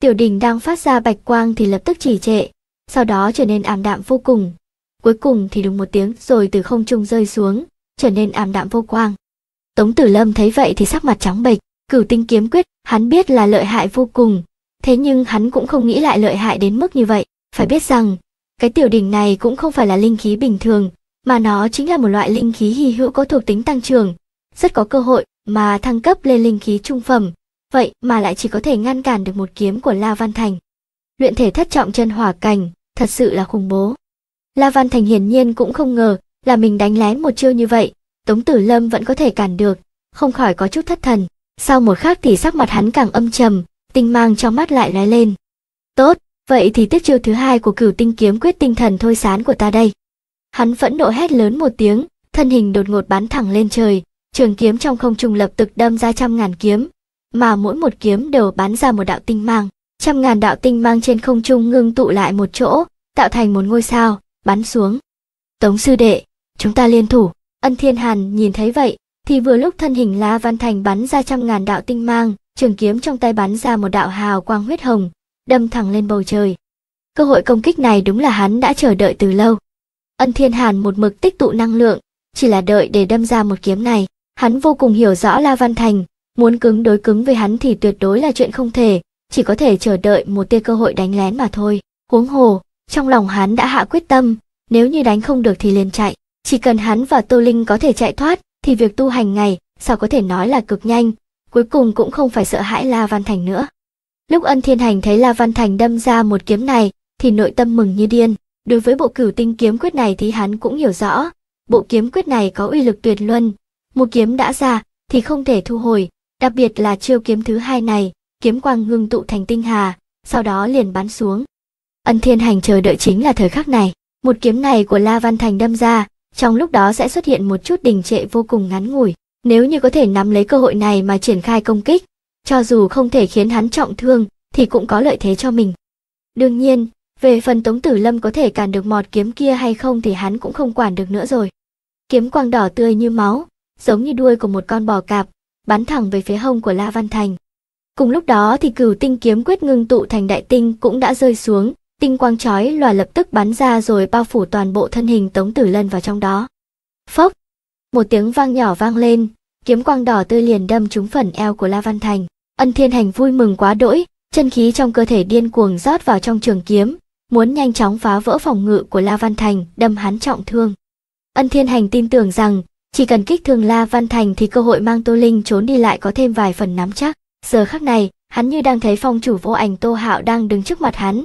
tiểu đình đang phát ra bạch quang thì lập tức chỉ trệ, sau đó trở nên ảm đạm vô cùng. Cuối cùng thì đúng một tiếng rồi từ không trung rơi xuống, trở nên ảm đạm vô quang. Tống Tử Lâm thấy vậy thì sắc mặt trắng bệch, cửu tinh kiếm quyết, hắn biết là lợi hại vô cùng, thế nhưng hắn cũng không nghĩ lại lợi hại đến mức như vậy, phải biết rằng, cái tiểu đỉnh này cũng không phải là linh khí bình thường, mà nó chính là một loại linh khí hy hữu có thuộc tính tăng trưởng, rất có cơ hội mà thăng cấp lên linh khí trung phẩm, vậy mà lại chỉ có thể ngăn cản được một kiếm của La Văn Thành. Luyện thể thất trọng chân hỏa cảnh, thật sự là khủng bố. La Văn Thành hiển nhiên cũng không ngờ là mình đánh lén một chiêu như vậy, Tống Tử Lâm vẫn có thể cản được, không khỏi có chút thất thần. Sau một khắc thì sắc mặt hắn càng âm trầm, tinh mang trong mắt lại lóe lên. Tốt, vậy thì tiếp chiêu thứ hai của cửu tinh kiếm quyết tinh thần thôi sán của ta đây. Hắn phẫn nộ hét lớn một tiếng, thân hình đột ngột bắn thẳng lên trời, trường kiếm trong không trung lập tức đâm ra trăm ngàn kiếm, mà mỗi một kiếm đều bắn ra một đạo tinh mang. Trăm ngàn đạo tinh mang trên không trung ngưng tụ lại một chỗ, tạo thành một ngôi sao, bắn xuống. Tống sư đệ, chúng ta liên thủ. Ân Thiên Hàn nhìn thấy vậy, thì vừa lúc thân hình La Văn Thành bắn ra trăm ngàn đạo tinh mang, trường kiếm trong tay bắn ra một đạo hào quang huyết hồng, đâm thẳng lên bầu trời. Cơ hội công kích này đúng là hắn đã chờ đợi từ lâu. Ân Thiên Hàn một mực tích tụ năng lượng, chỉ là đợi để đâm ra một kiếm này. Hắn vô cùng hiểu rõ La Văn Thành, Muốn cứng đối cứng với hắn thì tuyệt đối là chuyện không thể, chỉ có thể chờ đợi một tia cơ hội đánh lén mà thôi. Huống hồ, trong lòng hắn đã hạ quyết tâm, nếu như đánh không được thì liền chạy. Chỉ cần hắn và Tô Linh có thể chạy thoát, thì việc tu hành ngày sao có thể nói là cực nhanh, cuối cùng cũng không phải sợ hãi La Văn Thành nữa. Lúc ân thiên hành thấy La Văn Thành đâm ra một kiếm này, thì nội tâm mừng như điên. Đối với bộ cửu tinh kiếm quyết này thì hắn cũng hiểu rõ, bộ kiếm quyết này có uy lực tuyệt luân. Một kiếm đã ra thì không thể thu hồi, Đặc biệt là chiêu kiếm thứ hai này, kiếm quang ngưng tụ thành tinh hà, sau đó liền bắn xuống. Ân Thiên Hành chờ đợi chính là thời khắc này, một kiếm này của La Văn Thành đâm ra, trong lúc đó sẽ xuất hiện một chút đình trệ vô cùng ngắn ngủi, nếu như có thể nắm lấy cơ hội này mà triển khai công kích, cho dù không thể khiến hắn trọng thương thì cũng có lợi thế cho mình. Đương nhiên, về phần Tống Tử Lâm có thể cản được mọt kiếm kia hay không thì hắn cũng không quản được nữa rồi. Kiếm quang đỏ tươi như máu, giống như đuôi của một con bò cạp, bắn thẳng về phía hông của La Văn Thành. Cùng lúc đó thì cửu tinh kiếm quyết ngưng tụ thành đại tinh cũng đã rơi xuống, tinh quang chói lòa lập tức bắn ra rồi bao phủ toàn bộ thân hình Tống Tử Lân vào trong đó. Phốc! Một tiếng vang nhỏ vang lên, kiếm quang đỏ tươi liền đâm trúng phần eo của La Văn Thành. Ân Thiên Hành vui mừng quá đỗi, chân khí trong cơ thể điên cuồng rót vào trong trường kiếm, muốn nhanh chóng phá vỡ phòng ngự của La Văn Thành, đâm hắn trọng thương. Ân Thiên Hành tin tưởng rằng chỉ cần kích thường La Văn Thành thì cơ hội mang Tô Linh trốn đi lại có thêm vài phần nắm chắc. Giờ khắc này, hắn như đang thấy phong chủ vô ảnh Tô Hạo đang đứng trước mặt hắn.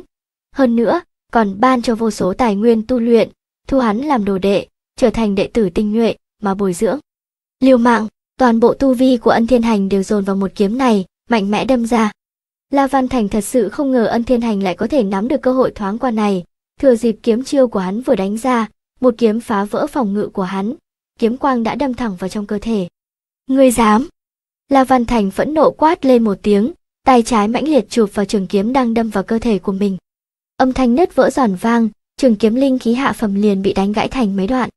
Hơn nữa, còn ban cho vô số tài nguyên tu luyện, thu hắn làm đồ đệ, trở thành đệ tử tinh nhuệ mà bồi dưỡng. Liều mạng, toàn bộ tu vi của Ân Thiên Hành đều dồn vào một kiếm này, mạnh mẽ đâm ra. La Văn Thành thật sự không ngờ Ân Thiên Hành lại có thể nắm được cơ hội thoáng qua này, thừa dịp kiếm chiêu của hắn vừa đánh ra, một kiếm phá vỡ phòng ngự của hắn, kiếm quang đã đâm thẳng vào trong cơ thể. Ngươi dám! La Văn Thành phẫn nộ quát lên một tiếng, tay trái mãnh liệt chụp vào trường kiếm đang đâm vào cơ thể của mình. Âm thanh nứt vỡ giòn vang, trường kiếm linh khí hạ phẩm liền bị đánh gãy thành mấy đoạn.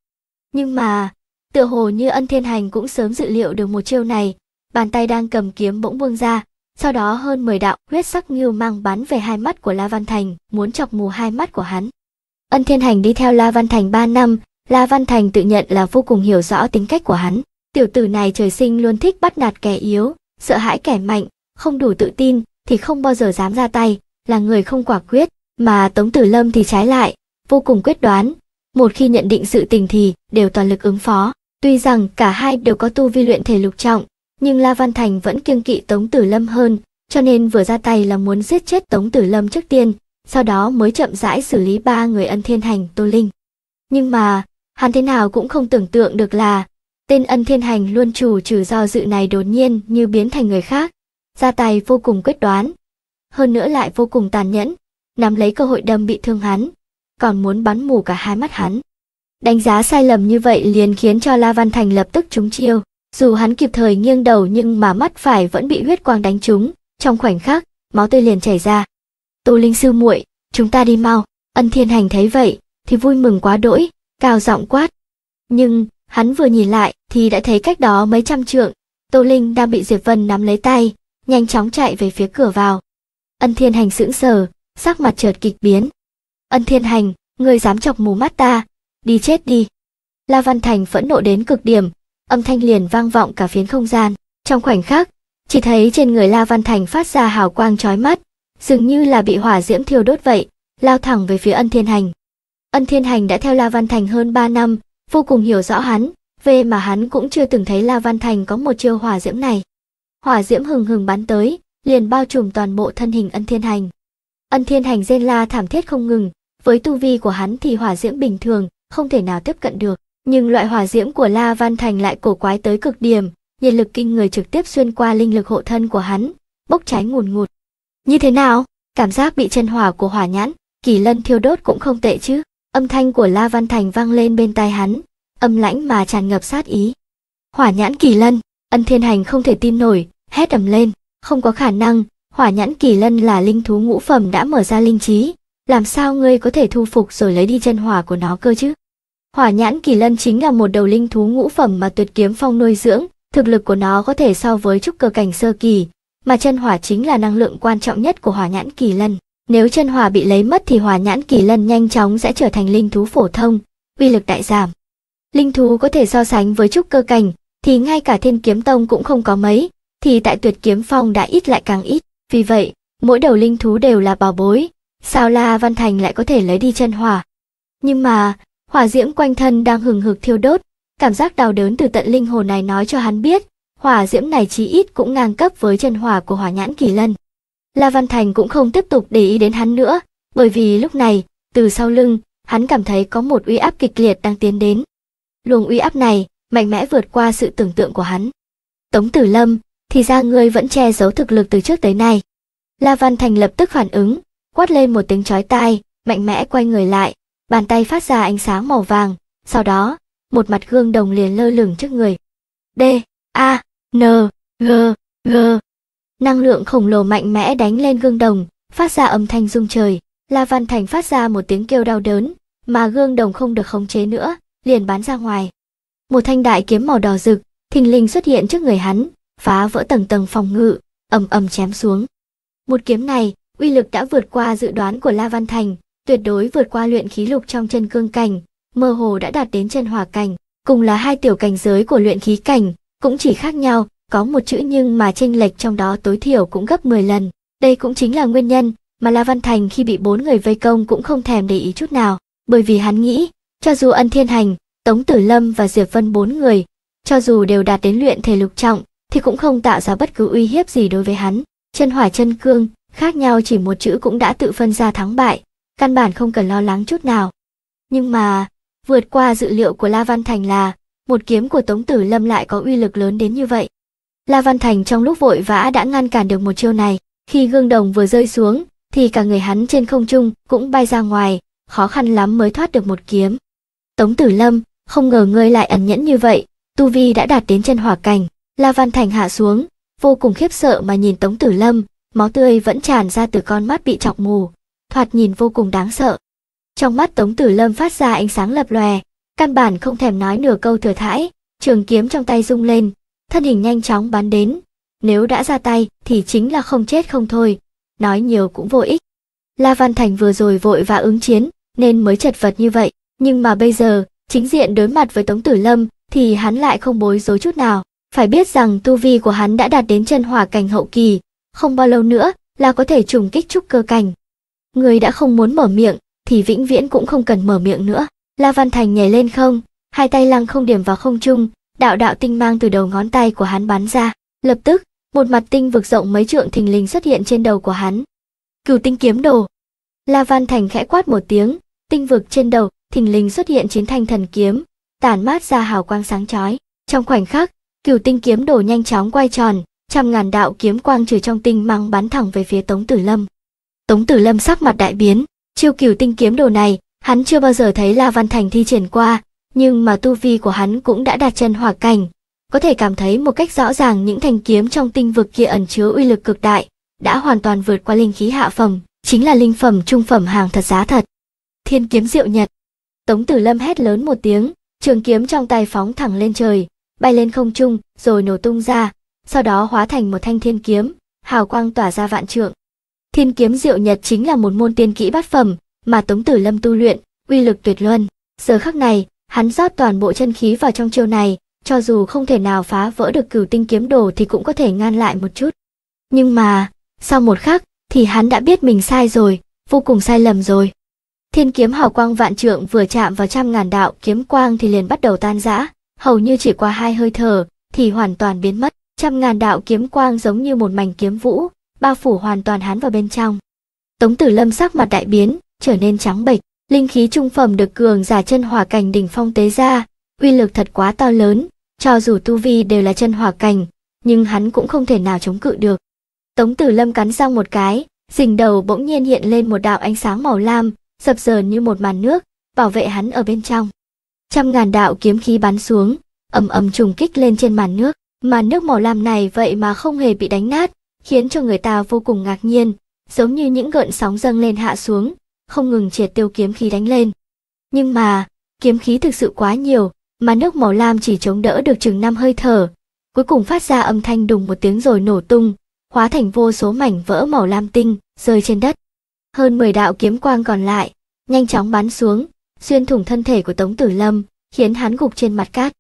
Nhưng mà, tựa hồ như ân thiên hành cũng sớm dự liệu được một chiêu này, bàn tay đang cầm kiếm bỗng buông ra, sau đó hơn 10 đạo huyết sắc như mang bắn về hai mắt của La Văn Thành, muốn chọc mù hai mắt của hắn. Ân Thiên Hành đi theo La Văn Thành 3 năm, La Văn Thành tự nhận là vô cùng hiểu rõ tính cách của hắn. Tiểu tử này trời sinh luôn thích bắt nạt kẻ yếu, sợ hãi kẻ mạnh, không đủ tự tin thì không bao giờ dám ra tay, là người không quả quyết, mà Tống Tử Lâm thì trái lại, vô cùng quyết đoán. Một khi nhận định sự tình thì đều toàn lực ứng phó. Tuy rằng cả hai đều có tu vi luyện thể lục trọng, nhưng La Văn Thành vẫn kiêng kỵ Tống Tử Lâm hơn, cho nên vừa ra tay là muốn giết chết Tống Tử Lâm trước tiên, sau đó mới chậm rãi xử lý ba người ân thiên hành Tô Linh. Nhưng mà, Hắn thế nào cũng không tưởng tượng được là tên ân thiên hành luôn chủ trừ do dự này đột nhiên như biến thành người khác, ra tay vô cùng quyết đoán, hơn nữa lại vô cùng tàn nhẫn, nắm lấy cơ hội đâm bị thương hắn, còn muốn bắn mù cả hai mắt hắn. Đánh giá sai lầm như vậy liền khiến cho La Văn Thành lập tức trúng chiêu, dù hắn kịp thời nghiêng đầu nhưng mà mắt phải vẫn bị huyết quang đánh trúng, trong khoảnh khắc, máu tươi liền chảy ra. Tô Linh sư muội, chúng ta đi mau. Ân Thiên Hành thấy vậy thì vui mừng quá đỗi, cao giọng quát. Nhưng, hắn vừa nhìn lại thì đã thấy cách đó mấy trăm trượng, Tô Linh đang bị Diệp Vân nắm lấy tay, nhanh chóng chạy về phía cửa vào. Ân Thiên Hành sững sờ, sắc mặt chợt kịch biến. Ân Thiên Hành, ngươi dám chọc mù mắt ta, đi chết đi. La Văn Thành phẫn nộ đến cực điểm, âm thanh liền vang vọng cả phiến không gian. Trong khoảnh khắc, chỉ thấy trên người La Văn Thành phát ra hào quang chói mắt, dường như là bị hỏa diễm thiêu đốt vậy, lao thẳng về phía Ân Thiên Hành. Ân Thiên Hành đã theo La Văn Thành hơn 3 năm, vô cùng hiểu rõ hắn, về mà hắn cũng chưa từng thấy La Văn Thành có một chiêu hỏa diễm này. Hỏa diễm hừng hừng bắn tới, liền bao trùm toàn bộ thân hình Ân Thiên Hành. Ân Thiên Hành rên la thảm thiết không ngừng, với tu vi của hắn thì hỏa diễm bình thường, không thể nào tiếp cận được, nhưng loại hỏa diễm của La Văn Thành lại cổ quái tới cực điểm, nhiệt lực kinh người trực tiếp xuyên qua linh lực hộ thân của hắn, bốc cháy ngùn ngụt. Như thế nào? Cảm giác bị chân hỏa của hỏa nhãn, kỳ lân thiêu đốt cũng không tệ chứ. Âm thanh của La Văn Thành vang lên bên tai hắn, âm lãnh mà tràn ngập sát ý. Hỏa nhãn kỳ lân, ân thiên hành không thể tin nổi, hét ầm lên, không có khả năng, hỏa nhãn kỳ lân là linh thú ngũ phẩm đã mở ra linh trí, làm sao ngươi có thể thu phục rồi lấy đi chân hỏa của nó cơ chứ? Hỏa nhãn kỳ lân chính là một đầu linh thú ngũ phẩm mà tuyệt kiếm phong nuôi dưỡng, thực lực của nó có thể so với trúc cơ cảnh sơ kỳ, mà chân hỏa chính là năng lượng quan trọng nhất của hỏa nhãn kỳ lân. Nếu chân hòa bị lấy mất thì hòa nhãn kỳ lân nhanh chóng sẽ trở thành linh thú phổ thông, uy lực đại giảm. Linh thú có thể so sánh với trúc cơ cảnh, thì ngay cả thiên kiếm tông cũng không có mấy, thì tại tuyệt kiếm phong đã ít lại càng ít. Vì vậy, mỗi đầu linh thú đều là bảo bối, sao La Văn Thành lại có thể lấy đi chân hòa? Nhưng mà, hỏa diễm quanh thân đang hừng hực thiêu đốt, cảm giác đau đớn từ tận linh hồn này nói cho hắn biết, hỏa diễm này chí ít cũng ngang cấp với chân hòa của hỏa nhãn kỳ lân. La Văn Thành cũng không tiếp tục để ý đến hắn nữa, bởi vì lúc này, từ sau lưng, hắn cảm thấy có một uy áp kịch liệt đang tiến đến. Luồng uy áp này mạnh mẽ vượt qua sự tưởng tượng của hắn. Tống Tử Lâm, thì ra ngươi vẫn che giấu thực lực từ trước tới nay. La Văn Thành lập tức phản ứng, quát lên một tiếng chói tai, mạnh mẽ quay người lại, bàn tay phát ra ánh sáng màu vàng, sau đó, một mặt gương đồng liền lơ lửng trước người. D, A, N, G, G, Năng lượng khổng lồ mạnh mẽ đánh lên gương đồng, phát ra âm thanh rung trời. La Văn Thành phát ra một tiếng kêu đau đớn, mà gương đồng không được khống chế nữa, liền bắn ra ngoài. Một thanh đại kiếm màu đỏ rực, thình lình xuất hiện trước người hắn, phá vỡ tầng tầng phòng ngự, ầm ầm chém xuống. Một kiếm này, uy lực đã vượt qua dự đoán của La Văn Thành, tuyệt đối vượt qua luyện khí lục trong chân cương cảnh, mơ hồ đã đạt đến chân hỏa cảnh, cùng là hai tiểu cảnh giới của luyện khí cảnh, cũng chỉ khác nhau có một chữ nhưng mà tranh lệch trong đó tối thiểu cũng gấp 10 lần. Đây cũng chính là nguyên nhân mà La Văn Thành khi bị bốn người vây công cũng không thèm để ý chút nào, bởi vì hắn nghĩ, cho dù Ân Thiên Hành, Tống Tử Lâm và Diệp Vân bốn người, cho dù đều đạt đến luyện thể lục trọng, thì cũng không tạo ra bất cứ uy hiếp gì đối với hắn. Chân hỏa chân cương, khác nhau chỉ một chữ cũng đã tự phân ra thắng bại, căn bản không cần lo lắng chút nào. Nhưng mà, vượt qua dự liệu của La Văn Thành là, một kiếm của Tống Tử Lâm lại có uy lực lớn đến như vậy. La Văn Thành trong lúc vội vã đã ngăn cản được một chiêu này, khi gương đồng vừa rơi xuống thì cả người hắn trên không trung cũng bay ra ngoài, khó khăn lắm mới thoát được một kiếm. Tống Tử Lâm, không ngờ ngươi lại ẩn nhẫn như vậy, tu vi đã đạt đến chân hỏa cảnh, La Văn Thành hạ xuống, vô cùng khiếp sợ mà nhìn Tống Tử Lâm, máu tươi vẫn tràn ra từ con mắt bị chọc mù, thoạt nhìn vô cùng đáng sợ. Trong mắt Tống Tử Lâm phát ra ánh sáng lập lòe, căn bản không thèm nói nửa câu thừa thãi, trường kiếm trong tay rung lên, thân hình nhanh chóng bắn đến. Nếu đã ra tay thì chính là không chết không thôi, nói nhiều cũng vô ích. La Văn Thành vừa rồi vội và ứng chiến nên mới chật vật như vậy, nhưng mà bây giờ, chính diện đối mặt với Tống Tử Lâm thì hắn lại không bối rối chút nào. Phải biết rằng tu vi của hắn đã đạt đến chân hỏa cảnh hậu kỳ, không bao lâu nữa là có thể trùng kích trúc cơ cảnh. Người đã không muốn mở miệng thì vĩnh viễn cũng không cần mở miệng nữa. La Văn Thành nhảy lên không, hai tay lăng không điểm vào không trung, đạo đạo tinh mang từ đầu ngón tay của hắn bắn ra, lập tức, một mặt tinh vực rộng mấy trượng thình lình xuất hiện trên đầu của hắn. Cửu tinh kiếm đồ. La Văn Thành khẽ quát một tiếng, tinh vực trên đầu thình lình xuất hiện chiến thanh thần kiếm, tản mát ra hào quang sáng chói. Trong khoảnh khắc, cửu tinh kiếm đồ nhanh chóng quay tròn, trăm ngàn đạo kiếm quang trừ trong tinh mang bắn thẳng về phía Tống Tử Lâm. Tống Tử Lâm sắc mặt đại biến, chiêu cửu tinh kiếm đồ này, hắn chưa bao giờ thấy La Văn Thành thi triển qua, nhưng mà tu vi của hắn cũng đã đạt chân hỏa cảnh, có thể cảm thấy một cách rõ ràng những thanh kiếm trong tinh vực kia ẩn chứa uy lực cực đại, đã hoàn toàn vượt qua linh khí hạ phẩm, chính là linh phẩm trung phẩm hàng thật giá thật. Thiên kiếm diệu nhật. Tống Tử Lâm hét lớn một tiếng, trường kiếm trong tay phóng thẳng lên trời, bay lên không trung, rồi nổ tung ra, sau đó hóa thành một thanh thiên kiếm, hào quang tỏa ra vạn trượng. Thiên kiếm diệu nhật chính là một môn tiên kỹ bát phẩm mà Tống Tử Lâm tu luyện, uy lực tuyệt luân. Giờ khắc này, Hắn rót toàn bộ chân khí vào trong chiêu này, cho dù không thể nào phá vỡ được cửu tinh kiếm đồ thì cũng có thể ngăn lại một chút. Nhưng mà, sau một khắc, thì hắn đã biết mình sai rồi, vô cùng sai lầm rồi. Thiên kiếm hào quang vạn trượng vừa chạm vào trăm ngàn đạo kiếm quang thì liền bắt đầu tan rã, hầu như chỉ qua hai hơi thở thì hoàn toàn biến mất. Trăm ngàn đạo kiếm quang giống như một mảnh kiếm vũ, bao phủ hoàn toàn hắn vào bên trong. Tống Tử Lâm sắc mặt đại biến, trở nên trắng bệch, Linh khí trung phẩm được cường giả chân hỏa cảnh đỉnh phong tế ra, uy lực thật quá to lớn, cho dù tu vi đều là chân hỏa cảnh, nhưng hắn cũng không thể nào chống cự được. Tống Tử Lâm cắn răng một cái, đỉnh đầu bỗng nhiên hiện lên một đạo ánh sáng màu lam, sập sờn như một màn nước, bảo vệ hắn ở bên trong. Trăm ngàn đạo kiếm khí bắn xuống, ầm ầm trùng kích lên trên màn nước, màn nước màu lam này vậy mà không hề bị đánh nát, khiến cho người ta vô cùng ngạc nhiên, giống như những gợn sóng dâng lên hạ xuống, không ngừng triệt tiêu kiếm khí đánh lên. Nhưng mà, kiếm khí thực sự quá nhiều, mà nước màu lam chỉ chống đỡ được chừng năm hơi thở, cuối cùng phát ra âm thanh đùng một tiếng rồi nổ tung, hóa thành vô số mảnh vỡ màu lam tinh rơi trên đất. Hơn 10 đạo kiếm quang còn lại, nhanh chóng bắn xuống, xuyên thủng thân thể của Tống Tử Lâm, khiến hắn gục trên mặt cát.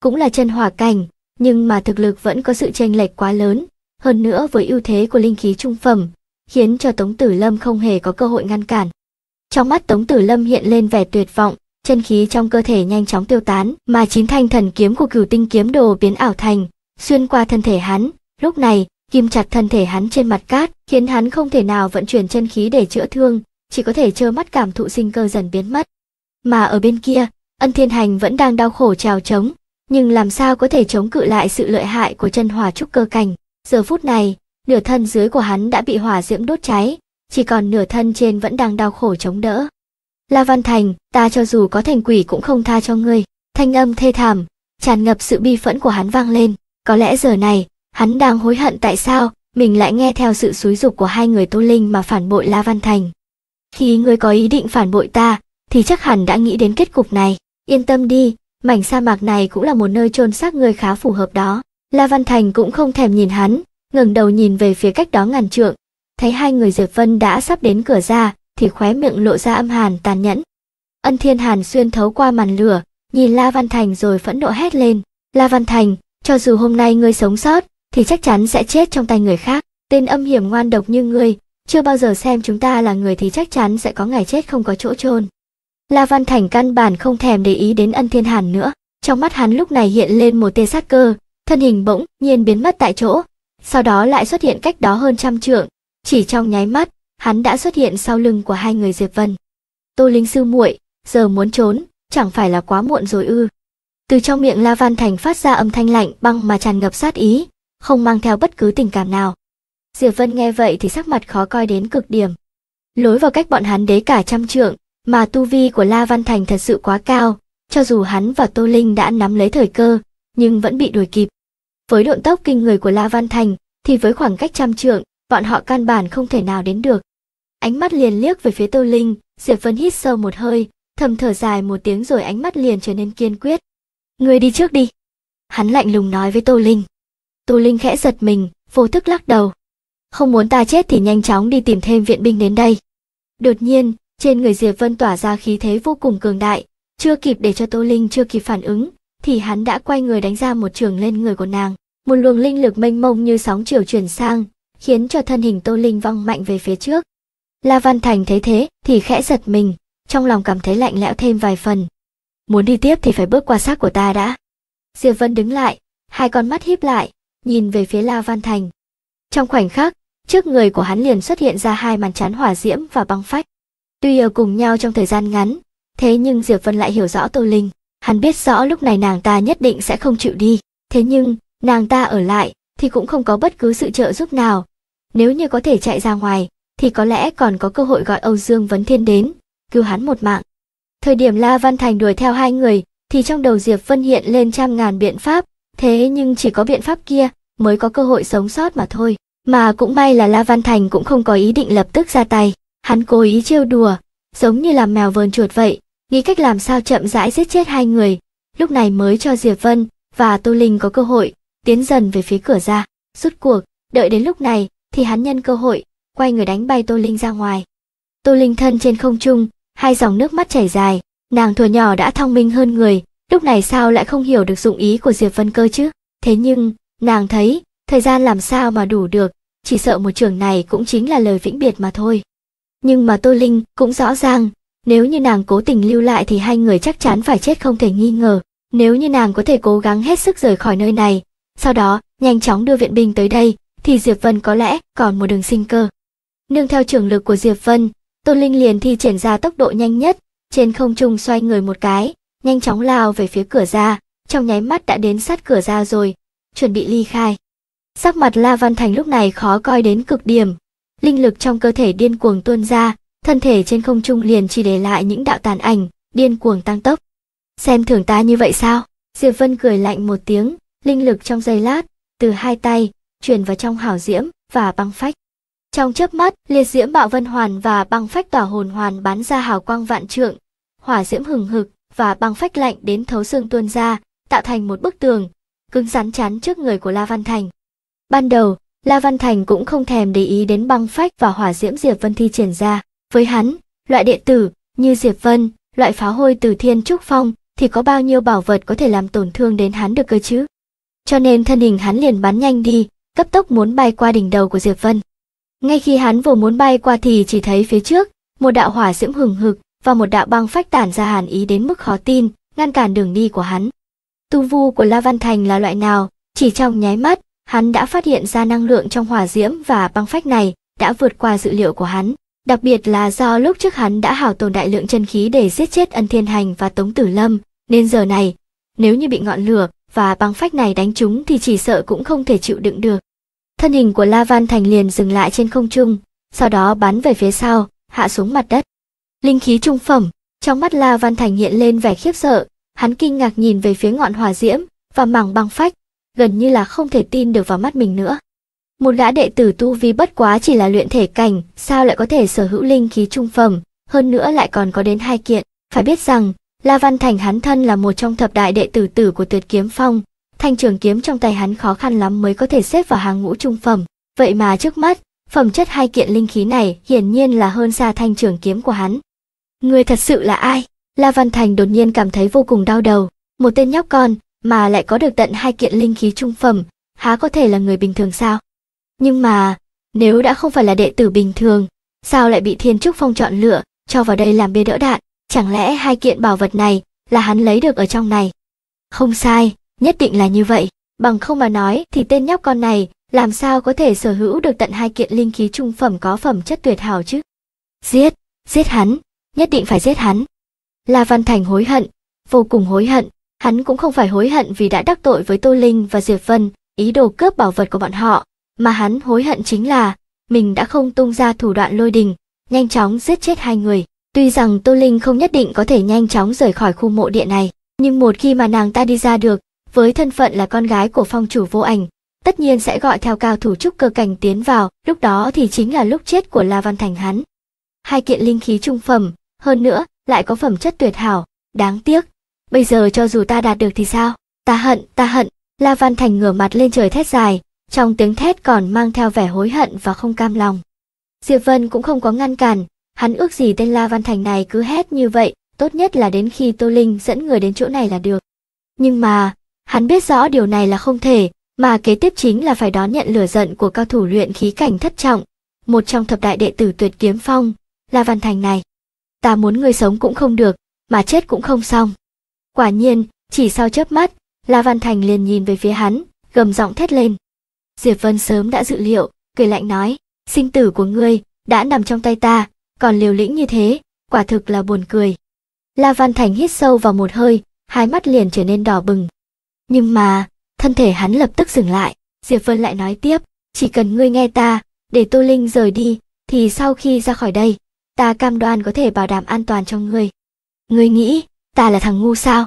Cũng là chân hỏa cảnh, nhưng mà thực lực vẫn có sự chênh lệch quá lớn, hơn nữa với ưu thế của linh khí trung phẩm, khiến cho Tống Tử Lâm không hề có cơ hội ngăn cản. Trong mắt Tống Tử Lâm hiện lên vẻ tuyệt vọng, chân khí trong cơ thể nhanh chóng tiêu tán, mà chín thanh thần kiếm của Cửu Tinh kiếm đồ biến ảo thành, xuyên qua thân thể hắn. Lúc này, kim chặt thân thể hắn trên mặt cát, khiến hắn không thể nào vận chuyển chân khí để chữa thương, chỉ có thể trơ mắt cảm thụ sinh cơ dần biến mất. Mà ở bên kia, Ân Thiên Hành vẫn đang đau khổ trào chống, nhưng làm sao có thể chống cự lại sự lợi hại của chân hỏa trúc cơ cảnh. Giờ phút này, nửa thân dưới của hắn đã bị hỏa diễm đốt cháy, chỉ còn nửa thân trên vẫn đang đau khổ chống đỡ. La Văn Thành, ta cho dù có thành quỷ cũng không tha cho ngươi. Thanh âm thê thảm, tràn ngập sự bi phẫn của hắn vang lên. Có lẽ giờ này, hắn đang hối hận tại sao mình lại nghe theo sự xúi dục của hai người Tô Linh mà phản bội La Văn Thành. Khi ngươi có ý định phản bội ta, thì chắc hẳn đã nghĩ đến kết cục này. Yên tâm đi, mảnh sa mạc này cũng là một nơi chôn xác ngươi khá phù hợp đó. La Văn Thành cũng không thèm nhìn hắn, ngẩng đầu nhìn về phía cách đó ngàn trượng, thấy hai người Diệp Vân đã sắp đến cửa ra, thì khóe miệng lộ ra âm hàn tàn nhẫn. Ân Thiên Hàn xuyên thấu qua màn lửa, nhìn La Văn Thành rồi phẫn nộ hét lên. La Văn Thành, cho dù hôm nay ngươi sống sót, thì chắc chắn sẽ chết trong tay người khác. Tên âm hiểm ngoan độc như ngươi, chưa bao giờ xem chúng ta là người thì chắc chắn sẽ có ngày chết không có chỗ chôn. La Văn Thành căn bản không thèm để ý đến Ân Thiên Hàn nữa, trong mắt hắn lúc này hiện lên một tia sát cơ, thân hình bỗng nhiên biến mất tại chỗ, sau đó lại xuất hiện cách đó hơn trăm trượng, chỉ trong nháy mắt, hắn đã xuất hiện sau lưng của hai người Diệp Vân. Tô Linh sư muội, giờ muốn trốn, chẳng phải là quá muộn rồi ư? Từ trong miệng La Văn Thành phát ra âm thanh lạnh băng mà tràn ngập sát ý, không mang theo bất cứ tình cảm nào. Diệp Vân nghe vậy thì sắc mặt khó coi đến cực điểm. Lối vào cách bọn hắn đế cả trăm trượng, mà tu vi của La Văn Thành thật sự quá cao, cho dù hắn và Tô Linh đã nắm lấy thời cơ, nhưng vẫn bị đuổi kịp. Với độn tốc kinh người của La Văn Thành, thì với khoảng cách trăm trượng, bọn họ căn bản không thể nào đến được. Ánh mắt liền liếc về phía tô Linh, Diệp Vân hít sâu một hơi, thầm thở dài một tiếng rồi ánh mắt liền trở nên kiên quyết. Người đi trước đi. Hắn lạnh lùng nói với Tô Linh. Tô Linh khẽ giật mình, vô thức lắc đầu. Không muốn ta chết thì nhanh chóng đi tìm thêm viện binh đến đây. Đột nhiên, trên người Diệp Vân tỏa ra khí thế vô cùng cường đại, chưa kịp để cho Tô Linh chưa kịp phản ứng, thì hắn đã quay người đánh ra một trường lên người của nàng. Một luồng linh lực mênh mông như sóng chiều chuyển sang, khiến cho thân hình Tô Linh văng mạnh về phía trước. La Văn Thành thấy thế thì khẽ giật mình, trong lòng cảm thấy lạnh lẽo thêm vài phần. Muốn đi tiếp thì phải bước qua xác của ta đã. Diệp Vân đứng lại, hai con mắt híp lại, nhìn về phía La Văn Thành. Trong khoảnh khắc, trước người của hắn liền xuất hiện ra hai màn chắn hỏa diễm và băng phách. Tuy ở cùng nhau trong thời gian ngắn, thế nhưng Diệp Vân lại hiểu rõ Tô Linh. Hắn biết rõ lúc này nàng ta nhất định sẽ không chịu đi, thế nhưng nàng ta ở lại thì cũng không có bất cứ sự trợ giúp nào, nếu như có thể chạy ra ngoài, thì có lẽ còn có cơ hội gọi Âu Dương Vấn Thiên đến, cứu hắn một mạng. Thời điểm La Văn Thành đuổi theo hai người, thì trong đầu Diệp Vân hiện lên trăm ngàn biện pháp, thế nhưng chỉ có biện pháp kia mới có cơ hội sống sót mà thôi. Mà cũng may là La Văn Thành cũng không có ý định lập tức ra tay, hắn cố ý trêu đùa, giống như làm mèo vờn chuột vậy, nghĩ cách làm sao chậm rãi giết chết hai người, lúc này mới cho Diệp Vân và Tô Linh có cơ hội tiến dần về phía cửa ra. Rút cuộc, đợi đến lúc này, thì hắn nhân cơ hội quay người đánh bay tô linh ra ngoài tô linh thân trên không trung hai dòng nước mắt chảy dài nàng thuở nhỏ đã thông minh hơn người lúc này sao lại không hiểu được dụng ý của diệp vân cơ chứ thế nhưng nàng thấy thời gian làm sao mà đủ được chỉ sợ một trường này cũng chính là lời vĩnh biệt mà thôi nhưng mà tô linh cũng rõ ràng nếu như nàng cố tình lưu lại thì hai người chắc chắn phải chết không thể nghi ngờ nếu như nàng có thể cố gắng hết sức rời khỏi nơi này sau đó nhanh chóng đưa viện binh tới đây thì Diệp Vân có lẽ còn một đường sinh cơ. Nương theo trường lực của Diệp Vân, Tôn Linh liền thi triển ra tốc độ nhanh nhất, trên không trung xoay người một cái, nhanh chóng lao về phía cửa ra, trong nháy mắt đã đến sát cửa ra rồi, chuẩn bị ly khai. Sắc mặt La Văn Thành lúc này khó coi đến cực điểm, linh lực trong cơ thể điên cuồng tuôn ra, thân thể trên không trung liền chỉ để lại những đạo tàn ảnh, điên cuồng tăng tốc. Xem thưởng ta như vậy sao? Diệp Vân cười lạnh một tiếng, linh lực trong giây lát, từ hai tay, truyền vào trong hảo diễm và băng phách. Trong chớp mắt, liệt diễm bạo vân hoàn và băng phách tỏa hồn hoàn bắn ra hào quang vạn trượng, hỏa diễm hừng hực và băng phách lạnh đến thấu xương tuôn ra, tạo thành một bức tường, cứng rắn chắn trước người của La Văn Thành. Ban đầu, La Văn Thành cũng không thèm để ý đến băng phách và hỏa diễm Diệp Vân thi triển ra. Với hắn, loại điện tử như Diệp Vân, loại phá hôi từ Thiên Trúc Phong thì có bao nhiêu bảo vật có thể làm tổn thương đến hắn được cơ chứ? Cho nên thân hình hắn liền bắn nhanh đi, cấp tốc muốn bay qua đỉnh đầu của Diệp Vân. Ngay khi hắn vừa muốn bay qua thì chỉ thấy phía trước, một đạo hỏa diễm hừng hực và một đạo băng phách tản ra hàn ý đến mức khó tin, ngăn cản đường đi của hắn. Tu vu của La Văn Thành là loại nào? Chỉ trong nháy mắt, hắn đã phát hiện ra năng lượng trong hỏa diễm và băng phách này đã vượt qua dự liệu của hắn. Đặc biệt là do lúc trước hắn đã hảo tồn đại lượng chân khí để giết chết ân thiên hành và tống tử lâm, nên giờ này, nếu như bị ngọn lửa và băng phách này đánh chúng thì chỉ sợ cũng không thể chịu đựng được. Thân hình của La Văn Thành liền dừng lại trên không trung, sau đó bắn về phía sau, hạ xuống mặt đất. Linh khí trung phẩm, trong mắt La Văn Thành hiện lên vẻ khiếp sợ, hắn kinh ngạc nhìn về phía ngọn hỏa diễm và mảng băng phách, gần như là không thể tin được vào mắt mình nữa. Một gã đệ tử tu vi bất quá chỉ là luyện thể cảnh, sao lại có thể sở hữu linh khí trung phẩm, hơn nữa lại còn có đến hai kiện. Phải biết rằng, La Văn Thành hắn thân là một trong thập đại đệ tử tử của tuyệt kiếm phong, thanh trường kiếm trong tay hắn khó khăn lắm mới có thể xếp vào hàng ngũ trung phẩm, vậy mà trước mắt, phẩm chất hai kiện linh khí này hiển nhiên là hơn xa thanh trường kiếm của hắn. Người thật sự là ai? La Văn Thành đột nhiên cảm thấy vô cùng đau đầu, một tên nhóc con mà lại có được tận hai kiện linh khí trung phẩm, há có thể là người bình thường sao? Nhưng mà, nếu đã không phải là đệ tử bình thường, sao lại bị Thiên Trúc Phong chọn lựa, cho vào đây làm bia đỡ đạn? Chẳng lẽ hai kiện bảo vật này là hắn lấy được ở trong này? Không sai, nhất định là như vậy. Bằng không mà nói thì tên nhóc con này làm sao có thể sở hữu được tận hai kiện linh khí trung phẩm có phẩm chất tuyệt hảo chứ? Giết, giết hắn, nhất định phải giết hắn. La Văn Thành hối hận, vô cùng hối hận, hắn cũng không phải hối hận vì đã đắc tội với Tô Linh và Diệp Vân, ý đồ cướp bảo vật của bọn họ, mà hắn hối hận chính là mình đã không tung ra thủ đoạn lôi đình, nhanh chóng giết chết hai người. Tuy rằng Tô Linh không nhất định có thể nhanh chóng rời khỏi khu mộ địa này, nhưng một khi mà nàng ta đi ra được, với thân phận là con gái của phong chủ vô ảnh, tất nhiên sẽ gọi theo cao thủ trúc cơ cảnh tiến vào, lúc đó thì chính là lúc chết của La Văn Thành hắn. Hai kiện linh khí trung phẩm, hơn nữa, lại có phẩm chất tuyệt hảo, đáng tiếc. Bây giờ cho dù ta đạt được thì sao? Ta hận, ta hận. La Văn Thành ngửa mặt lên trời thét dài, trong tiếng thét còn mang theo vẻ hối hận và không cam lòng. Diệp Vân cũng không có ngăn cản, Hắn ước gì tên La Văn Thành này cứ hét như vậy, tốt nhất là đến khi Tô Linh dẫn người đến chỗ này là được. Nhưng mà, hắn biết rõ điều này là không thể, mà kế tiếp chính là phải đón nhận lửa giận của cao thủ luyện khí cảnh thất trọng, một trong thập đại đệ tử tuyệt kiếm phong, La Văn Thành này. Ta muốn người sống cũng không được, mà chết cũng không xong. Quả nhiên, chỉ sau chớp mắt, La Văn Thành liền nhìn về phía hắn, gầm giọng thét lên. Diệp Vân sớm đã dự liệu, cười lạnh nói, sinh tử của ngươi đã nằm trong tay ta, còn liều lĩnh như thế, quả thực là buồn cười. La Văn Thành hít sâu vào một hơi, hai mắt liền trở nên đỏ bừng. Nhưng mà, thân thể hắn lập tức dừng lại, Diệp Vân lại nói tiếp, chỉ cần ngươi nghe ta, để Tô Linh rời đi, thì sau khi ra khỏi đây, ta cam đoan có thể bảo đảm an toàn cho ngươi. Ngươi nghĩ, ta là thằng ngu sao?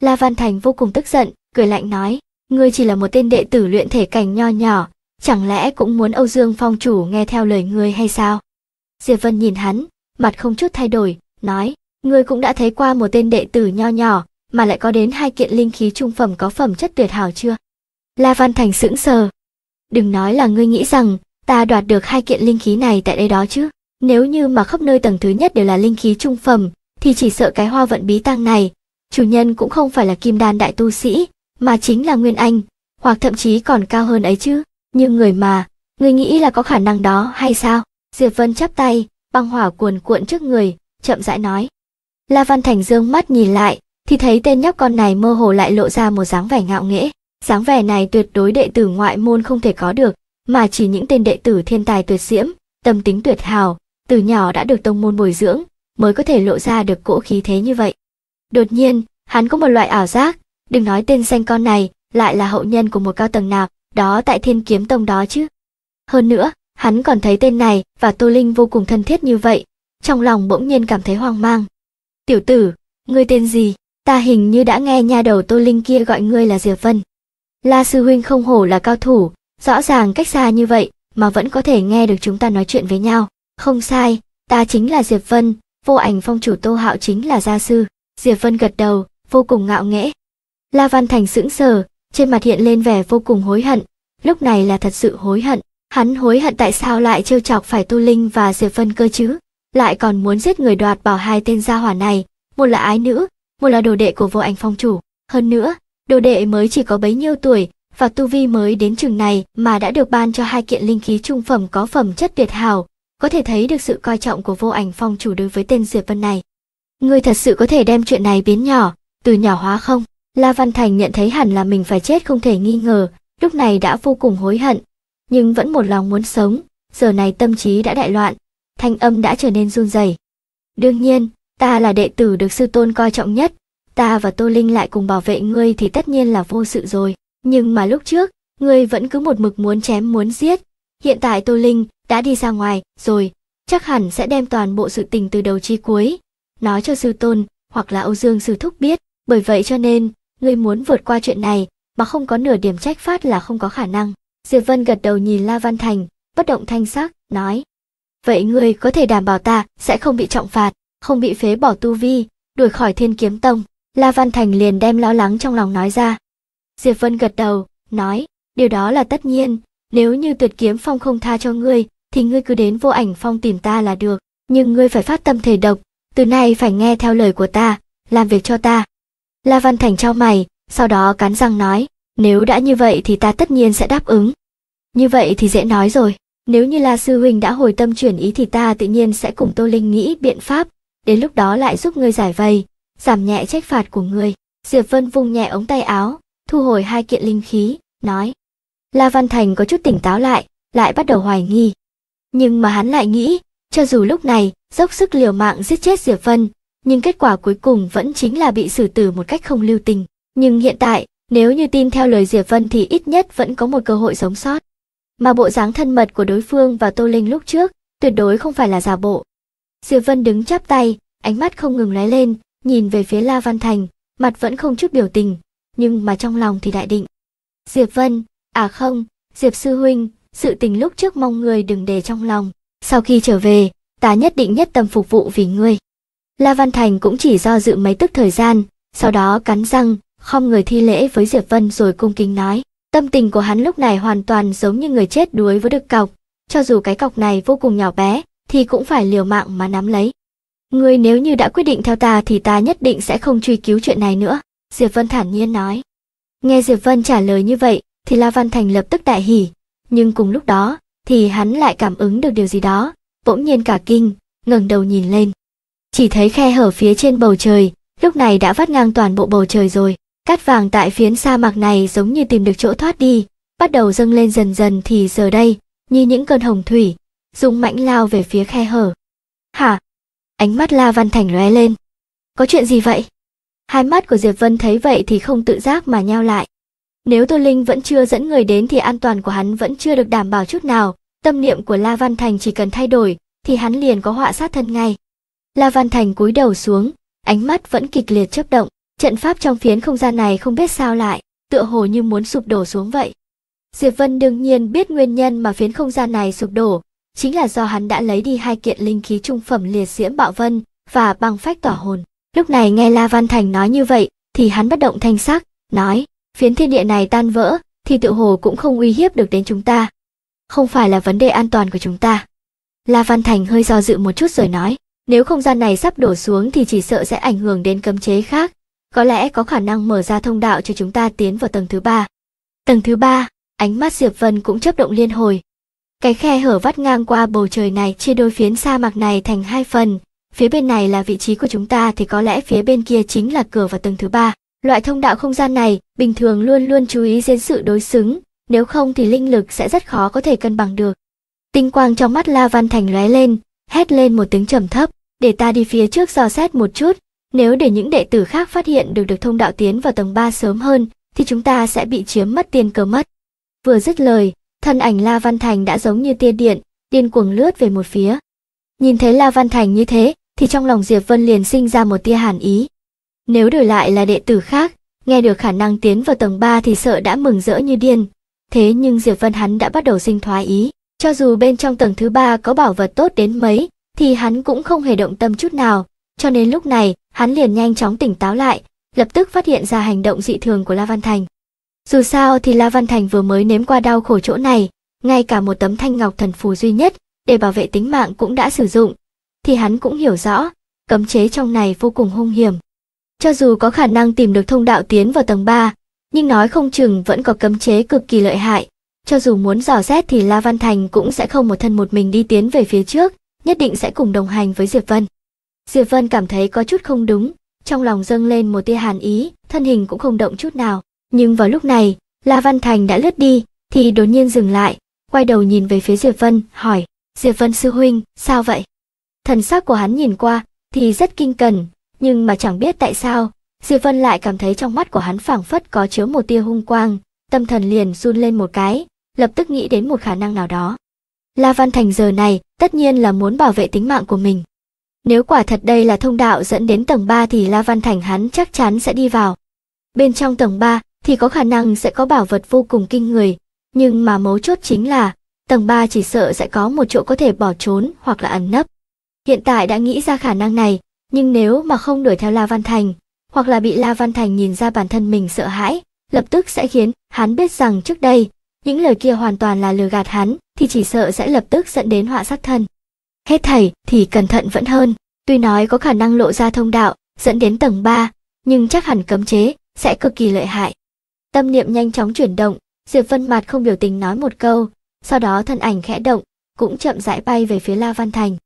La Văn Thành vô cùng tức giận, cười lạnh nói, ngươi chỉ là một tên đệ tử luyện thể cảnh nho nhỏ, chẳng lẽ cũng muốn Âu Dương Phong chủ nghe theo lời ngươi hay sao? Diệp Vân nhìn hắn, mặt không chút thay đổi, nói, ngươi cũng đã thấy qua một tên đệ tử nho nhỏ, mà lại có đến hai kiện linh khí trung phẩm có phẩm chất tuyệt hảo chưa? La Văn Thành sững sờ. Đừng nói là ngươi nghĩ rằng, ta đoạt được hai kiện linh khí này tại đây đó chứ. Nếu như mà khắp nơi tầng thứ nhất đều là linh khí trung phẩm, thì chỉ sợ cái hoa vận bí tăng này, chủ nhân cũng không phải là kim đan đại tu sĩ, mà chính là Nguyên Anh, hoặc thậm chí còn cao hơn ấy chứ. Nhưng người mà, ngươi nghĩ là có khả năng đó hay sao? Diệp Vân chắp tay, băng hỏa cuồn cuộn trước người, chậm rãi nói. La Văn Thành dương mắt nhìn lại, thì thấy tên nhóc con này mơ hồ lại lộ ra một dáng vẻ ngạo nghễ. Dáng vẻ này tuyệt đối đệ tử ngoại môn không thể có được, mà chỉ những tên đệ tử thiên tài tuyệt diễm, tâm tính tuyệt hào, từ nhỏ đã được tông môn bồi dưỡng, mới có thể lộ ra được cỗ khí thế như vậy. Đột nhiên, hắn có một loại ảo giác, đừng nói tên xanh con này, lại là hậu nhân của một cao tầng nào, đó tại thiên kiếm tông đó chứ. Hơn nữa, Hắn còn thấy tên này và Tô Linh vô cùng thân thiết như vậy, trong lòng bỗng nhiên cảm thấy hoang mang. Tiểu tử, ngươi tên gì? Ta hình như đã nghe nha đầu Tô Linh kia gọi ngươi là Diệp Vân. La sư huynh không hổ là cao thủ, rõ ràng cách xa như vậy mà vẫn có thể nghe được chúng ta nói chuyện với nhau. Không sai, ta chính là Diệp Vân, vô ảnh phong chủ Tô Hạo chính là gia sư. Diệp Vân gật đầu, vô cùng ngạo nghễ. La Văn Thành sững sờ, trên mặt hiện lên vẻ vô cùng hối hận, lúc này là thật sự hối hận, Hắn hối hận tại sao lại trêu chọc phải Tu Linh và Diệp Vân cơ chứ, lại còn muốn giết người đoạt bảo hai tên gia hỏa này, một là ái nữ, một là đồ đệ của vô ảnh phong chủ. Hơn nữa, đồ đệ mới chỉ có bấy nhiêu tuổi và Tu Vi mới đến trường này mà đã được ban cho hai kiện linh khí trung phẩm có phẩm chất tuyệt hảo, có thể thấy được sự coi trọng của vô ảnh phong chủ đối với tên Diệp Vân này. Ngươi thật sự có thể đem chuyện này biến nhỏ, từ nhỏ hóa không? La Văn Thành nhận thấy hẳn là mình phải chết không thể nghi ngờ, lúc này đã vô cùng hối hận, nhưng vẫn một lòng muốn sống, giờ này tâm trí đã đại loạn, thanh âm đã trở nên run rẩy. Đương nhiên, ta là đệ tử được sư tôn coi trọng nhất, ta và Tô Linh lại cùng bảo vệ ngươi thì tất nhiên là vô sự rồi, nhưng mà lúc trước, ngươi vẫn cứ một mực muốn chém muốn giết. Hiện tại Tô Linh đã đi ra ngoài rồi, chắc hẳn sẽ đem toàn bộ sự tình từ đầu chi cuối, nói cho sư tôn hoặc là Âu Dương sư thúc biết, bởi vậy cho nên, ngươi muốn vượt qua chuyện này mà không có nửa điểm trách phát là không có khả năng. Diệp Vân gật đầu nhìn La Văn Thành, bất động thanh sắc, nói. Vậy ngươi có thể đảm bảo ta sẽ không bị trọng phạt, không bị phế bỏ tu vi, đuổi khỏi thiên kiếm tông. La Văn Thành liền đem lo lắng trong lòng nói ra. Diệp Vân gật đầu, nói, điều đó là tất nhiên, nếu như tuyệt kiếm phong không tha cho ngươi, thì ngươi cứ đến vô ảnh phong tìm ta là được, nhưng ngươi phải phát tâm thể độc, từ nay phải nghe theo lời của ta, làm việc cho ta. La Văn Thành trao mày, sau đó cắn răng nói, nếu đã như vậy thì ta tất nhiên sẽ đáp ứng. Như vậy thì dễ nói rồi, nếu như là Sư Huynh đã hồi tâm chuyển ý thì ta tự nhiên sẽ cùng Tô Linh nghĩ biện pháp, đến lúc đó lại giúp ngươi giải vây, giảm nhẹ trách phạt của ngươi. Diệp Vân vùng nhẹ ống tay áo, thu hồi hai kiện linh khí, nói. La Văn Thành có chút tỉnh táo lại, lại bắt đầu hoài nghi. Nhưng mà hắn lại nghĩ, cho dù lúc này dốc sức liều mạng giết chết Diệp Vân, nhưng kết quả cuối cùng vẫn chính là bị xử tử một cách không lưu tình. Nhưng hiện tại, nếu như tin theo lời Diệp Vân thì ít nhất vẫn có một cơ hội sống sót. Mà bộ dáng thân mật của đối phương và Tô Linh lúc trước tuyệt đối không phải là giả bộ. Diệp Vân đứng chắp tay, ánh mắt không ngừng lóe lên, nhìn về phía La Văn Thành, mặt vẫn không chút biểu tình, nhưng mà trong lòng thì đại định. Diệp Vân, à không, Diệp Sư Huynh, sự tình lúc trước mong người đừng để trong lòng. Sau khi trở về, ta nhất định nhất tâm phục vụ vì ngươi. La Văn Thành cũng chỉ do dự mấy tức thời gian, sau đó cắn răng, không người thi lễ với Diệp Vân rồi cung kính nói. Tâm tình của hắn lúc này hoàn toàn giống như người chết đuối với được cọc, cho dù cái cọc này vô cùng nhỏ bé, thì cũng phải liều mạng mà nắm lấy. Ngươi nếu như đã quyết định theo ta thì ta nhất định sẽ không truy cứu chuyện này nữa, Diệp Vân thản nhiên nói. Nghe Diệp Vân trả lời như vậy, thì La Văn Thành lập tức đại hỉ, nhưng cùng lúc đó, thì hắn lại cảm ứng được điều gì đó, bỗng nhiên cả kinh, ngẩng đầu nhìn lên. Chỉ thấy khe hở phía trên bầu trời, lúc này đã vắt ngang toàn bộ bầu trời rồi. Cát vàng tại phiến sa mạc này giống như tìm được chỗ thoát đi, bắt đầu dâng lên dần dần thì giờ đây, như những cơn hồng thủy, dùng mãnh lao về phía khe hở. Hả? Ánh mắt La Văn Thành lóe lên. Có chuyện gì vậy? Hai mắt của Diệp Vân thấy vậy thì không tự giác mà nheo lại. Nếu Tô Linh vẫn chưa dẫn người đến thì an toàn của hắn vẫn chưa được đảm bảo chút nào, tâm niệm của La Văn Thành chỉ cần thay đổi thì hắn liền có họa sát thân ngay. La Văn Thành cúi đầu xuống, ánh mắt vẫn kịch liệt chớp động. Trận pháp trong phiến không gian này không biết sao lại, tựa hồ như muốn sụp đổ xuống vậy. Diệp Vân đương nhiên biết nguyên nhân mà phiến không gian này sụp đổ, chính là do hắn đã lấy đi hai kiện linh khí trung phẩm liệt diễm bạo vân và băng phách tỏa hồn. Lúc này nghe La Văn Thành nói như vậy, thì hắn bất động thanh sắc, nói, phiến thiên địa này tan vỡ, thì tự hồ cũng không uy hiếp được đến chúng ta. Không phải là vấn đề an toàn của chúng ta. La Văn Thành hơi do dự một chút rồi nói, nếu không gian này sắp đổ xuống thì chỉ sợ sẽ ảnh hưởng đến cấm chế khác, có lẽ có khả năng mở ra thông đạo cho chúng ta tiến vào tầng thứ ba. Tầng thứ ba, ánh mắt Diệp Vân cũng chấp động liên hồi. Cái khe hở vắt ngang qua bầu trời này chia đôi phiến sa mạc này thành hai phần, phía bên này là vị trí của chúng ta thì có lẽ phía bên kia chính là cửa vào tầng thứ ba. Loại thông đạo không gian này bình thường luôn luôn chú ý đến sự đối xứng, nếu không thì linh lực sẽ rất khó có thể cân bằng được. Tinh quang trong mắt La Văn Thành lóe lên, hét lên một tiếng trầm thấp, để ta đi phía trước dò xét một chút, nếu để những đệ tử khác phát hiện được được thông đạo tiến vào tầng 3 sớm hơn, thì chúng ta sẽ bị chiếm mất tiền cờ mất. Vừa dứt lời, thân ảnh La Văn Thành đã giống như tia điện, điên cuồng lướt về một phía. Nhìn thấy La Văn Thành như thế, thì trong lòng Diệp Vân liền sinh ra một tia hàn ý. Nếu đổi lại là đệ tử khác, nghe được khả năng tiến vào tầng 3 thì sợ đã mừng rỡ như điên. Thế nhưng Diệp Vân hắn đã bắt đầu sinh thoái ý, cho dù bên trong tầng thứ ba có bảo vật tốt đến mấy, thì hắn cũng không hề động tâm chút nào, cho nên lúc này hắn liền nhanh chóng tỉnh táo lại lập tức phát hiện ra hành động dị thường của la văn thành dù sao thì la văn thành vừa mới nếm qua đau khổ chỗ này ngay cả một tấm thanh ngọc thần phù duy nhất để bảo vệ tính mạng cũng đã sử dụng thì hắn cũng hiểu rõ cấm chế trong này vô cùng hung hiểm cho dù có khả năng tìm được thông đạo tiến vào tầng 3, nhưng nói không chừng vẫn có cấm chế cực kỳ lợi hại cho dù muốn dò xét thì la văn thành cũng sẽ không một thân một mình đi tiến về phía trước nhất định sẽ cùng đồng hành với diệp vân Diệp Vân cảm thấy có chút không đúng, trong lòng dâng lên một tia hàn ý, thân hình cũng không động chút nào. Nhưng vào lúc này, La Văn Thành đã lướt đi, thì đột nhiên dừng lại, quay đầu nhìn về phía Diệp Vân, hỏi, Diệp Vân sư huynh, sao vậy? Thần sắc của hắn nhìn qua, thì rất kinh cần, nhưng mà chẳng biết tại sao, Diệp Vân lại cảm thấy trong mắt của hắn phảng phất có chứa một tia hung quang, tâm thần liền run lên một cái, lập tức nghĩ đến một khả năng nào đó. La Văn Thành giờ này tất nhiên là muốn bảo vệ tính mạng của mình, nếu quả thật đây là thông đạo dẫn đến tầng 3 thì La Văn Thành hắn chắc chắn sẽ đi vào. Bên trong tầng 3 thì có khả năng sẽ có bảo vật vô cùng kinh người, nhưng mà mấu chốt chính là tầng 3 chỉ sợ sẽ có một chỗ có thể bỏ trốn hoặc là ẩn nấp. Hiện tại đã nghĩ ra khả năng này, nhưng nếu mà không đuổi theo La Văn Thành, hoặc là bị La Văn Thành nhìn ra bản thân mình sợ hãi, lập tức sẽ khiến hắn biết rằng trước đây, những lời kia hoàn toàn là lừa gạt hắn, thì chỉ sợ sẽ lập tức dẫn đến họa sát thân hết thảy thì cẩn thận vẫn hơn. Tuy nói có khả năng lộ ra thông đạo dẫn đến tầng 3, nhưng chắc hẳn cấm chế sẽ cực kỳ lợi hại. Tâm niệm nhanh chóng chuyển động, Diệp Vân mặt không biểu tình nói một câu, sau đó thân ảnh khẽ động, cũng chậm rãi bay về phía La Văn Thành.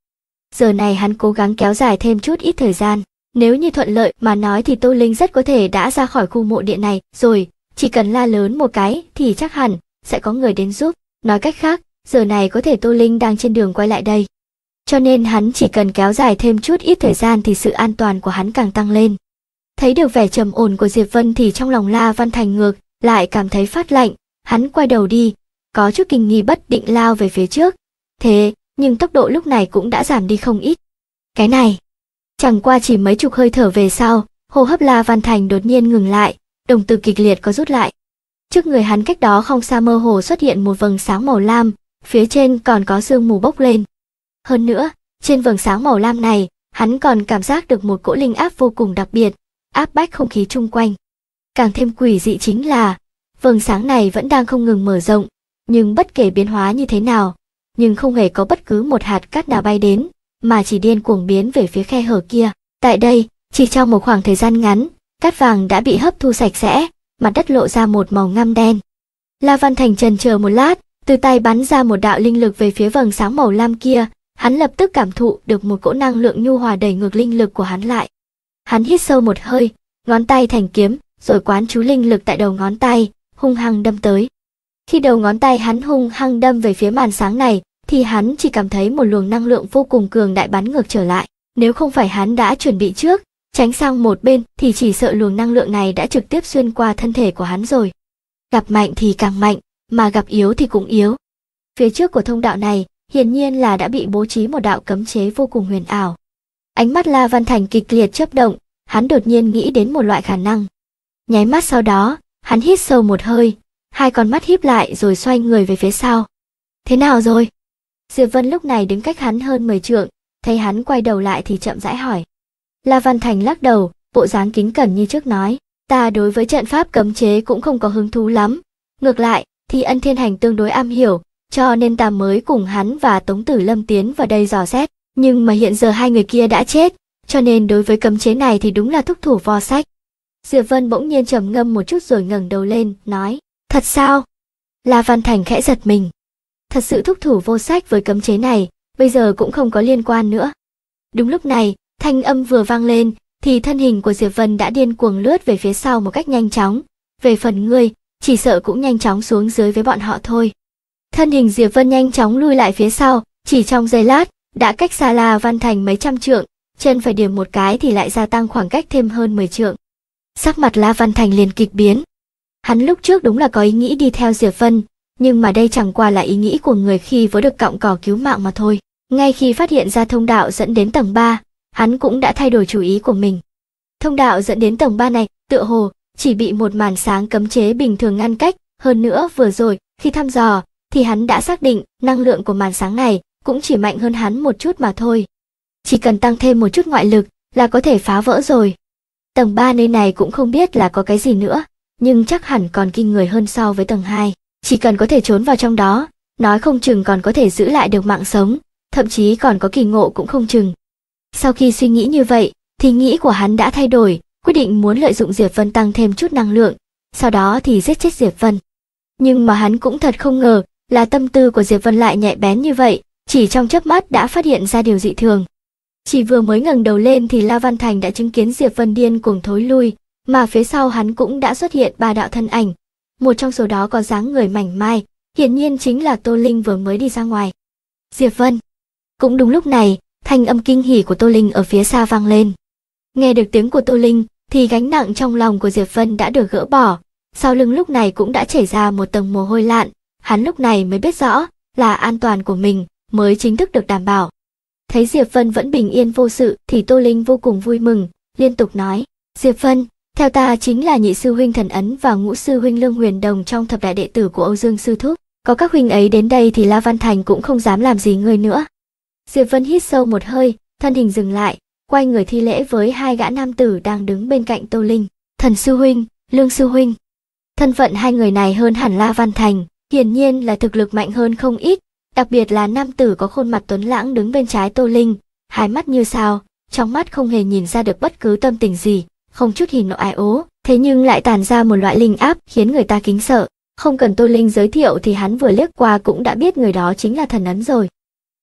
Giờ này hắn cố gắng kéo dài thêm chút ít thời gian, nếu như thuận lợi mà nói thì Tô Linh rất có thể đã ra khỏi khu mộ địa này rồi, chỉ cần la lớn một cái thì chắc hẳn sẽ có người đến giúp. Nói cách khác, giờ này có thể Tô Linh đang trên đường quay lại đây. Cho nên hắn chỉ cần kéo dài thêm chút ít thời gian thì sự an toàn của hắn càng tăng lên. Thấy được vẻ trầm ổn của Diệp Vân thì trong lòng La Văn Thành ngược, lại cảm thấy phát lạnh, hắn quay đầu đi, có chút kinh nghi bất định lao về phía trước. Thế, nhưng tốc độ lúc này cũng đã giảm đi không ít. Cái này, chẳng qua chỉ mấy chục hơi thở về sau, hô hấp La Văn Thành đột nhiên ngừng lại, đồng từ kịch liệt có rút lại. Trước người hắn cách đó không xa mơ hồ xuất hiện một vầng sáng màu lam, phía trên còn có sương mù bốc lên. Hơn nữa, trên vầng sáng màu lam này, hắn còn cảm giác được một cỗ linh áp vô cùng đặc biệt, áp bách không khí chung quanh. Càng thêm quỷ dị chính là, vầng sáng này vẫn đang không ngừng mở rộng, nhưng bất kể biến hóa như thế nào, nhưng không hề có bất cứ một hạt cát nào bay đến, mà chỉ điên cuồng biến về phía khe hở kia. Tại đây, chỉ trong một khoảng thời gian ngắn, cát vàng đã bị hấp thu sạch sẽ, mặt đất lộ ra một màu ngăm đen. La Văn Thành trần chờ một lát, từ tay bắn ra một đạo linh lực về phía vầng sáng màu lam kia, Hắn lập tức cảm thụ được một cỗ năng lượng nhu hòa đẩy ngược linh lực của hắn lại. Hắn hít sâu một hơi, ngón tay thành kiếm, rồi quán chú linh lực tại đầu ngón tay, hung hăng đâm tới. Khi đầu ngón tay hắn hung hăng đâm về phía màn sáng này, thì hắn chỉ cảm thấy một luồng năng lượng vô cùng cường đại bắn ngược trở lại. Nếu không phải hắn đã chuẩn bị trước, tránh sang một bên thì chỉ sợ luồng năng lượng này đã trực tiếp xuyên qua thân thể của hắn rồi. Gặp mạnh thì càng mạnh, mà gặp yếu thì cũng yếu. Phía trước của thông đạo này hiển nhiên là đã bị bố trí một đạo cấm chế vô cùng huyền ảo. Ánh mắt La Văn Thành kịch liệt chớp động, hắn đột nhiên nghĩ đến một loại khả năng. Nháy mắt sau đó, hắn hít sâu một hơi, hai con mắt híp lại rồi xoay người về phía sau. Thế nào rồi? Diệp Vân lúc này đứng cách hắn hơn 10 trượng, thấy hắn quay đầu lại thì chậm rãi hỏi. La Văn Thành lắc đầu, bộ dáng kính cẩn như trước nói, ta đối với trận pháp cấm chế cũng không có hứng thú lắm. Ngược lại, thì ân thiên hành tương đối am hiểu, cho nên ta mới cùng hắn và Tống Tử Lâm tiến vào đây dò xét. Nhưng mà hiện giờ hai người kia đã chết, cho nên đối với cấm chế này thì đúng là thúc thủ vo sách. Diệp Vân bỗng nhiên trầm ngâm một chút rồi ngẩng đầu lên, nói, thật sao? La Văn Thành khẽ giật mình. Thật sự thúc thủ vô sách với cấm chế này, bây giờ cũng không có liên quan nữa. Đúng lúc này, thanh âm vừa vang lên, thì thân hình của Diệp Vân đã điên cuồng lướt về phía sau một cách nhanh chóng. Về phần ngươi, chỉ sợ cũng nhanh chóng xuống dưới với bọn họ thôi. Thân hình Diệp Vân nhanh chóng lui lại phía sau, chỉ trong giây lát, đã cách xa La Văn Thành mấy trăm trượng, chân phải điểm một cái thì lại gia tăng khoảng cách thêm hơn 10 trượng. Sắc mặt La Văn Thành liền kịch biến. Hắn lúc trước đúng là có ý nghĩ đi theo Diệp Vân, nhưng mà đây chẳng qua là ý nghĩ của người khi vừa được cọng cỏ cứu mạng mà thôi. Ngay khi phát hiện ra thông đạo dẫn đến tầng 3, hắn cũng đã thay đổi chủ ý của mình. Thông đạo dẫn đến tầng 3 này, tựa hồ, chỉ bị một màn sáng cấm chế bình thường ngăn cách, hơn nữa vừa rồi, khi thăm dò, thì hắn đã xác định năng lượng của màn sáng này cũng chỉ mạnh hơn hắn một chút mà thôi. Chỉ cần tăng thêm một chút ngoại lực là có thể phá vỡ rồi. Tầng 3 nơi này cũng không biết là có cái gì nữa, nhưng chắc hẳn còn kinh người hơn so với tầng 2. Chỉ cần có thể trốn vào trong đó, nói không chừng còn có thể giữ lại được mạng sống, thậm chí còn có kỳ ngộ cũng không chừng. Sau khi suy nghĩ như vậy, thì nghĩ của hắn đã thay đổi, quyết định muốn lợi dụng Diệp Vân tăng thêm chút năng lượng, sau đó thì giết chết Diệp Vân. Nhưng mà hắn cũng thật không ngờ, là tâm tư của Diệp Vân lại nhạy bén như vậy, chỉ trong chớp mắt đã phát hiện ra điều dị thường. Chỉ vừa mới ngẩng đầu lên thì La Văn Thành đã chứng kiến Diệp Vân điên cuồng thối lui, mà phía sau hắn cũng đã xuất hiện ba đạo thân ảnh. Một trong số đó có dáng người mảnh mai, hiển nhiên chính là Tô Linh vừa mới đi ra ngoài. Diệp Vân. Cũng đúng lúc này, thanh âm kinh hỉ của Tô Linh ở phía xa vang lên. Nghe được tiếng của Tô Linh thì gánh nặng trong lòng của Diệp Vân đã được gỡ bỏ, sau lưng lúc này cũng đã chảy ra một tầng mồ hôi lạn, hắn lúc này mới biết rõ là an toàn của mình mới chính thức được đảm bảo. Thấy Diệp Vân vẫn bình yên vô sự thì Tô Linh vô cùng vui mừng, liên tục nói, Diệp Vân, theo ta chính là nhị sư huynh thần ấn và ngũ sư huynh lương huyền đồng trong thập đại đệ tử của Âu Dương Sư Thúc. Có các huynh ấy đến đây thì La Văn Thành cũng không dám làm gì người nữa. Diệp Vân hít sâu một hơi, thân hình dừng lại, quay người thi lễ với hai gã nam tử đang đứng bên cạnh Tô Linh. Thần sư huynh, Lương sư huynh. Thân phận hai người này hơn hẳn La Văn Thành, Hiển nhiên là thực lực mạnh hơn không ít, đặc biệt là nam tử có khuôn mặt tuấn lãng đứng bên trái Tô Linh, hai mắt như sao, trong mắt không hề nhìn ra được bất cứ tâm tình gì, không chút hình nộ ai ố, thế nhưng lại tàn ra một loại linh áp khiến người ta kính sợ. Không cần Tô Linh giới thiệu thì hắn vừa liếc qua cũng đã biết người đó chính là thần ấn rồi.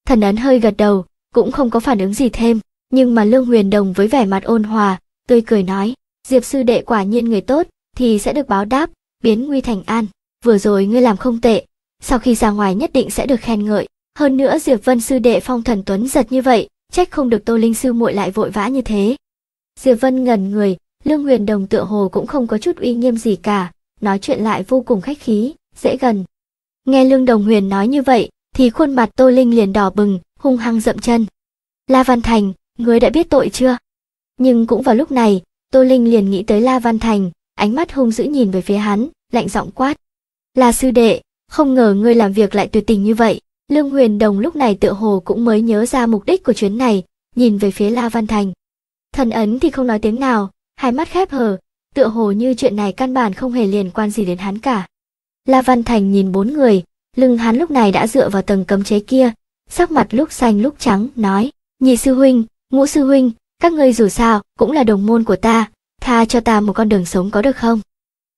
Thần ấn hơi gật đầu, cũng không có phản ứng gì thêm, nhưng mà Lương Huyền Đồng với vẻ mặt ôn hòa, tươi cười nói, Diệp sư đệ quả nhiên người tốt, thì sẽ được báo đáp, biến nguy thành an vừa rồi ngươi làm không tệ, sau khi ra ngoài nhất định sẽ được khen ngợi. Hơn nữa Diệp Vân sư đệ phong thần tuấn giật như vậy, trách không được Tô Linh sư muội lại vội vã như thế. Diệp Vân ngẩn người, Lương Huyền Đồng tựa hồ cũng không có chút uy nghiêm gì cả, nói chuyện lại vô cùng khách khí, dễ gần. Nghe Lương Đồng Huyền nói như vậy, thì khuôn mặt Tô Linh liền đỏ bừng, hung hăng dậm chân. La Văn Thành, ngươi đã biết tội chưa? Nhưng cũng vào lúc này, Tô Linh liền nghĩ tới La Văn Thành, ánh mắt hung dữ nhìn về phía hắn, lạnh giọng quát, là sư đệ, không ngờ ngươi làm việc lại tuyệt tình như vậy. Lương Huyền Đồng lúc này tựa hồ cũng mới nhớ ra mục đích của chuyến này, nhìn về phía La Văn Thành. Thần ấn thì không nói tiếng nào, hai mắt khép hờ, tựa hồ như chuyện này căn bản không hề liên quan gì đến hắn cả. La Văn Thành nhìn bốn người, lưng hắn lúc này đã dựa vào tầng cấm chế kia, sắc mặt lúc xanh lúc trắng, nói, nhị sư huynh, ngũ sư huynh, các ngươi dù sao cũng là đồng môn của ta, tha cho ta một con đường sống có được không?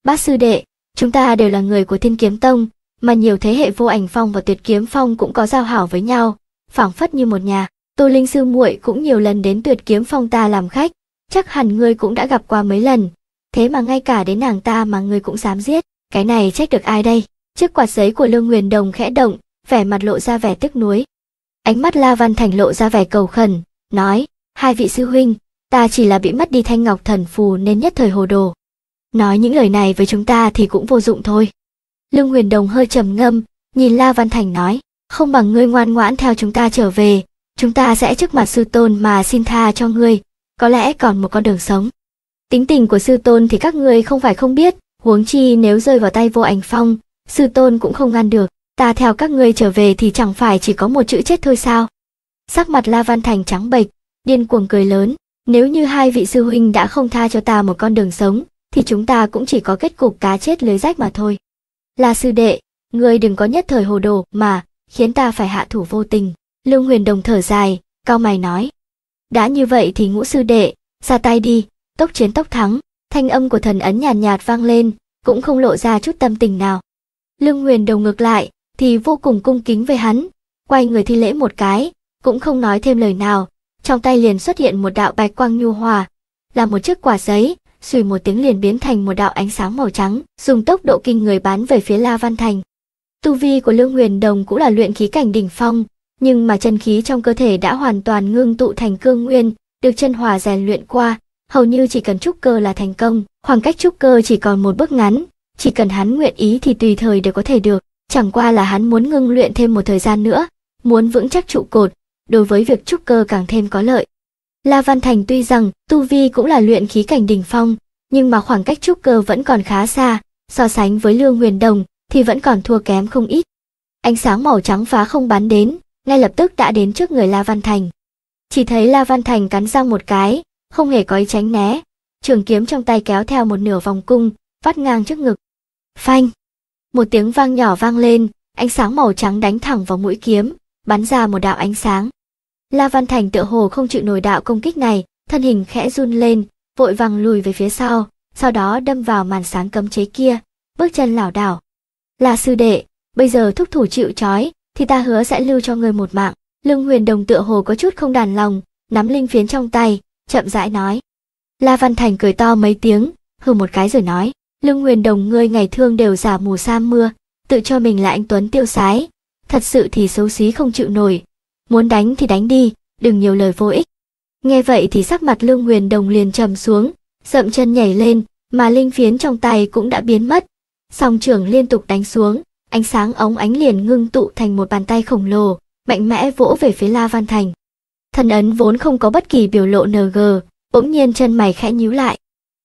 Bác sư đệ, Chúng ta đều là người của Thiên Kiếm Tông, mà nhiều thế hệ vô ảnh phong và tuyệt kiếm phong cũng có giao hảo với nhau, phảng phất như một nhà. Tô Linh sư muội cũng nhiều lần đến tuyệt kiếm phong ta làm khách, chắc hẳn ngươi cũng đã gặp qua mấy lần. Thế mà ngay cả đến nàng ta mà ngươi cũng dám giết, cái này trách được ai đây? Chiếc quạt giấy của Lương Nguyền Đồng khẽ động, vẻ mặt lộ ra vẻ tức nuối. Ánh mắt La Văn Thành lộ ra vẻ cầu khẩn, nói, hai vị sư huynh, ta chỉ là bị mất đi thanh ngọc thần phù nên nhất thời hồ đồ nói những lời này với chúng ta thì cũng vô dụng thôi. Lương Huyền Đồng hơi trầm ngâm, nhìn La Văn Thành nói, không bằng ngươi ngoan ngoãn theo chúng ta trở về, chúng ta sẽ trước mặt sư tôn mà xin tha cho ngươi, có lẽ còn một con đường sống. Tính tình của sư tôn thì các ngươi không phải không biết, huống chi nếu rơi vào tay vô ảnh phong, sư tôn cũng không ngăn được, ta theo các ngươi trở về thì chẳng phải chỉ có một chữ chết thôi sao. Sắc mặt La Văn Thành trắng bệch, điên cuồng cười lớn, nếu như hai vị sư huynh đã không tha cho ta một con đường sống, thì chúng ta cũng chỉ có kết cục cá chết lưới rách mà thôi. Là sư đệ, ngươi đừng có nhất thời hồ đồ mà, khiến ta phải hạ thủ vô tình. Lương Huyền Đồng thở dài, cao mày nói. Đã như vậy thì ngũ sư đệ, ra tay đi, tốc chiến tốc thắng, thanh âm của thần ấn nhàn nhạt, nhạt vang lên, cũng không lộ ra chút tâm tình nào. Lương Huyền đầu ngược lại, thì vô cùng cung kính với hắn, quay người thi lễ một cái, cũng không nói thêm lời nào, trong tay liền xuất hiện một đạo bạch quang nhu hòa, là một chiếc quả giấy, sủi một tiếng liền biến thành một đạo ánh sáng màu trắng, dùng tốc độ kinh người bán về phía La Văn Thành. Tu vi của Lương Huyền Đồng cũng là luyện khí cảnh đỉnh phong, nhưng mà chân khí trong cơ thể đã hoàn toàn ngưng tụ thành cương nguyên, được chân hòa rèn luyện qua, hầu như chỉ cần trúc cơ là thành công, khoảng cách trúc cơ chỉ còn một bước ngắn, chỉ cần hắn nguyện ý thì tùy thời đều có thể được, chẳng qua là hắn muốn ngưng luyện thêm một thời gian nữa, muốn vững chắc trụ cột, đối với việc trúc cơ càng thêm có lợi. La Văn Thành tuy rằng tu vi cũng là luyện khí cảnh đỉnh phong, nhưng mà khoảng cách trúc cơ vẫn còn khá xa, so sánh với Lương Huyền Đồng thì vẫn còn thua kém không ít. Ánh sáng màu trắng phá không bắn đến, ngay lập tức đã đến trước người La Văn Thành. Chỉ thấy La Văn Thành cắn răng một cái, không hề có ý tránh né, trường kiếm trong tay kéo theo một nửa vòng cung, vắt ngang trước ngực. Phanh! Một tiếng vang nhỏ vang lên, ánh sáng màu trắng đánh thẳng vào mũi kiếm, bắn ra một đạo ánh sáng. La Văn Thành tựa hồ không chịu nổi đạo công kích này, thân hình khẽ run lên, vội vàng lùi về phía sau, sau đó đâm vào màn sáng cấm chế kia, bước chân lảo đảo. "Là sư đệ, bây giờ thúc thủ chịu trói, thì ta hứa sẽ lưu cho người một mạng." Lương Huyền Đồng tựa hồ có chút không đàn lòng, nắm linh phiến trong tay, chậm rãi nói. La Văn Thành cười to mấy tiếng, hừ một cái rồi nói, "Lương Huyền Đồng ngươi ngày thương đều giả mù sa mưa, tự cho mình là anh tuấn tiêu sái, thật sự thì xấu xí không chịu nổi, muốn đánh thì đánh đi, đừng nhiều lời vô ích. Nghe vậy thì sắc mặt Lương Huyền Đồng liền trầm xuống, sậm chân nhảy lên, mà linh phiến trong tay cũng đã biến mất. Song trưởng liên tục đánh xuống, ánh sáng ống ánh liền ngưng tụ thành một bàn tay khổng lồ, mạnh mẽ vỗ về phía La Văn Thành. Thần ấn vốn không có bất kỳ biểu lộ NG, bỗng nhiên chân mày khẽ nhíu lại.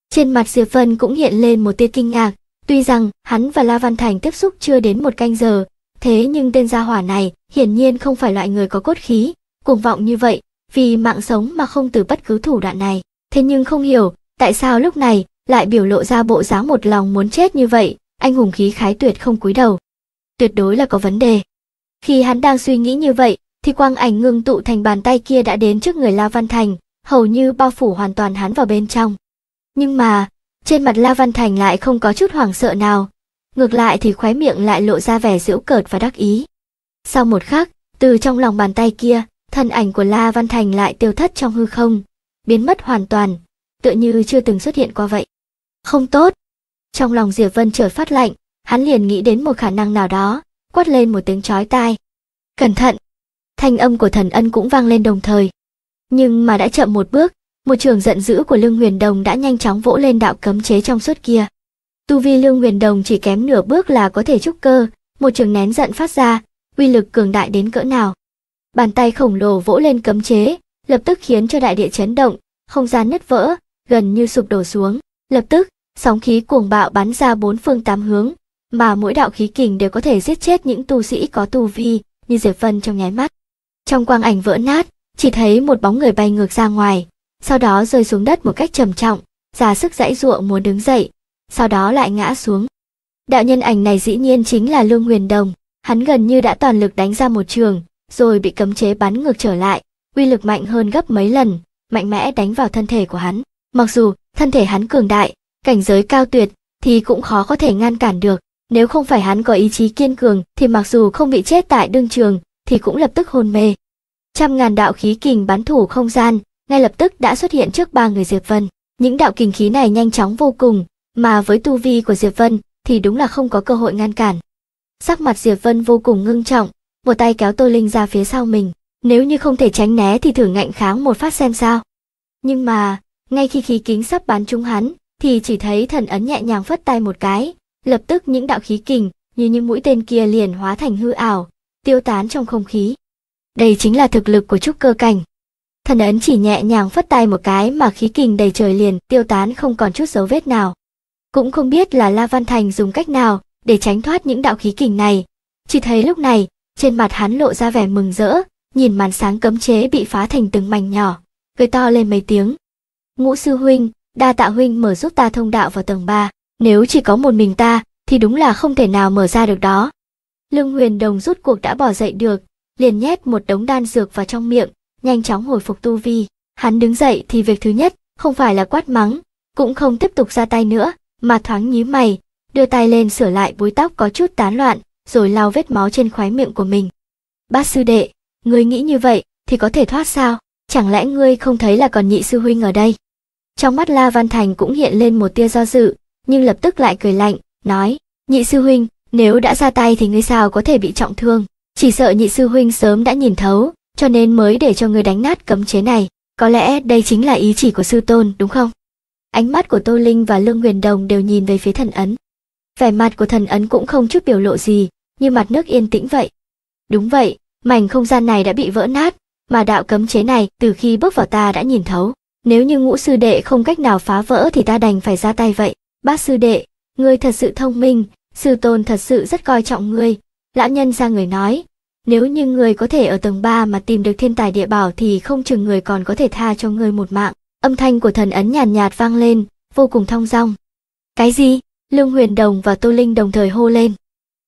Trên mặt Diệp Vân cũng hiện lên một tia kinh ngạc, tuy rằng hắn và La Văn Thành tiếp xúc chưa đến một canh giờ, thế nhưng tên gia hỏa này hiển nhiên không phải loại người có cốt khí, cuồng vọng như vậy, vì mạng sống mà không từ bất cứ thủ đoạn này. Thế nhưng không hiểu, tại sao lúc này lại biểu lộ ra bộ dáng một lòng muốn chết như vậy, anh hùng khí khái tuyệt không cúi đầu. Tuyệt đối là có vấn đề. Khi hắn đang suy nghĩ như vậy, thì quang ảnh ngưng tụ thành bàn tay kia đã đến trước người La Văn Thành, hầu như bao phủ hoàn toàn hắn vào bên trong. Nhưng mà, trên mặt La Văn Thành lại không có chút hoảng sợ nào, ngược lại thì khóe miệng lại lộ ra vẻ giễu cợt và đắc ý. Sau một khắc, từ trong lòng bàn tay kia, thân ảnh của La Văn Thành lại tiêu thất trong hư không, biến mất hoàn toàn, tựa như chưa từng xuất hiện qua vậy. Không tốt. Trong lòng Diệp Vân chợt phát lạnh, hắn liền nghĩ đến một khả năng nào đó, quát lên một tiếng chói tai. Cẩn thận. Thanh âm của thần ân cũng vang lên đồng thời. Nhưng mà đã chậm một bước, một trường giận dữ của Lương Huyền Đồng đã nhanh chóng vỗ lên đạo cấm chế trong suốt kia. Tu vi Lương Huyền Đồng chỉ kém nửa bước là có thể trúc cơ, một trường nén giận phát ra, uy lực cường đại đến cỡ nào. Bàn tay khổng lồ vỗ lên cấm chế, lập tức khiến cho đại địa chấn động, không gian nứt vỡ, gần như sụp đổ xuống. Lập tức, sóng khí cuồng bạo bắn ra bốn phương tám hướng, mà mỗi đạo khí kình đều có thể giết chết những tu sĩ có tu vi như Diệp Vân trong nháy mắt. Trong quang ảnh vỡ nát, chỉ thấy một bóng người bay ngược ra ngoài, sau đó rơi xuống đất một cách trầm trọng, ra sức dãy ruộng muốn đứng dậy, sau đó lại ngã xuống. Đạo nhân ảnh này dĩ nhiên chính là Lương Huyền Đồng, Hắn gần như đã toàn lực đánh ra một trường, rồi bị cấm chế bắn ngược trở lại, uy lực mạnh hơn gấp mấy lần, mạnh mẽ đánh vào thân thể của hắn. Mặc dù thân thể hắn cường đại, cảnh giới cao tuyệt thì cũng khó có thể ngăn cản được. Nếu không phải hắn có ý chí kiên cường thì mặc dù không bị chết tại đương trường thì cũng lập tức hôn mê. Trăm ngàn đạo khí kình bắn thủ không gian, ngay lập tức đã xuất hiện trước ba người Diệp Vân. Những đạo kình khí này nhanh chóng vô cùng, mà với tu vi của Diệp Vân thì đúng là không có cơ hội ngăn cản. Sắc mặt Diệp Vân vô cùng ngưng trọng, một tay kéo Tô Linh ra phía sau mình, nếu như không thể tránh né thì thử ngạnh kháng một phát xem sao. Nhưng mà, ngay khi khí kính sắp bắn trúng hắn, thì chỉ thấy thần ấn nhẹ nhàng phất tay một cái, lập tức những đạo khí kình như những mũi tên kia liền hóa thành hư ảo, tiêu tán trong không khí. Đây chính là thực lực của trúc cơ cảnh. Thần ấn chỉ nhẹ nhàng phất tay một cái mà khí kình đầy trời liền tiêu tán không còn chút dấu vết nào. Cũng không biết là La Văn Thành dùng cách nào để tránh thoát những đạo khí kình này. Chỉ thấy lúc này, trên mặt hắn lộ ra vẻ mừng rỡ, nhìn màn sáng cấm chế bị phá thành từng mảnh nhỏ, cười to lên mấy tiếng. Ngũ sư huynh, đa tạ huynh mở giúp ta thông đạo vào tầng 3, nếu chỉ có một mình ta thì đúng là không thể nào mở ra được đó. Lương Huyền Đồng rút cuộc đã bỏ dậy được, liền nhét một đống đan dược vào trong miệng, nhanh chóng hồi phục tu vi. Hắn đứng dậy thì việc thứ nhất không phải là quát mắng, cũng không tiếp tục ra tay nữa, mà thoáng nhíu mày, đưa tay lên sửa lại búi tóc có chút tán loạn, rồi lau vết máu trên khóe miệng của mình. Bác sư đệ, ngươi nghĩ như vậy thì có thể thoát sao? Chẳng lẽ ngươi không thấy là còn nhị sư huynh ở đây? Trong mắt La Văn Thành cũng hiện lên một tia do dự, nhưng lập tức lại cười lạnh, nói, nhị sư huynh, nếu đã ra tay thì ngươi sao có thể bị trọng thương? Chỉ sợ nhị sư huynh sớm đã nhìn thấu, cho nên mới để cho ngươi đánh nát cấm chế này. Có lẽ đây chính là ý chỉ của sư tôn, đúng không? Ánh mắt của Tô Linh và Lương Huyền Đồng đều nhìn về phía thần ấn vẻ mặt của thần ấn cũng không chút biểu lộ gì, như mặt nước yên tĩnh vậy. Đúng vậy, mảnh không gian này đã bị vỡ nát, mà đạo cấm chế này từ khi bước vào ta đã nhìn thấu. Nếu như ngũ sư đệ không cách nào phá vỡ thì ta đành phải ra tay vậy. Bác sư đệ, ngươi thật sự thông minh, sư tôn thật sự rất coi trọng ngươi. Lão nhân ra người nói, nếu như người có thể ở tầng 3 mà tìm được thiên tài địa bảo thì không chừng người còn có thể tha cho người một mạng. Âm thanh của thần ấn nhàn nhạt, nhạt vang lên, vô cùng thong dong. Cái gì? Lương Huyền Đồng và Tô Linh đồng thời hô lên.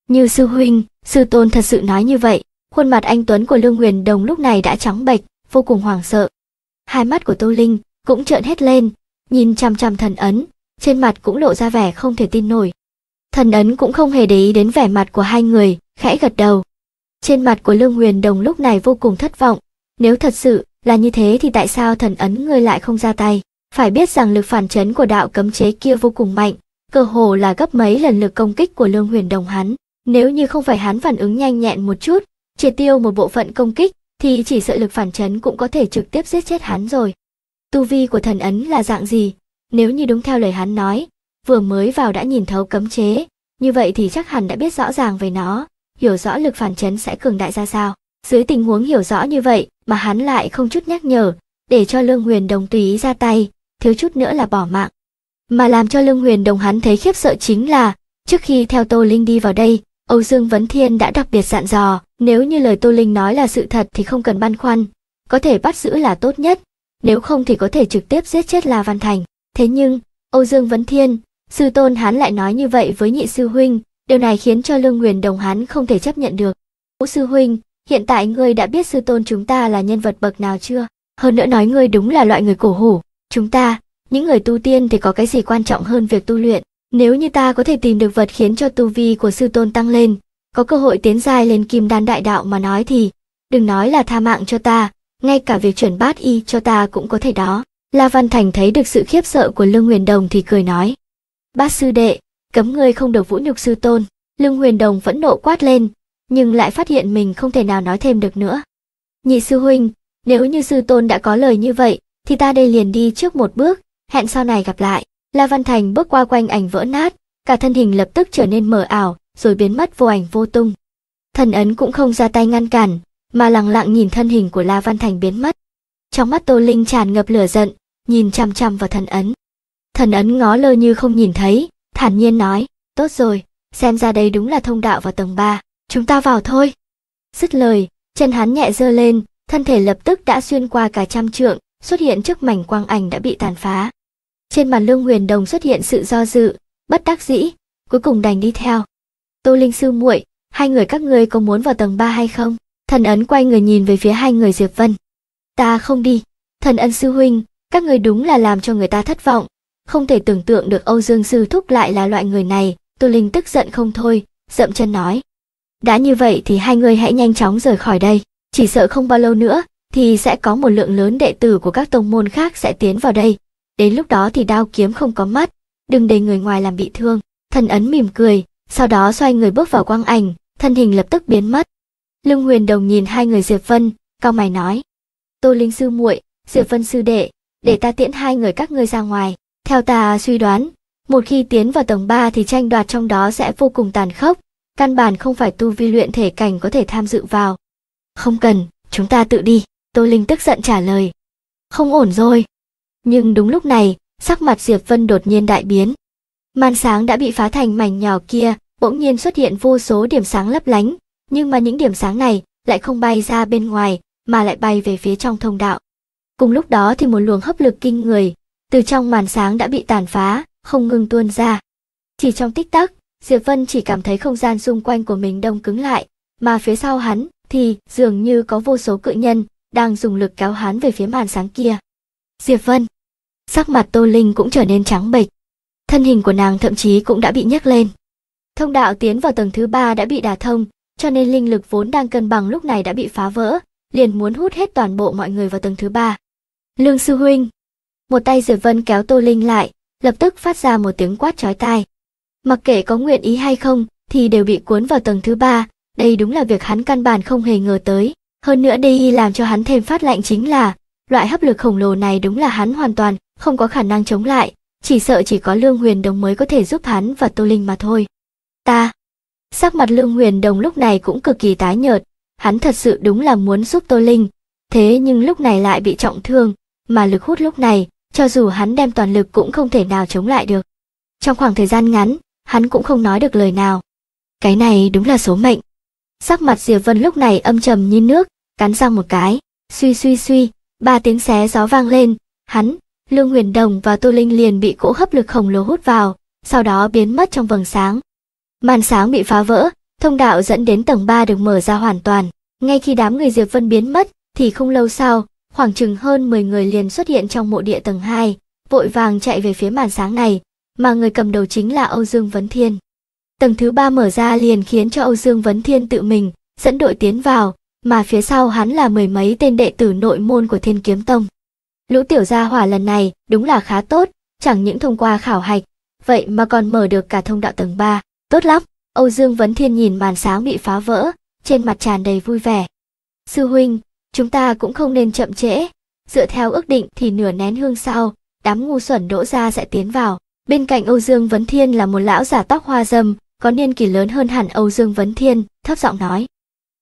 Như sư huynh, sư tôn thật sự nói như vậy, khuôn mặt anh Tuấn của Lương Huyền Đồng lúc này đã trắng bệch, vô cùng hoảng sợ. Hai mắt của Tô Linh cũng trợn hết lên, nhìn chằm chằm thần ấn, trên mặt cũng lộ ra vẻ không thể tin nổi. Thần ấn cũng không hề để ý đến vẻ mặt của hai người, khẽ gật đầu. Trên mặt của Lương Huyền Đồng lúc này vô cùng thất vọng, nếu thật sự là như thế thì tại sao thần ấn ngươi lại không ra tay? Phải biết rằng lực phản chấn của đạo cấm chế kia vô cùng mạnh, cơ hồ là gấp mấy lần lực công kích của Lương Huyền Đồng hắn. Nếu như không phải hắn phản ứng nhanh nhẹn một chút, triệt tiêu một bộ phận công kích, thì chỉ sợ lực phản chấn cũng có thể trực tiếp giết chết hắn rồi. Tu vi của thần ấn là dạng gì? Nếu như đúng theo lời hắn nói, vừa mới vào đã nhìn thấu cấm chế, như vậy thì chắc hẳn đã biết rõ ràng về nó, hiểu rõ lực phản chấn sẽ cường đại ra sao. Dưới tình huống hiểu rõ như vậy mà hắn lại không chút nhắc nhở, để cho Lương Huyền Đồng tùy ý ra tay, thiếu chút nữa là bỏ mạng. Mà làm cho Lương Huyền Đồng hắn thấy khiếp sợ chính là, trước khi theo Tô Linh đi vào đây, Âu Dương Vấn Thiên đã đặc biệt dặn dò, nếu như lời Tô Linh nói là sự thật thì không cần băn khoăn, có thể bắt giữ là tốt nhất, nếu không thì có thể trực tiếp giết chết La Văn Thành. Thế nhưng, Âu Dương Vấn Thiên, sư tôn hắn lại nói như vậy với nhị sư huynh, điều này khiến cho Lương Huyền Đồng hắn không thể chấp nhận được. Vũ sư huynh, hiện tại ngươi đã biết sư tôn chúng ta là nhân vật bậc nào chưa? Hơn nữa nói ngươi đúng là loại người cổ hủ, chúng ta, những người tu tiên thì có cái gì quan trọng hơn việc tu luyện. Nếu như ta có thể tìm được vật khiến cho tu vi của sư tôn tăng lên, có cơ hội tiến dài lên kim đan đại đạo mà nói thì, đừng nói là tha mạng cho ta, ngay cả việc chuẩn bát y cho ta cũng có thể đó. La Văn Thành thấy được sự khiếp sợ của Lương Huyền Đồng thì cười nói. Bát sư đệ, cấm ngươi không được vũ nhục sư tôn. Lương Huyền Đồng vẫn nộ quát lên, nhưng lại phát hiện mình không thể nào nói thêm được nữa. Nhị sư huynh, nếu như sư tôn đã có lời như vậy, thì ta đây liền đi trước một bước, hẹn sau này gặp lại. La Văn Thành bước qua quanh ảnh vỡ nát, cả thân hình lập tức trở nên mờ ảo, rồi biến mất vô ảnh vô tung. Thần ấn cũng không ra tay ngăn cản, mà lặng lặng nhìn thân hình của La Văn Thành biến mất. Trong mắt Tô Linh tràn ngập lửa giận, nhìn chăm chăm vào thần ấn. Thần ấn ngó lơ như không nhìn thấy, thản nhiên nói, tốt rồi, xem ra đây đúng là thông đạo vào tầng 3, chúng ta vào thôi. Dứt lời, chân hắn nhẹ giơ lên, thân thể lập tức đã xuyên qua cả trăm trượng, xuất hiện trước mảnh quang ảnh đã bị tàn phá. Trên mặt Lương Huyền Đồng xuất hiện sự do dự, bất đắc dĩ, cuối cùng đành đi theo. Tô Linh sư muội, hai người các ngươi có muốn vào tầng ba hay không? Thần ấn quay người nhìn về phía hai người Diệp Vân. Ta không đi, thần ân sư huynh, các ngươi đúng là làm cho người ta thất vọng. Không thể tưởng tượng được Âu Dương sư thúc lại là loại người này, Tô Linh tức giận không thôi, dậm chân nói. Đã như vậy thì hai người hãy nhanh chóng rời khỏi đây, chỉ sợ không bao lâu nữa thì sẽ có một lượng lớn đệ tử của các tông môn khác sẽ tiến vào đây, đến lúc đó thì đao kiếm không có mắt, đừng để người ngoài làm bị thương. Thần ấn mỉm cười, sau đó xoay người bước vào quang ảnh, thân hình lập tức biến mất. Lương Huyền Đồng nhìn hai người Diệp Vân, cao mày nói: "Tô Linh sư muội, Diệp Vân sư đệ, để ta tiễn hai người các ngươi ra ngoài." Theo ta suy đoán, một khi tiến vào tầng 3 thì tranh đoạt trong đó sẽ vô cùng tàn khốc, căn bản không phải tu vi luyện thể cảnh có thể tham dự vào. Không cần, chúng ta tự đi, Tô Linh tức giận trả lời. Không ổn rồi, nhưng đúng lúc này, sắc mặt Diệp Vân đột nhiên đại biến. Màn sáng đã bị phá thành mảnh nhỏ kia, bỗng nhiên xuất hiện vô số điểm sáng lấp lánh, nhưng mà những điểm sáng này lại không bay ra bên ngoài, mà lại bay về phía trong thông đạo. Cùng lúc đó thì một luồng hấp lực kinh người, từ trong màn sáng đã bị tàn phá, không ngừng tuôn ra. Chỉ trong tích tắc, Diệp Vân chỉ cảm thấy không gian xung quanh của mình đông cứng lại, mà phía sau hắn thì dường như có vô số cự nhân đang dùng lực kéo hắn về phía màn sáng kia. Diệp Vân, sắc mặt Tô Linh cũng trở nên trắng bệch. Thân hình của nàng thậm chí cũng đã bị nhấc lên. Thông đạo tiến vào tầng thứ ba đã bị đả thông, cho nên linh lực vốn đang cân bằng lúc này đã bị phá vỡ, liền muốn hút hết toàn bộ mọi người vào tầng thứ ba. Lương sư huynh, một tay Diệp Vân kéo Tô Linh lại, lập tức phát ra một tiếng quát chói tai. Mặc kệ có nguyện ý hay không, thì đều bị cuốn vào tầng thứ ba, đây đúng là việc hắn căn bản không hề ngờ tới. Hơn nữa đây làm cho hắn thêm phát lạnh chính là, loại hấp lực khổng lồ này đúng là hắn hoàn toàn không có khả năng chống lại, chỉ sợ chỉ có Lương Huyền Đồng mới có thể giúp hắn và Tô Linh mà thôi. Ta. Sắc mặt Lương Huyền Đồng lúc này cũng cực kỳ tái nhợt, hắn thật sự đúng là muốn giúp Tô Linh, thế nhưng lúc này lại bị trọng thương, mà lực hút lúc này, cho dù hắn đem toàn lực cũng không thể nào chống lại được. Trong khoảng thời gian ngắn, hắn cũng không nói được lời nào. Cái này đúng là số mệnh. Sắc mặt Diệp Vân lúc này âm trầm như nước, cắn răng một cái, suy suy suy, ba tiếng xé gió vang lên, hắn, Lương Huyền Đồng và Tô Linh liền bị cỗ hấp lực khổng lồ hút vào, sau đó biến mất trong vầng sáng. Màn sáng bị phá vỡ, thông đạo dẫn đến tầng 3 được mở ra hoàn toàn. Ngay khi đám người Diệp Vân biến mất, thì không lâu sau, khoảng chừng hơn 10 người liền xuất hiện trong mộ địa tầng 2, vội vàng chạy về phía màn sáng này, mà người cầm đầu chính là Âu Dương Vấn Thiên. Tầng thứ 3 mở ra liền khiến cho Âu Dương Vấn Thiên tự mình dẫn đội tiến vào, mà phía sau hắn là mười mấy tên đệ tử nội môn của Thiên Kiếm Tông. Lũ tiểu gia hỏa lần này đúng là khá tốt, chẳng những thông qua khảo hạch, vậy mà còn mở được cả thông đạo tầng 3. Tốt lắm, Âu Dương Vấn Thiên nhìn màn sáng bị phá vỡ, trên mặt tràn đầy vui vẻ. Sư huynh, chúng ta cũng không nên chậm trễ. Dựa theo ước định thì nửa nén hương sau, đám ngu xuẩn đỗ gia sẽ tiến vào. Bên cạnh Âu Dương Vấn Thiên là một lão giả tóc hoa râm, có niên kỷ lớn hơn hẳn Âu Dương Vấn Thiên, thấp giọng nói.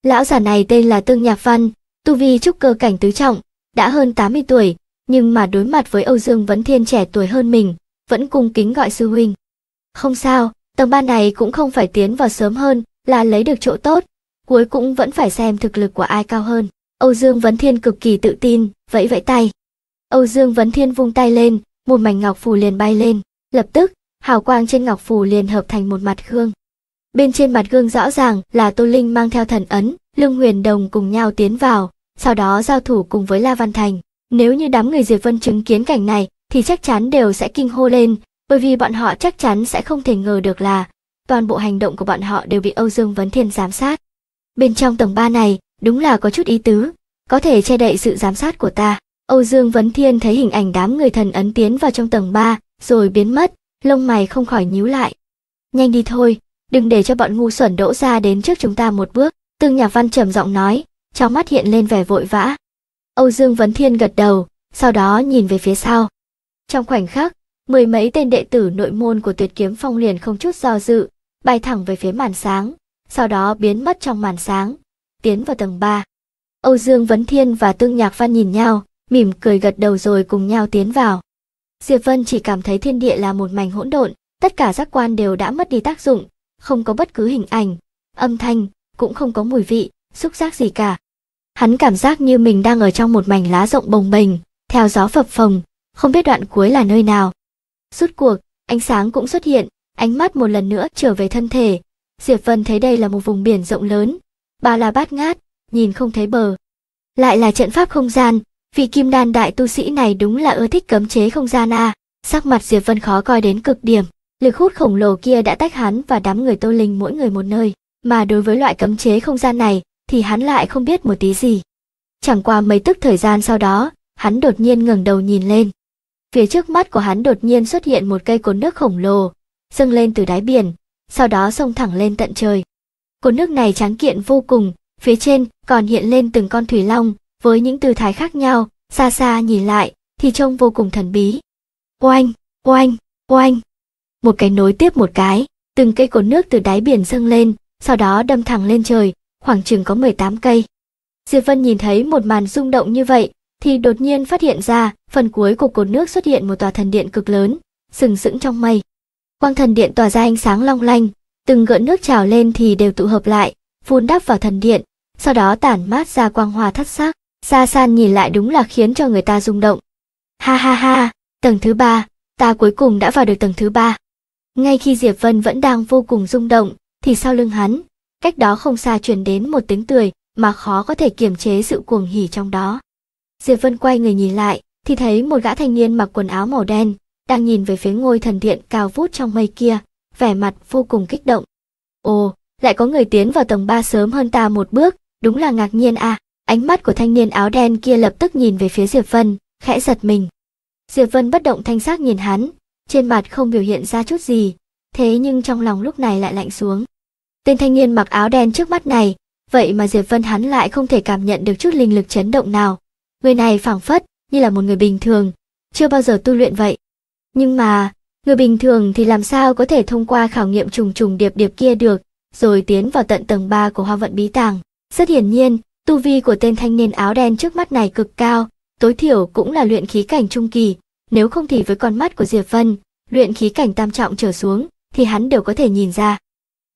Lão giả này tên là Tương Nhạc Văn, tu vi trúc cơ cảnh tứ trọng, đã hơn 80 tuổi, nhưng mà đối mặt với Âu Dương Vấn Thiên trẻ tuổi hơn mình, vẫn cung kính gọi sư huynh. Không sao, tầng ba này cũng không phải tiến vào sớm hơn là lấy được chỗ tốt, cuối cũng vẫn phải xem thực lực của ai cao hơn. Âu Dương Vấn Thiên cực kỳ tự tin, vẫy vẫy tay. Âu Dương Vấn Thiên vung tay lên, một mảnh ngọc phù liền bay lên, lập tức, hào quang trên ngọc phù liền hợp thành một mặt gương. Bên trên mặt gương rõ ràng là Tô Linh mang theo thần ấn, Lương Huyền Đồng cùng nhau tiến vào, sau đó giao thủ cùng với La Văn Thành. Nếu như đám người Diệp Vân chứng kiến cảnh này thì chắc chắn đều sẽ kinh hô lên, bởi vì bọn họ chắc chắn sẽ không thể ngờ được là toàn bộ hành động của bọn họ đều bị Âu Dương Vấn Thiên giám sát. Bên trong tầng 3 này, đúng là có chút ý tứ, có thể che đậy sự giám sát của ta. Âu Dương Vấn Thiên thấy hình ảnh đám người thần ấn tiến vào trong tầng 3, rồi biến mất, lông mày không khỏi nhíu lại. Nhanh đi thôi, đừng để cho bọn ngu xuẩn đỗ ra đến trước chúng ta một bước. Tương Nhạc Văn trầm giọng nói, trong mắt hiện lên vẻ vội vã. Âu Dương Vấn Thiên gật đầu, sau đó nhìn về phía sau. Trong khoảnh khắc, mười mấy tên đệ tử nội môn của tuyệt kiếm phong liền không chút do dự, bay thẳng về phía màn sáng, sau đó biến mất trong màn sáng, tiến vào tầng 3. Âu Dương Vấn Thiên và Tương Nhạc Văn nhìn nhau, mỉm cười gật đầu rồi cùng nhau tiến vào. Diệp Vân chỉ cảm thấy thiên địa là một mảnh hỗn độn, tất cả giác quan đều đã mất đi tác dụng, không có bất cứ hình ảnh, âm thanh, cũng không có mùi vị, xúc giác gì cả. Hắn cảm giác như mình đang ở trong một mảnh lá rộng bồng bềnh, theo gió phập phồng, không biết đoạn cuối là nơi nào. Rút cuộc, ánh sáng cũng xuất hiện, ánh mắt một lần nữa trở về thân thể. Diệp Vân thấy đây là một vùng biển rộng lớn, ba la bát ngát, nhìn không thấy bờ. Lại là trận pháp không gian, vị kim đan đại tu sĩ này đúng là ưa thích cấm chế không gian à. Sắc mặt Diệp Vân khó coi đến cực điểm, lực hút khổng lồ kia đã tách hắn và đám người tô linh mỗi người một nơi. Mà đối với loại cấm chế không gian này, thì hắn lại không biết một tí gì. Chẳng qua mấy tức thời gian sau đó, hắn đột nhiên ngẩng đầu nhìn lên. Phía trước mắt của hắn đột nhiên xuất hiện một cây cột nước khổng lồ, dâng lên từ đáy biển, sau đó xông thẳng lên tận trời. Cột nước này tráng kiện vô cùng, phía trên còn hiện lên từng con thủy long với những tư thái khác nhau, xa xa nhìn lại thì trông vô cùng thần bí. Oanh, oanh, oanh. Một cái nối tiếp một cái, từng cây cột nước từ đáy biển dâng lên, sau đó đâm thẳng lên trời, khoảng chừng có 18 cây. Diệp Vân nhìn thấy một màn rung động như vậy, thì đột nhiên phát hiện ra, phần cuối của cột nước xuất hiện một tòa thần điện cực lớn, sừng sững trong mây. Quang thần điện tỏa ra ánh sáng long lanh, từng gợn nước trào lên thì đều tụ hợp lại, phun đắp vào thần điện, sau đó tản mát ra quang hòa thất sắc. Sa San nhìn lại đúng là khiến cho người ta rung động. Ha ha ha, tầng thứ ba, ta cuối cùng đã vào được tầng thứ ba. Ngay khi Diệp Vân vẫn đang vô cùng rung động, thì sau lưng hắn, cách đó không xa truyền đến một tiếng tươi mà khó có thể kiềm chế sự cuồng hỉ trong đó. Diệp Vân quay người nhìn lại, thì thấy một gã thanh niên mặc quần áo màu đen, đang nhìn về phía ngôi thần điện cao vút trong mây kia, vẻ mặt vô cùng kích động. Ồ, lại có người tiến vào tầng 3 sớm hơn ta một bước, đúng là ngạc nhiên à. Ánh mắt của thanh niên áo đen kia lập tức nhìn về phía Diệp Vân, khẽ giật mình. Diệp Vân bất động thanh sắc nhìn hắn, trên mặt không biểu hiện ra chút gì, thế nhưng trong lòng lúc này lại lạnh xuống. Tên thanh niên mặc áo đen trước mắt này, vậy mà Diệp Vân hắn lại không thể cảm nhận được chút linh lực chấn động nào. Người này phảng phất như là một người bình thường, chưa bao giờ tu luyện vậy. Nhưng mà, người bình thường thì làm sao có thể thông qua khảo nghiệm trùng trùng điệp điệp kia được, rồi tiến vào tận tầng 3 của Hoa vận bí tàng. Rất hiển nhiên, tu vi của tên thanh niên áo đen trước mắt này cực cao, tối thiểu cũng là luyện khí cảnh trung kỳ, nếu không thì với con mắt của Diệp Vân, luyện khí cảnh tam trọng trở xuống thì hắn đều có thể nhìn ra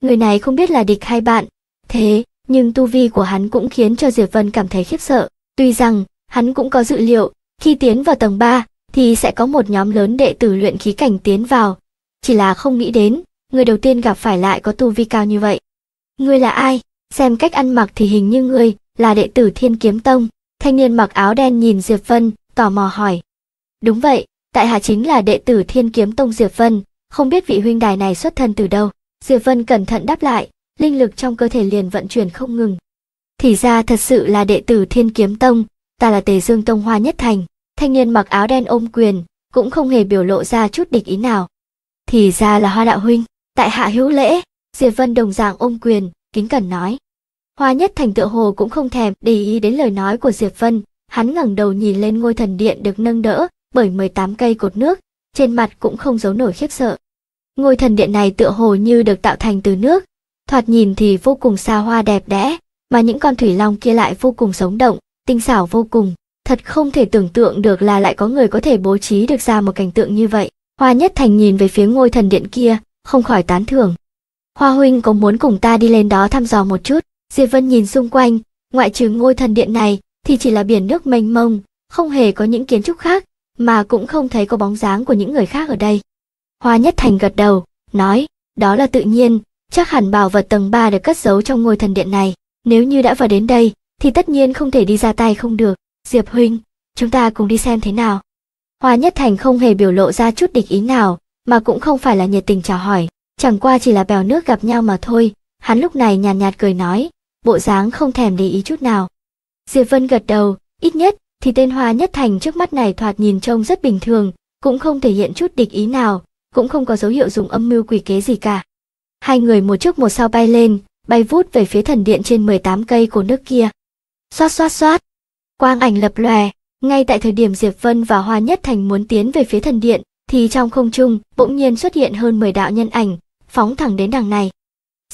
người này không biết là địch hay bạn. Thế, nhưng tu vi của hắn cũng khiến cho Diệp Vân cảm thấy khiếp sợ. Tuy rằng, hắn cũng có dự liệu, khi tiến vào tầng 3, thì sẽ có một nhóm lớn đệ tử luyện khí cảnh tiến vào. Chỉ là không nghĩ đến, người đầu tiên gặp phải lại có tu vi cao như vậy. Ngươi là ai? Xem cách ăn mặc thì hình như ngươi là đệ tử Thiên Kiếm Tông. Thanh niên mặc áo đen nhìn Diệp Vân, tò mò hỏi. Đúng vậy, tại hạ chính là đệ tử Thiên Kiếm Tông Diệp Vân, không biết vị huynh đài này xuất thân từ đâu. Diệp Vân cẩn thận đáp lại, linh lực trong cơ thể liền vận chuyển không ngừng. Thì ra thật sự là đệ tử Thiên Kiếm Tông, ta là Tề Dương Tông Hoa nhất thành, thanh niên mặc áo đen ôm quyền, cũng không hề biểu lộ ra chút địch ý nào. Thì ra là Hoa đạo huynh, tại hạ hữu lễ, Diệp Vân đồng dạng ôm quyền, kính cẩn nói. Hoa nhất thành tựa hồ cũng không thèm để ý đến lời nói của Diệp Vân, hắn ngẩng đầu nhìn lên ngôi thần điện được nâng đỡ bởi 18 cây cột nước, trên mặt cũng không giấu nổi khiếp sợ. Ngôi thần điện này tựa hồ như được tạo thành từ nước, thoạt nhìn thì vô cùng xa hoa đẹp đẽ, mà những con thủy long kia lại vô cùng sống động, tinh xảo vô cùng. Thật không thể tưởng tượng được là lại có người có thể bố trí được ra một cảnh tượng như vậy. Hoa Nhất Thành nhìn về phía ngôi thần điện kia, không khỏi tán thưởng. Hoa huynh có muốn cùng ta đi lên đó thăm dò một chút? Diệp Vân nhìn xung quanh, ngoại trừ ngôi thần điện này thì chỉ là biển nước mênh mông, không hề có những kiến trúc khác, mà cũng không thấy có bóng dáng của những người khác ở đây. Hoa Nhất Thành gật đầu, nói, đó là tự nhiên, chắc hẳn bảo vật tầng 3 được cất giấu trong ngôi thần điện này. Nếu như đã vào đến đây, thì tất nhiên không thể đi ra tay không được. Diệp Huynh, chúng ta cùng đi xem thế nào. Hoa Nhất Thành không hề biểu lộ ra chút địch ý nào, mà cũng không phải là nhiệt tình chào hỏi, chẳng qua chỉ là bèo nước gặp nhau mà thôi. Hắn lúc này nhàn nhạt, nhạt cười nói, bộ dáng không thèm để ý chút nào. Diệp Vân gật đầu, ít nhất thì tên Hoa Nhất Thành trước mắt này thoạt nhìn trông rất bình thường, cũng không thể hiện chút địch ý nào, cũng không có dấu hiệu dùng âm mưu quỷ kế gì cả. Hai người một trước một sau bay lên, bay vút về phía thần điện trên 18 cây của nước kia. Xoát xoát xoát, quang ảnh lập lòe, ngay tại thời điểm Diệp Vân và Hoa Nhất Thành muốn tiến về phía thần điện, thì trong không trung bỗng nhiên xuất hiện hơn 10 đạo nhân ảnh, phóng thẳng đến đằng này.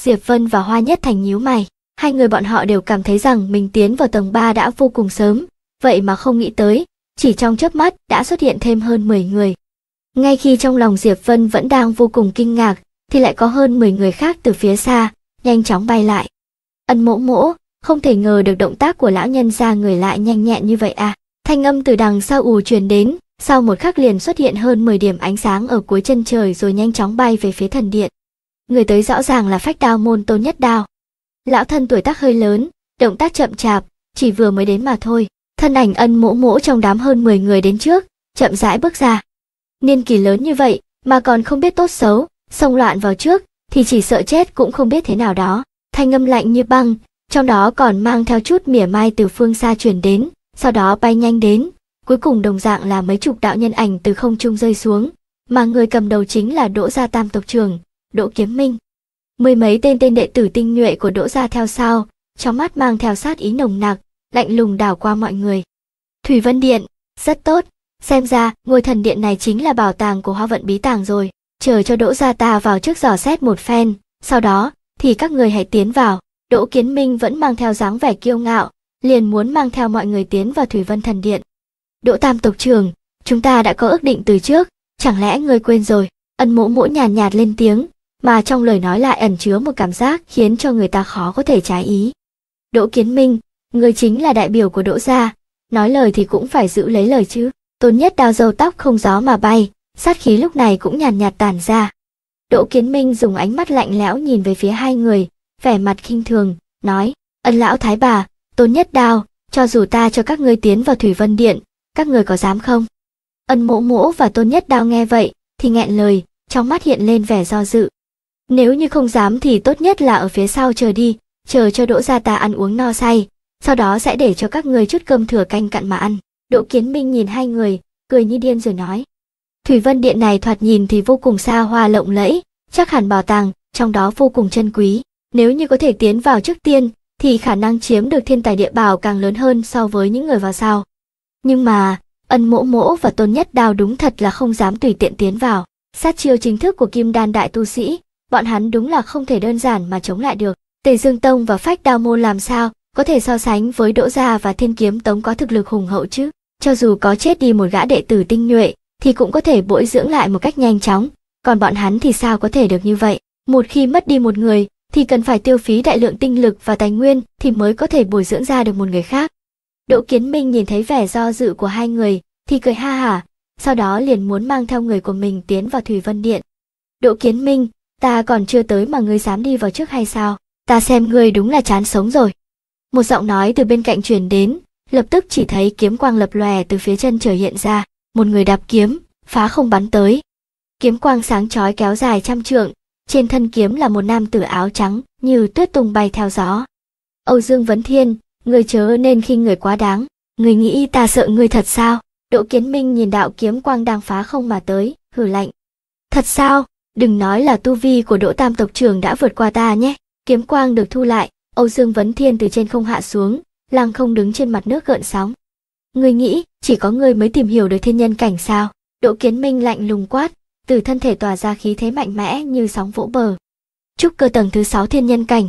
Diệp Vân và Hoa Nhất Thành nhíu mày, hai người bọn họ đều cảm thấy rằng mình tiến vào tầng 3 đã vô cùng sớm, vậy mà không nghĩ tới, chỉ trong chớp mắt đã xuất hiện thêm hơn 10 người. Ngay khi trong lòng Diệp Vân vẫn đang vô cùng kinh ngạc, thì lại có hơn 10 người khác từ phía xa, nhanh chóng bay lại. Ân mỗ mỗ, không thể ngờ được động tác của lão nhân ra người lại nhanh nhẹn như vậy à. Thanh âm từ đằng sau ù truyền đến, sau một khắc liền xuất hiện hơn 10 điểm ánh sáng ở cuối chân trời rồi nhanh chóng bay về phía thần điện. Người tới rõ ràng là phách đao môn tôn nhất đao. Lão thân tuổi tác hơi lớn, động tác chậm chạp, chỉ vừa mới đến mà thôi. Thân ảnh ân mỗ mỗ trong đám hơn 10 người đến trước, chậm rãi bước ra niên kỳ lớn như vậy mà còn không biết tốt xấu, xông loạn vào trước thì chỉ sợ chết cũng không biết thế nào đó. Thanh âm lạnh như băng, trong đó còn mang theo chút mỉa mai từ phương xa truyền đến, sau đó bay nhanh đến, cuối cùng đồng dạng là mấy chục đạo nhân ảnh từ không trung rơi xuống, mà người cầm đầu chính là Đỗ Gia Tam tộc trưởng, Đỗ Kiếm Minh. Mười mấy tên tên đệ tử tinh nhuệ của Đỗ Gia theo sau, trong mắt mang theo sát ý nồng nặc, lạnh lùng đảo qua mọi người. Thủy Vân Điện, rất tốt, Xem ra, ngôi thần điện này chính là bảo tàng của hoa vận bí tàng rồi. Chờ cho đỗ gia ta vào trước giỏ xét một phen, sau đó, thì các người hãy tiến vào. Đỗ Kiến Minh vẫn mang theo dáng vẻ kiêu ngạo, liền muốn mang theo mọi người tiến vào Thủy Vân Thần Điện. Đỗ Tam tộc trưởng, chúng ta đã có ước định từ trước, chẳng lẽ ngươi quên rồi? Ân Mộ Mỗ nhàn nhạt, nhạt lên tiếng, mà trong lời nói lại ẩn chứa một cảm giác khiến cho người ta khó có thể trái ý. Đỗ Kiến Minh, ngươi chính là đại biểu của Đỗ gia, nói lời thì cũng phải giữ lấy lời chứ. Tôn Nhất Đao râu tóc không gió mà bay, sát khí lúc này cũng nhàn nhạt, nhạt tản ra. Đỗ Kiến Minh dùng ánh mắt lạnh lẽo nhìn về phía hai người, vẻ mặt khinh thường, nói, ân lão thái bà, Tôn Nhất Đao, cho dù ta cho các ngươi tiến vào Thủy Vân Điện, các người có dám không? Ân mỗ mỗ và Tôn Nhất Đao nghe vậy, thì nghẹn lời, trong mắt hiện lên vẻ do dự. Nếu như không dám thì tốt nhất là ở phía sau chờ đi, chờ cho đỗ gia ta ăn uống no say, sau đó sẽ để cho các người chút cơm thừa canh cặn mà ăn. Đỗ Kiến Minh nhìn hai người, cười như điên rồi nói. Thủy Vân Điện này thoạt nhìn thì vô cùng xa hoa lộng lẫy, chắc hẳn bảo tàng, trong đó vô cùng chân quý. Nếu như có thể tiến vào trước tiên, thì khả năng chiếm được thiên tài địa bảo càng lớn hơn so với những người vào sau. Nhưng mà, ân mỗ mỗ và tôn nhất đào đúng thật là không dám tùy tiện tiến vào. Sát chiêu chính thức của kim đan đại tu sĩ, bọn hắn đúng là không thể đơn giản mà chống lại được. Tề Dương Tông và Phách Đao Môn làm sao có thể so sánh với Đỗ Gia và Thiên Kiếm Tống có thực lực hùng hậu chứ. Cho dù có chết đi một gã đệ tử tinh nhuệ, thì cũng có thể bồi dưỡng lại một cách nhanh chóng, còn bọn hắn thì sao có thể được như vậy. Một khi mất đi một người, thì cần phải tiêu phí đại lượng tinh lực và tài nguyên thì mới có thể bồi dưỡng ra được một người khác. Đỗ Kiến Minh nhìn thấy vẻ do dự của hai người, thì cười ha hả, sau đó liền muốn mang theo người của mình tiến vào Thủy Vân Điện. Đỗ Kiến Minh, ta còn chưa tới mà ngươi dám đi vào trước hay sao? Ta xem ngươi đúng là chán sống rồi một giọng nói từ bên cạnh truyền đến, lập tức chỉ thấy kiếm quang lập lòe từ phía chân trời hiện ra, một người đạp kiếm, phá không bắn tới. Kiếm quang sáng chói kéo dài trăm trượng, trên thân kiếm là một nam tử áo trắng, như tuyết tung bay theo gió. Âu Dương Vấn Thiên, người chớ nên khi người quá đáng, người nghĩ ta sợ người thật sao? Đỗ Kiến Minh nhìn đạo kiếm quang đang phá không mà tới, hử lạnh. Thật sao? Đừng nói là tu vi của Đỗ Tam tộc trưởng đã vượt qua ta nhé. Kiếm quang được thu lại, Âu Dương Vấn Thiên từ trên không hạ xuống, lăng không đứng trên mặt nước gợn sóng. Ngươi nghĩ, chỉ có ngươi mới tìm hiểu được thiên nhân cảnh sao? Đỗ Kiến Minh lạnh lùng quát, từ thân thể tỏa ra khí thế mạnh mẽ như sóng vỗ bờ. Trúc cơ tầng thứ sáu thiên nhân cảnh.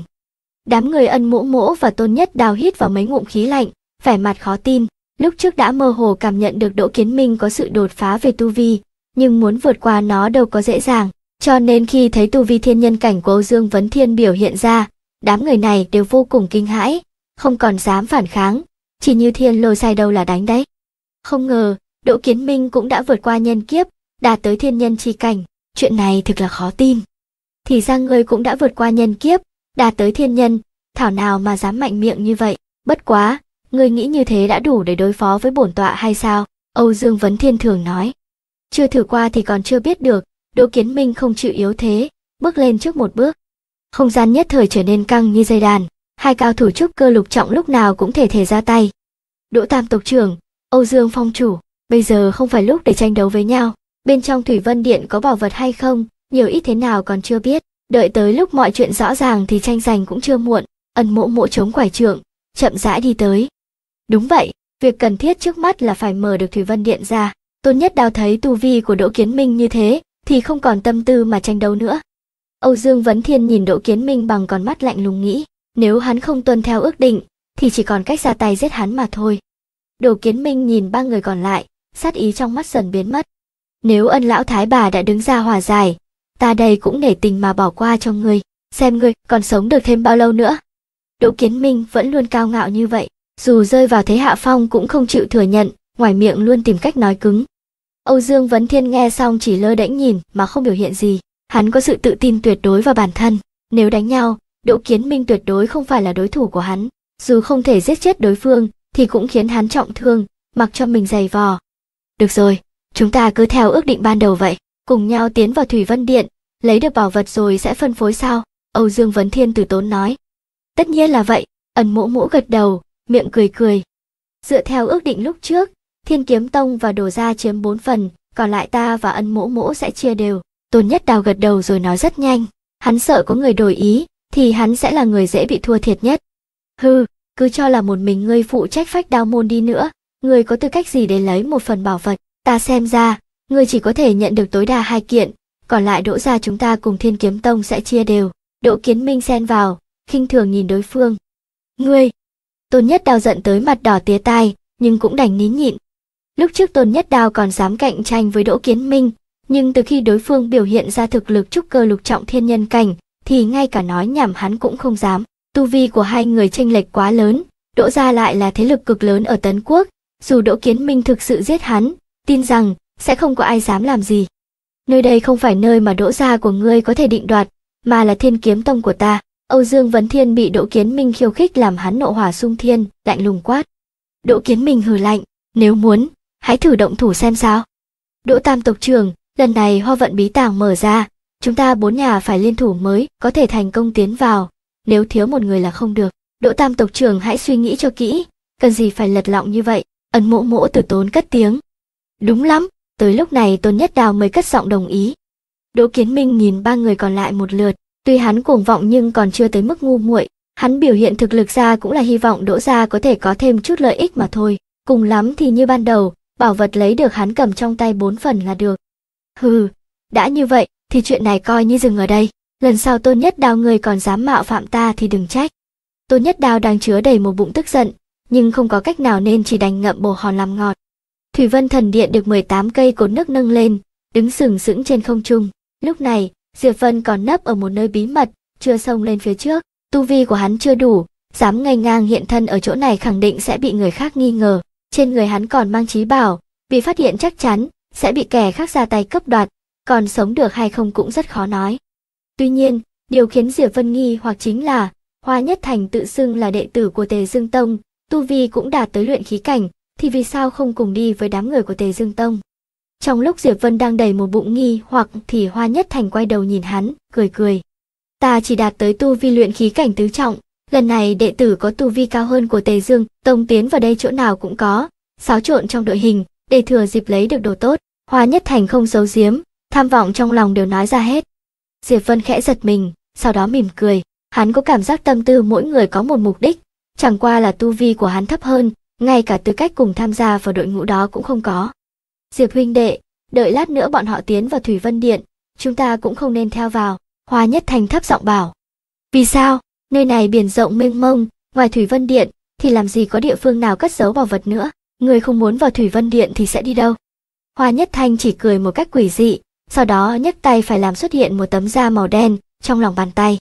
Đám người ân mũ mỗ và tôn nhất đào hít vào mấy ngụm khí lạnh, vẻ mặt khó tin. Lúc trước đã mơ hồ cảm nhận được Đỗ Kiến Minh có sự đột phá về tu vi, nhưng muốn vượt qua nó đâu có dễ dàng. Cho nên khi thấy tu vi thiên nhân cảnh của Âu Dương Vấn Thiên biểu hiện ra, Đám người này đều vô cùng kinh hãi, không còn dám phản kháng, chỉ như thiên lôi sai đâu là đánh đấy. Không ngờ, Đỗ Kiến Minh cũng đã vượt qua nhân kiếp, đạt tới thiên nhân chi cảnh, chuyện này thực là khó tin. Thì ra ngươi cũng đã vượt qua nhân kiếp, đạt tới thiên nhân, thảo nào mà dám mạnh miệng như vậy, bất quá, ngươi nghĩ như thế đã đủ để đối phó với bổn tọa hay sao? Âu Dương Vấn Thiên thường nói. Chưa thử qua thì còn chưa biết được, Đỗ Kiến Minh không chịu yếu thế, bước lên trước một bước, không gian nhất thời trở nên căng như dây đàn hai cao thủ trúc cơ lục trọng lúc nào cũng thể thể ra tay đỗ tam tộc trưởng âu dương phong chủ bây giờ không phải lúc để tranh đấu với nhau bên trong thủy vân điện có bảo vật hay không nhiều ít thế nào còn chưa biết đợi tới lúc mọi chuyện rõ ràng thì tranh giành cũng chưa muộn ân mộ mộ chống quải trượng chậm rãi đi tới đúng vậy việc cần thiết trước mắt là phải mở được thủy vân điện ra tôn nhất đào thấy tu vi của đỗ kiến minh như thế thì không còn tâm tư mà tranh đấu nữa Âu Dương Vấn Thiên nhìn Đỗ Kiến Minh bằng con mắt lạnh lùng nghĩ, nếu hắn không tuân theo ước định, thì chỉ còn cách ra tay giết hắn mà thôi. Đỗ Kiến Minh nhìn ba người còn lại, sát ý trong mắt dần biến mất. Nếu ân lão thái bà đã đứng ra hòa giải, ta đây cũng nể tình mà bỏ qua cho ngươi, xem ngươi còn sống được thêm bao lâu nữa. Đỗ Kiến Minh vẫn luôn cao ngạo như vậy, dù rơi vào thế hạ phong cũng không chịu thừa nhận, ngoài miệng luôn tìm cách nói cứng. Âu Dương Vấn Thiên nghe xong chỉ lơ đễnh nhìn mà không biểu hiện gì, Hắn có sự tự tin tuyệt đối vào bản thân. Nếu đánh nhau, Đỗ Kiến Minh tuyệt đối không phải là đối thủ của hắn. Dù không thể giết chết đối phương, thì cũng khiến hắn trọng thương, mặc cho mình dày vò. Được rồi, chúng ta cứ theo ước định ban đầu vậy. Cùng nhau tiến vào Thủy Vân Điện, lấy được bảo vật rồi sẽ phân phối sao? Âu Dương Vấn Thiên từ tốn nói. Tất nhiên là vậy, ẩn mỗ mỗ gật đầu, miệng cười cười. Dựa theo ước định lúc trước, Thiên Kiếm Tông và Đồ Gia chiếm 4 phần, còn lại ta và ân mỗ mỗ sẽ chia đều. Tôn Nhất Đào gật đầu rồi nói rất nhanh, hắn sợ có người đổi ý, thì hắn sẽ là người dễ bị thua thiệt nhất. Hừ, cứ cho là một mình ngươi phụ trách phách đao môn đi nữa, ngươi có tư cách gì để lấy một phần bảo vật, ta xem ra, ngươi chỉ có thể nhận được tối đa hai kiện, còn lại đỗ ra chúng ta cùng thiên kiếm tông sẽ chia đều. Đỗ kiến minh xen vào, khinh thường nhìn đối phương. Ngươi! Tôn nhất Đào giận tới mặt đỏ tía tai, nhưng cũng đành nín nhịn. Lúc trước tôn nhất Đào còn dám cạnh tranh với đỗ kiến minh, nhưng từ khi đối phương biểu hiện ra thực lực trúc cơ lục trọng thiên nhân cảnh, thì ngay cả nói nhảm hắn cũng không dám. Tu vi của hai người chênh lệch quá lớn, Đỗ Gia lại là thế lực cực lớn ở Tấn Quốc, dù Đỗ Kiến Minh thực sự giết hắn, tin rằng sẽ không có ai dám làm gì. Nơi đây không phải nơi mà Đỗ Gia của ngươi có thể định đoạt, mà là thiên kiếm tông của ta. Âu Dương Vấn Thiên bị Đỗ Kiến Minh khiêu khích làm hắn nộ hỏa sung thiên, lạnh lùng quát. Đỗ Kiến Minh hừ lạnh, nếu muốn, hãy thử động thủ xem sao. Đỗ Tam tộc trưởng, Lần này hoa vận bí tàng mở ra, chúng ta bốn nhà phải liên thủ mới có thể thành công tiến vào, nếu thiếu một người là không được. Đỗ Tam tộc trưởng hãy suy nghĩ cho kỹ, cần gì phải lật lọng như vậy, ẩn mộ mỗ từ tốn cất tiếng. Đúng lắm, tới lúc này Tôn Nhất Đào mới cất giọng đồng ý. Đỗ Kiến Minh nhìn ba người còn lại một lượt, tuy hắn cuồng vọng nhưng còn chưa tới mức ngu muội, hắn biểu hiện thực lực ra cũng là hy vọng Đỗ gia có thể có thêm chút lợi ích mà thôi, cùng lắm thì như ban đầu, bảo vật lấy được hắn cầm trong tay bốn phần là được. Hừ, đã như vậy thì chuyện này coi như dừng ở đây. Lần sau Tôn Nhất Đao người còn dám mạo phạm ta thì đừng trách. Tôn Nhất Đao đang chứa đầy một bụng tức giận, nhưng không có cách nào nên chỉ đành ngậm bồ hòn làm ngọt. Thủy Vân Thần Điện được 18 cây cột nước nâng lên, đứng sừng sững trên không trung. Lúc này, Diệp Vân còn nấp ở một nơi bí mật, chưa xông lên phía trước. Tu vi của hắn chưa đủ, dám ngay ngang hiện thân ở chỗ này khẳng định sẽ bị người khác nghi ngờ. Trên người hắn còn mang trí bảo, bị phát hiện chắc chắn sẽ bị kẻ khác ra tay cấp đoạt, còn sống được hay không cũng rất khó nói. Tuy nhiên, điều khiến Diệp Vân nghi hoặc chính là, Hoa Nhất Thành tự xưng là đệ tử của Tề Dương Tông, Tu Vi cũng đạt tới luyện khí cảnh, thì vì sao không cùng đi với đám người của Tề Dương Tông? Trong lúc Diệp Vân đang đầy một bụng nghi hoặc thì Hoa Nhất Thành quay đầu nhìn hắn, cười cười. Ta chỉ đạt tới tu vi luyện khí cảnh tứ trọng, lần này đệ tử có tu vi cao hơn của Tề Dương, tông tiến vào đây chỗ nào cũng có, xáo trộn trong đội hình, để thừa dịp lấy được đồ tốt hoa nhất thành không giấu giếm tham vọng trong lòng đều nói ra hết diệp vân khẽ giật mình sau đó mỉm cười hắn có cảm giác tâm tư mỗi người có một mục đích chẳng qua là tu vi của hắn thấp hơn ngay cả tư cách cùng tham gia vào đội ngũ đó cũng không có diệp huynh đệ đợi lát nữa bọn họ tiến vào thủy vân điện chúng ta cũng không nên theo vào hoa nhất thành thấp giọng bảo vì sao nơi này biển rộng mênh mông ngoài thủy vân điện thì làm gì có địa phương nào cất giấu bảo vật nữa người không muốn vào Thủy Vân Điện thì sẽ đi đâu? Hoa Nhất Thanh chỉ cười một cách quỷ dị, sau đó nhấc tay phải làm xuất hiện một tấm da màu đen trong lòng bàn tay.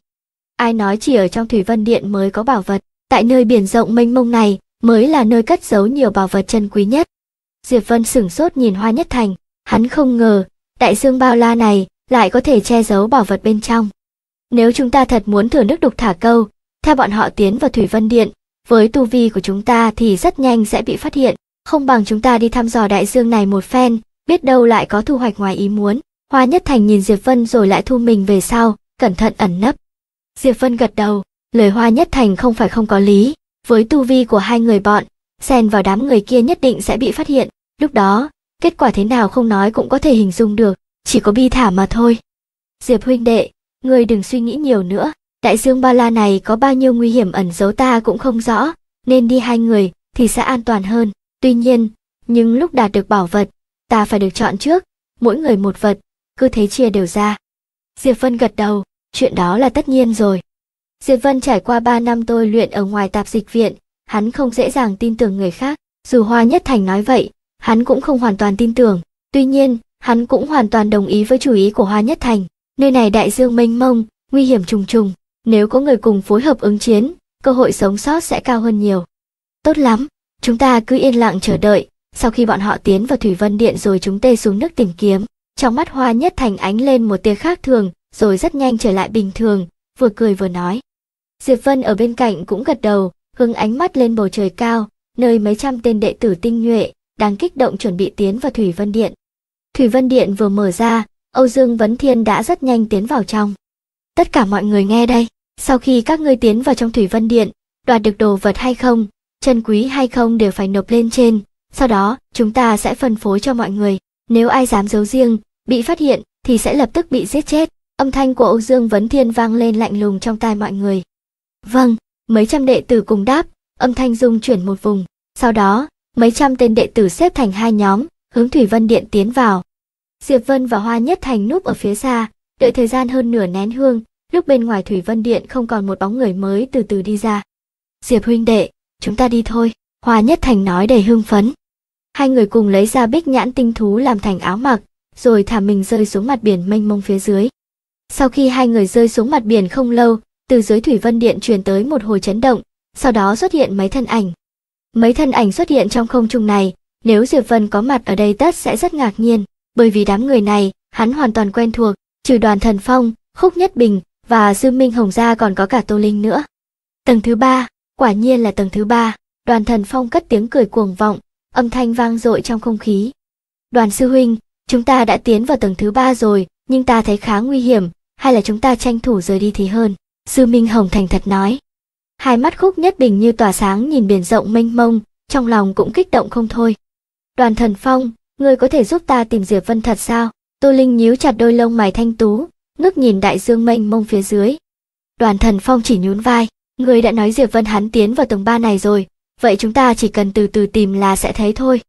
Ai nói chỉ ở trong Thủy Vân Điện mới có bảo vật, tại nơi biển rộng mênh mông này mới là nơi cất giấu nhiều bảo vật chân quý nhất. Diệp Vân sửng sốt nhìn Hoa Nhất Thành, hắn không ngờ, đại dương bao la này lại có thể che giấu bảo vật bên trong. Nếu chúng ta thật muốn thừa nước đục thả câu, theo bọn họ tiến vào Thủy Vân Điện, với tu vi của chúng ta thì rất nhanh sẽ bị phát hiện không bằng chúng ta đi thăm dò đại dương này một phen, biết đâu lại có thu hoạch ngoài ý muốn. Hoa Nhất Thành nhìn Diệp Vân rồi lại thu mình về sau, cẩn thận ẩn nấp. Diệp Vân gật đầu, lời Hoa Nhất Thành không phải không có lý, với tu vi của hai người bọn, xen vào đám người kia nhất định sẽ bị phát hiện, lúc đó, kết quả thế nào không nói cũng có thể hình dung được, chỉ có bi thả mà thôi. Diệp huynh đệ, người đừng suy nghĩ nhiều nữa, đại dương ba la này có bao nhiêu nguy hiểm ẩn giấu ta cũng không rõ, nên đi hai người thì sẽ an toàn hơn. Tuy nhiên, nhưng lúc đạt được bảo vật, ta phải được chọn trước, mỗi người một vật, cứ thế chia đều ra. Diệp Vân gật đầu, chuyện đó là tất nhiên rồi. Diệp Vân trải qua 3 năm tôi luyện ở ngoài tạp dịch viện, hắn không dễ dàng tin tưởng người khác, dù Hoa Nhất Thành nói vậy, hắn cũng không hoàn toàn tin tưởng. Tuy nhiên, hắn cũng hoàn toàn đồng ý với chủ ý của Hoa Nhất Thành. Nơi này đại dương mênh mông, nguy hiểm trùng trùng, nếu có người cùng phối hợp ứng chiến, cơ hội sống sót sẽ cao hơn nhiều. Tốt lắm, Chúng ta cứ yên lặng chờ đợi, sau khi bọn họ tiến vào Thủy Vân Điện rồi chúng tê xuống nước tìm kiếm. Trong mắt Hoa Nhất Thành ánh lên một tia khác thường, rồi rất nhanh trở lại bình thường, vừa cười vừa nói. Diệp Vân ở bên cạnh cũng gật đầu, hướng ánh mắt lên bầu trời cao, nơi mấy trăm tên đệ tử tinh nhuệ, đang kích động chuẩn bị tiến vào Thủy Vân Điện. Thủy Vân Điện vừa mở ra, Âu Dương Vấn Thiên đã rất nhanh tiến vào trong. Tất cả mọi người nghe đây, sau khi các ngươi tiến vào trong Thủy Vân Điện, đoạt được đồ vật hay không, chân quý hay không đều phải nộp lên trên, sau đó chúng ta sẽ phân phối cho mọi người. Nếu ai dám giấu riêng, bị phát hiện thì sẽ lập tức bị giết chết. Âm thanh của Âu Dương Vấn Thiên vang lên lạnh lùng trong tai mọi người. Vâng, mấy trăm đệ tử cùng đáp, âm thanh dung chuyển một vùng. Sau đó, mấy trăm tên đệ tử xếp thành hai nhóm, hướng Thủy Vân Điện tiến vào. Diệp Vân và Hoa Nhất Thành núp ở phía xa, đợi thời gian hơn nửa nén hương, lúc bên ngoài Thủy Vân Điện không còn một bóng người mới từ từ đi ra. Diệp huynh đệ, chúng ta đi thôi hoa nhất thành nói đầy hưng phấn hai người cùng lấy ra bích nhãn tinh thú làm thành áo mặc rồi thả mình rơi xuống mặt biển mênh mông phía dưới sau khi hai người rơi xuống mặt biển không lâu từ dưới thủy vân điện truyền tới một hồi chấn động sau đó xuất hiện mấy thân ảnh mấy thân ảnh xuất hiện trong không trung này nếu diệp vân có mặt ở đây tất sẽ rất ngạc nhiên bởi vì đám người này hắn hoàn toàn quen thuộc trừ đoàn thần phong khúc nhất bình và dư minh hồng gia còn có cả tô linh nữa tầng thứ ba quả nhiên là tầng thứ ba đoàn thần phong cất tiếng cười cuồng vọng âm thanh vang dội trong không khí đoàn sư huynh chúng ta đã tiến vào tầng thứ ba rồi nhưng ta thấy khá nguy hiểm hay là chúng ta tranh thủ rời đi thì hơn sư minh hồng thành thật nói hai mắt khúc nhất bình như tỏa sáng nhìn biển rộng mênh mông trong lòng cũng kích động không thôi đoàn thần phong người có thể giúp ta tìm diệp vân thật sao tô linh nhíu chặt đôi lông mày thanh tú ngước nhìn đại dương mênh mông phía dưới đoàn thần phong chỉ nhún vai Người đã nói Diệp Vân hắn tiến vào tầng 3 này rồi, vậy chúng ta chỉ cần từ từ tìm là sẽ thấy thôi.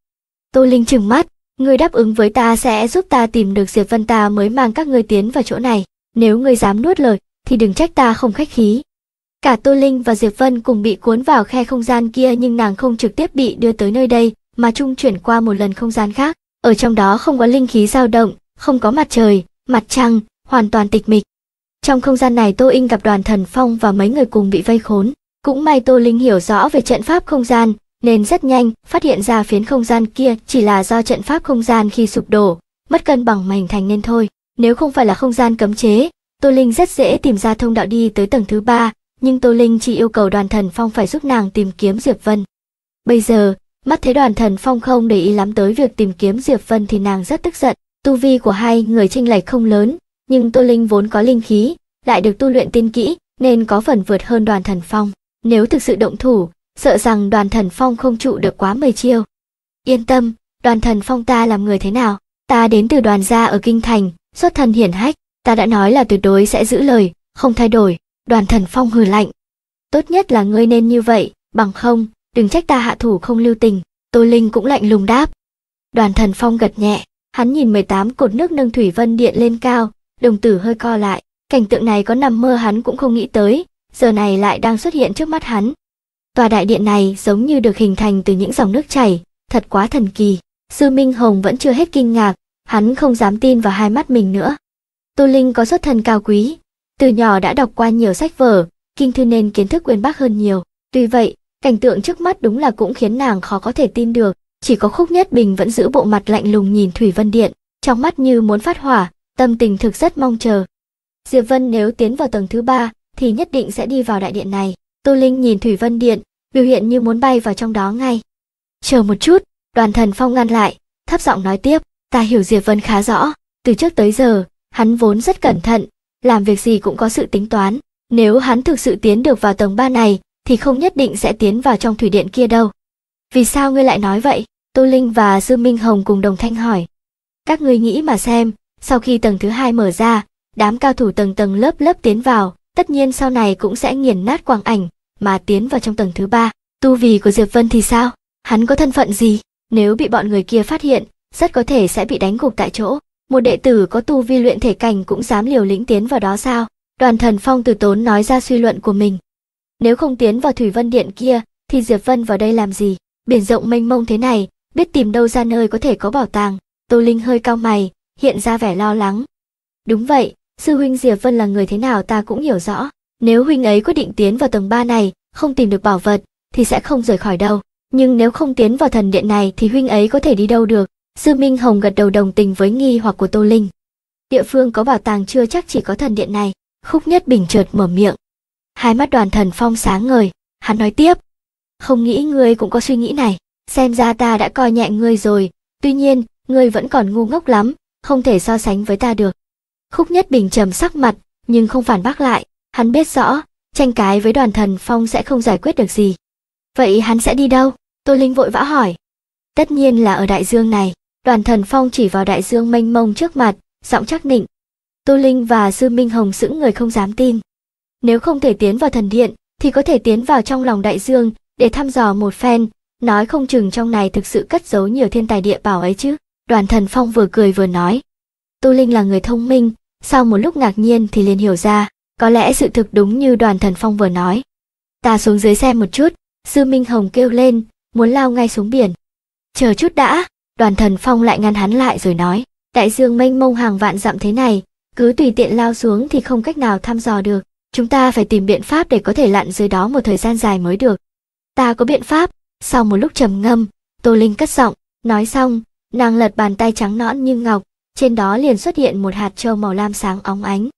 Tô Linh trừng mắt, người đáp ứng với ta sẽ giúp ta tìm được Diệp Vân ta mới mang các ngươi tiến vào chỗ này, nếu ngươi dám nuốt lời thì đừng trách ta không khách khí. Cả Tô Linh và Diệp Vân cùng bị cuốn vào khe không gian kia nhưng nàng không trực tiếp bị đưa tới nơi đây, mà trung chuyển qua một lần không gian khác. Ở trong đó không có linh khí dao động, không có mặt trời, mặt trăng, hoàn toàn tịch mịch. Trong không gian này Tô Inh gặp đoàn thần phong và mấy người cùng bị vây khốn. Cũng may Tô Linh hiểu rõ về trận pháp không gian, nên rất nhanh phát hiện ra phiến không gian kia chỉ là do trận pháp không gian khi sụp đổ, mất cân bằng mảnh thành nên thôi. Nếu không phải là không gian cấm chế, Tô Linh rất dễ tìm ra thông đạo đi tới tầng thứ ba, nhưng Tô Linh chỉ yêu cầu đoàn thần phong phải giúp nàng tìm kiếm Diệp Vân. Bây giờ, mắt thấy đoàn thần phong không để ý lắm tới việc tìm kiếm Diệp Vân thì nàng rất tức giận, tu vi của hai người tranh lệch không lớn, nhưng Tô Linh vốn có linh khí, lại được tu luyện tiên kỹ, nên có phần vượt hơn đoàn thần phong. Nếu thực sự động thủ, sợ rằng đoàn thần phong không trụ được quá mười chiêu. Yên tâm, đoàn thần phong ta làm người thế nào? Ta đến từ đoàn gia ở Kinh Thành, xuất thần hiển hách, ta đã nói là tuyệt đối sẽ giữ lời, không thay đổi. Đoàn thần phong hừ lạnh. Tốt nhất là ngươi nên như vậy, bằng không, đừng trách ta hạ thủ không lưu tình. Tô Linh cũng lạnh lùng đáp. Đoàn thần phong gật nhẹ, hắn nhìn 18 cột nước nâng thủy vân điện lên cao, đồng tử hơi co lại, cảnh tượng này có nằm mơ hắn cũng không nghĩ tới, giờ này lại đang xuất hiện trước mắt hắn. Tòa đại điện này giống như được hình thành từ những dòng nước chảy, thật quá thần kỳ. Sư Minh Hồng vẫn chưa hết kinh ngạc, hắn không dám tin vào hai mắt mình nữa. tu Linh có xuất thân cao quý, từ nhỏ đã đọc qua nhiều sách vở, kinh thư nên kiến thức uyên bác hơn nhiều. Tuy vậy, cảnh tượng trước mắt đúng là cũng khiến nàng khó có thể tin được, chỉ có Khúc Nhất Bình vẫn giữ bộ mặt lạnh lùng nhìn Thủy Vân Điện, trong mắt như muốn phát hỏa, tâm tình thực rất mong chờ. Diệp Vân nếu tiến vào tầng thứ ba thì nhất định sẽ đi vào đại điện này. Tô Linh nhìn Thủy Vân Điện, biểu hiện như muốn bay vào trong đó ngay. Chờ một chút, đoàn thần phong ngăn lại, thấp giọng nói tiếp, ta hiểu Diệp Vân khá rõ, từ trước tới giờ, hắn vốn rất cẩn thận, làm việc gì cũng có sự tính toán. Nếu hắn thực sự tiến được vào tầng ba này, thì không nhất định sẽ tiến vào trong thủy điện kia đâu. Vì sao ngươi lại nói vậy? Tô Linh và Dư Minh Hồng cùng đồng thanh hỏi. Các ngươi nghĩ mà xem, sau khi tầng thứ hai mở ra, đám cao thủ tầng tầng lớp lớp tiến vào, tất nhiên sau này cũng sẽ nghiền nát quang ảnh, mà tiến vào trong tầng thứ ba. Tu vì của Diệp Vân thì sao? Hắn có thân phận gì? Nếu bị bọn người kia phát hiện, rất có thể sẽ bị đánh gục tại chỗ. Một đệ tử có tu vi luyện thể cảnh cũng dám liều lĩnh tiến vào đó sao? Đoàn thần phong từ tốn nói ra suy luận của mình. Nếu không tiến vào Thủy Vân Điện kia, thì Diệp Vân vào đây làm gì? Biển rộng mênh mông thế này, biết tìm đâu ra nơi có thể có bảo tàng. Tô Linh hơi cao mày, hiện ra vẻ lo lắng. Đúng vậy, sư huynh Diệp Vân là người thế nào ta cũng hiểu rõ. Nếu huynh ấy quyết định tiến vào tầng 3 này, không tìm được bảo vật, thì sẽ không rời khỏi đâu. Nhưng nếu không tiến vào thần điện này thì huynh ấy có thể đi đâu được. Sư Minh Hồng gật đầu đồng tình với nghi hoặc của Tô Linh. Địa phương có bảo tàng chưa chắc chỉ có thần điện này. Khúc Nhất Bình chợt mở miệng. Hai mắt đoàn thần phong sáng ngời, hắn nói tiếp. Không nghĩ ngươi cũng có suy nghĩ này, xem ra ta đã coi nhẹ ngươi rồi, tuy nhiên, ngươi vẫn còn ngu ngốc lắm, không thể so sánh với ta được. Khúc Nhất Bình trầm sắc mặt, nhưng không phản bác lại, hắn biết rõ, tranh cái với đoàn thần phong sẽ không giải quyết được gì. Vậy hắn sẽ đi đâu? Tô Linh vội vã hỏi. Tất nhiên là ở đại dương này, đoàn thần phong chỉ vào đại dương mênh mông trước mặt, giọng chắc nịnh. Tô Linh và Sư Minh Hồng sững người không dám tin. Nếu không thể tiến vào thần điện, thì có thể tiến vào trong lòng đại dương để thăm dò một phen, nói không chừng trong này thực sự cất giấu nhiều thiên tài địa bảo ấy chứ. Đoàn Thần Phong vừa cười vừa nói. Tu Linh là người thông minh, sau một lúc ngạc nhiên thì liền hiểu ra, có lẽ sự thực đúng như Đoàn Thần Phong vừa nói. Ta xuống dưới xem một chút, Sư Minh Hồng kêu lên, muốn lao ngay xuống biển. Chờ chút đã, Đoàn Thần Phong lại ngăn hắn lại rồi nói, đại dương mênh mông hàng vạn dặm thế này, cứ tùy tiện lao xuống thì không cách nào thăm dò được, chúng ta phải tìm biện pháp để có thể lặn dưới đó một thời gian dài mới được. Ta có biện pháp, sau một lúc trầm ngâm, Tô Linh cất giọng, nói xong, Nàng lật bàn tay trắng nõn như ngọc, trên đó liền xuất hiện một hạt châu màu lam sáng óng ánh.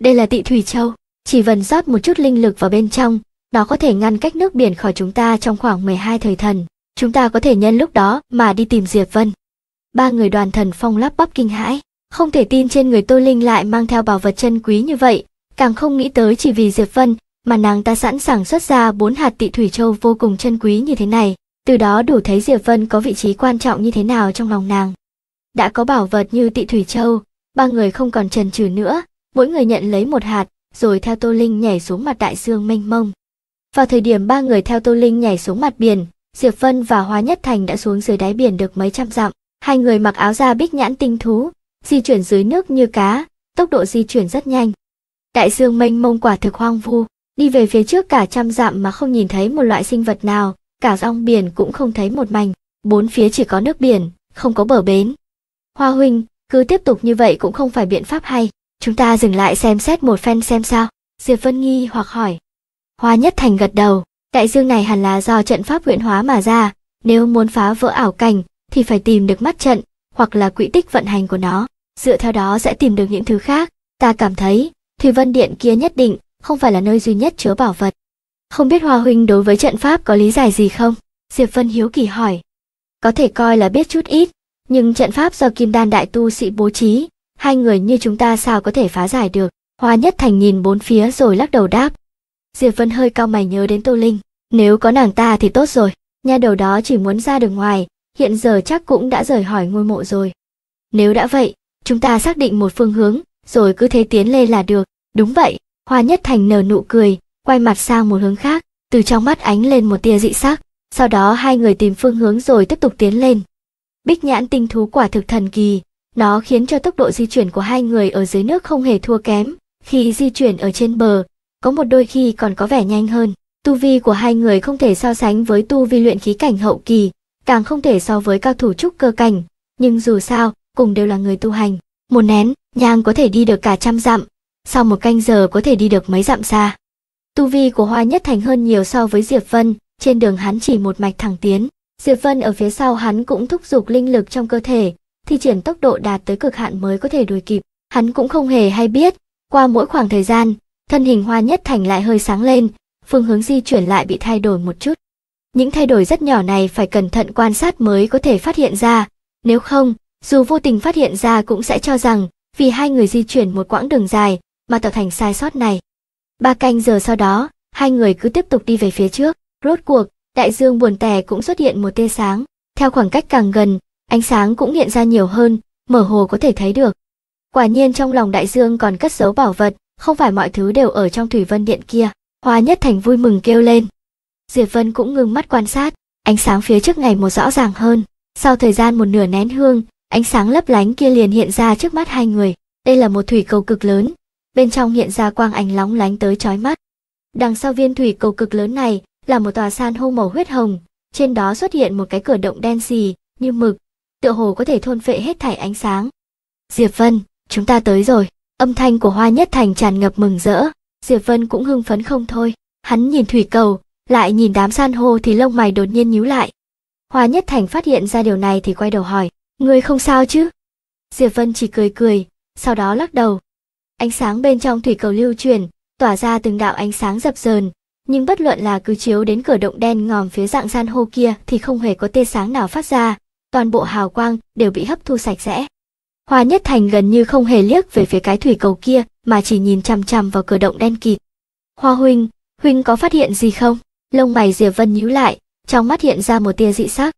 Đây là tị thủy châu, chỉ vần rót một chút linh lực vào bên trong, nó có thể ngăn cách nước biển khỏi chúng ta trong khoảng 12 thời thần. Chúng ta có thể nhân lúc đó mà đi tìm Diệp Vân. Ba người đoàn thần phong lắp bắp kinh hãi, không thể tin trên người Tô Linh lại mang theo bảo vật chân quý như vậy, càng không nghĩ tới chỉ vì Diệp Vân mà nàng ta sẵn sàng xuất ra bốn hạt tị thủy châu vô cùng chân quý như thế này từ đó đủ thấy Diệp Vân có vị trí quan trọng như thế nào trong lòng nàng. Đã có bảo vật như tị thủy châu, ba người không còn trần trừ nữa, mỗi người nhận lấy một hạt, rồi theo Tô Linh nhảy xuống mặt đại dương mênh mông. Vào thời điểm ba người theo Tô Linh nhảy xuống mặt biển, Diệp Vân và hoa Nhất Thành đã xuống dưới đáy biển được mấy trăm dặm. Hai người mặc áo da bích nhãn tinh thú, di chuyển dưới nước như cá, tốc độ di chuyển rất nhanh. Đại dương mênh mông quả thực hoang vu, đi về phía trước cả trăm dặm mà không nhìn thấy một loại sinh vật nào, cả rong biển cũng không thấy một mảnh, bốn phía chỉ có nước biển, không có bờ bến. Hoa huynh, cứ tiếp tục như vậy cũng không phải biện pháp hay, chúng ta dừng lại xem xét một phen xem sao, Diệp Vân nghi hoặc hỏi. Hoa Nhất Thành gật đầu, đại dương này hẳn là do trận pháp huyện hóa mà ra, nếu muốn phá vỡ ảo cảnh thì phải tìm được mắt trận hoặc là quỹ tích vận hành của nó, dựa theo đó sẽ tìm được những thứ khác. Ta cảm thấy, Thủy Vân Điện kia nhất định không phải là nơi duy nhất chứa bảo vật, không biết Hoa Huynh đối với trận pháp có lý giải gì không? Diệp Vân hiếu kỳ hỏi. Có thể coi là biết chút ít, nhưng trận pháp do kim đan đại tu sĩ bố trí, hai người như chúng ta sao có thể phá giải được? Hoa Nhất Thành nhìn bốn phía rồi lắc đầu đáp. Diệp Vân hơi cao mày nhớ đến Tô Linh, nếu có nàng ta thì tốt rồi, nha đầu đó chỉ muốn ra đường ngoài, hiện giờ chắc cũng đã rời hỏi ngôi mộ rồi. Nếu đã vậy, chúng ta xác định một phương hướng, rồi cứ thế tiến lên là được. Đúng vậy, Hoa Nhất Thành nở nụ cười, quay mặt sang một hướng khác, từ trong mắt ánh lên một tia dị sắc, sau đó hai người tìm phương hướng rồi tiếp tục tiến lên. Bích nhãn tinh thú quả thực thần kỳ, nó khiến cho tốc độ di chuyển của hai người ở dưới nước không hề thua kém, khi di chuyển ở trên bờ, có một đôi khi còn có vẻ nhanh hơn. Tu vi của hai người không thể so sánh với tu vi luyện khí cảnh hậu kỳ, càng không thể so với cao thủ trúc cơ cảnh, nhưng dù sao, cùng đều là người tu hành. Một nén, nhang có thể đi được cả trăm dặm, sau một canh giờ có thể đi được mấy dặm xa. Tu vi của Hoa Nhất Thành hơn nhiều so với Diệp Vân, trên đường hắn chỉ một mạch thẳng tiến. Diệp Vân ở phía sau hắn cũng thúc giục linh lực trong cơ thể, thi triển tốc độ đạt tới cực hạn mới có thể đuổi kịp. Hắn cũng không hề hay biết, qua mỗi khoảng thời gian, thân hình Hoa Nhất Thành lại hơi sáng lên, phương hướng di chuyển lại bị thay đổi một chút. Những thay đổi rất nhỏ này phải cẩn thận quan sát mới có thể phát hiện ra, nếu không, dù vô tình phát hiện ra cũng sẽ cho rằng vì hai người di chuyển một quãng đường dài mà tạo thành sai sót này. Ba canh giờ sau đó, hai người cứ tiếp tục đi về phía trước. Rốt cuộc, đại dương buồn tè cũng xuất hiện một tia sáng. Theo khoảng cách càng gần, ánh sáng cũng hiện ra nhiều hơn, mở hồ có thể thấy được. Quả nhiên trong lòng đại dương còn cất giấu bảo vật, không phải mọi thứ đều ở trong thủy vân điện kia. Hoa nhất thành vui mừng kêu lên. Diệp Vân cũng ngưng mắt quan sát, ánh sáng phía trước ngày một rõ ràng hơn. Sau thời gian một nửa nén hương, ánh sáng lấp lánh kia liền hiện ra trước mắt hai người. Đây là một thủy cầu cực lớn, bên trong hiện ra quang ảnh lóng lánh tới chói mắt. Đằng sau viên thủy cầu cực lớn này là một tòa san hô màu huyết hồng, trên đó xuất hiện một cái cửa động đen xì, như mực, tựa hồ có thể thôn phệ hết thảy ánh sáng. Diệp Vân, chúng ta tới rồi. Âm thanh của Hoa Nhất Thành tràn ngập mừng rỡ, Diệp Vân cũng hưng phấn không thôi. Hắn nhìn thủy cầu, lại nhìn đám san hô thì lông mày đột nhiên nhíu lại. Hoa Nhất Thành phát hiện ra điều này thì quay đầu hỏi, người không sao chứ?" Diệp Vân chỉ cười cười, sau đó lắc đầu, Ánh sáng bên trong thủy cầu lưu chuyển, tỏa ra từng đạo ánh sáng dập dờn, nhưng bất luận là cứ chiếu đến cửa động đen ngòm phía dạng san hô kia thì không hề có tia sáng nào phát ra, toàn bộ hào quang đều bị hấp thu sạch sẽ. Hoa Nhất Thành gần như không hề liếc về phía cái thủy cầu kia mà chỉ nhìn chằm chằm vào cửa động đen kịt. Hoa huynh, huynh có phát hiện gì không? Lông mày Diệp Vân nhíu lại, trong mắt hiện ra một tia dị sắc.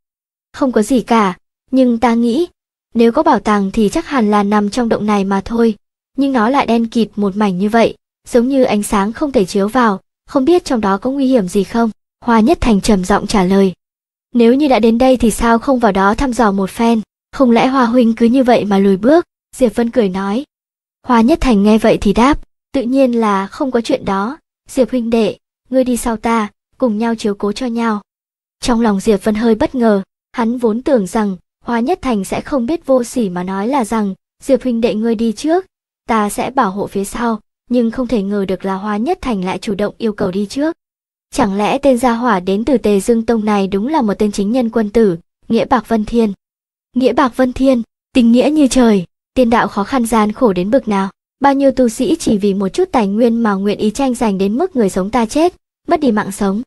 Không có gì cả, nhưng ta nghĩ, nếu có bảo tàng thì chắc hẳn là nằm trong động này mà thôi, nhưng nó lại đen kịt một mảnh như vậy, giống như ánh sáng không thể chiếu vào, không biết trong đó có nguy hiểm gì không? Hoa Nhất Thành trầm giọng trả lời. Nếu như đã đến đây thì sao không vào đó thăm dò một phen, không lẽ Hoa Huynh cứ như vậy mà lùi bước? Diệp Vân cười nói. Hoa Nhất Thành nghe vậy thì đáp, tự nhiên là không có chuyện đó, Diệp Huynh đệ, ngươi đi sau ta, cùng nhau chiếu cố cho nhau. Trong lòng Diệp Vân hơi bất ngờ, hắn vốn tưởng rằng Hoa Nhất Thành sẽ không biết vô sỉ mà nói là rằng Diệp Huynh đệ ngươi đi trước, ta sẽ bảo hộ phía sau, nhưng không thể ngờ được là Hoa Nhất Thành lại chủ động yêu cầu đi trước. Chẳng lẽ tên gia hỏa đến từ Tề Dương Tông này đúng là một tên chính nhân quân tử, Nghĩa Bạc Vân Thiên. Nghĩa Bạc Vân Thiên, tình nghĩa như trời, tiên đạo khó khăn gian khổ đến bực nào, bao nhiêu tu sĩ chỉ vì một chút tài nguyên mà nguyện ý tranh giành đến mức người sống ta chết, mất đi mạng sống.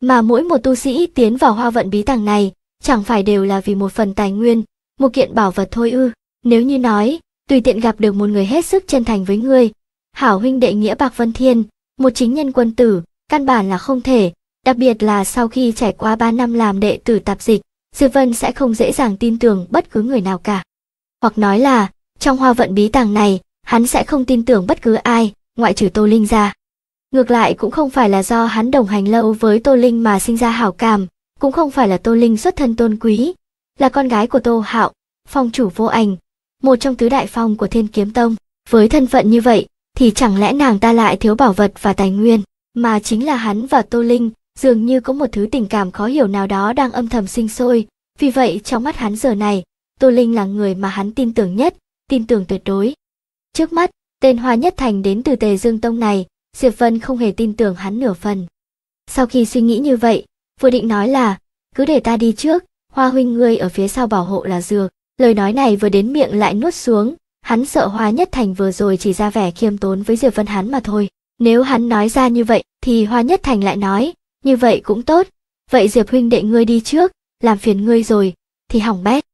Mà mỗi một tu sĩ tiến vào hoa vận bí tàng này, chẳng phải đều là vì một phần tài nguyên, một kiện bảo vật thôi ư. Nếu như nói, tùy tiện gặp được một người hết sức chân thành với người. Hảo huynh đệ nghĩa Bạc Vân Thiên, một chính nhân quân tử, căn bản là không thể, đặc biệt là sau khi trải qua 3 năm làm đệ tử tạp dịch, Dư Vân sẽ không dễ dàng tin tưởng bất cứ người nào cả. Hoặc nói là, trong hoa vận bí tàng này, hắn sẽ không tin tưởng bất cứ ai, ngoại trừ Tô Linh ra. Ngược lại cũng không phải là do hắn đồng hành lâu với Tô Linh mà sinh ra hảo cảm, cũng không phải là Tô Linh xuất thân tôn quý, là con gái của Tô Hạo, phong chủ vô ảnh, một trong tứ đại phong của Thiên Kiếm Tông. Với thân phận như vậy, thì chẳng lẽ nàng ta lại thiếu bảo vật và tài nguyên, mà chính là hắn và Tô Linh, dường như có một thứ tình cảm khó hiểu nào đó đang âm thầm sinh sôi. Vì vậy trong mắt hắn giờ này, Tô Linh là người mà hắn tin tưởng nhất, tin tưởng tuyệt đối. Trước mắt, tên Hoa Nhất Thành đến từ Tề Dương Tông này, Diệp Vân không hề tin tưởng hắn nửa phần. Sau khi suy nghĩ như vậy, vừa định nói là, cứ để ta đi trước, Hoa huynh ngươi ở phía sau bảo hộ là dược, Lời nói này vừa đến miệng lại nuốt xuống, hắn sợ Hoa Nhất Thành vừa rồi chỉ ra vẻ khiêm tốn với Diệp Vân hắn mà thôi. Nếu hắn nói ra như vậy thì Hoa Nhất Thành lại nói, như vậy cũng tốt, vậy Diệp huynh đệ ngươi đi trước, làm phiền ngươi rồi, thì hỏng bét.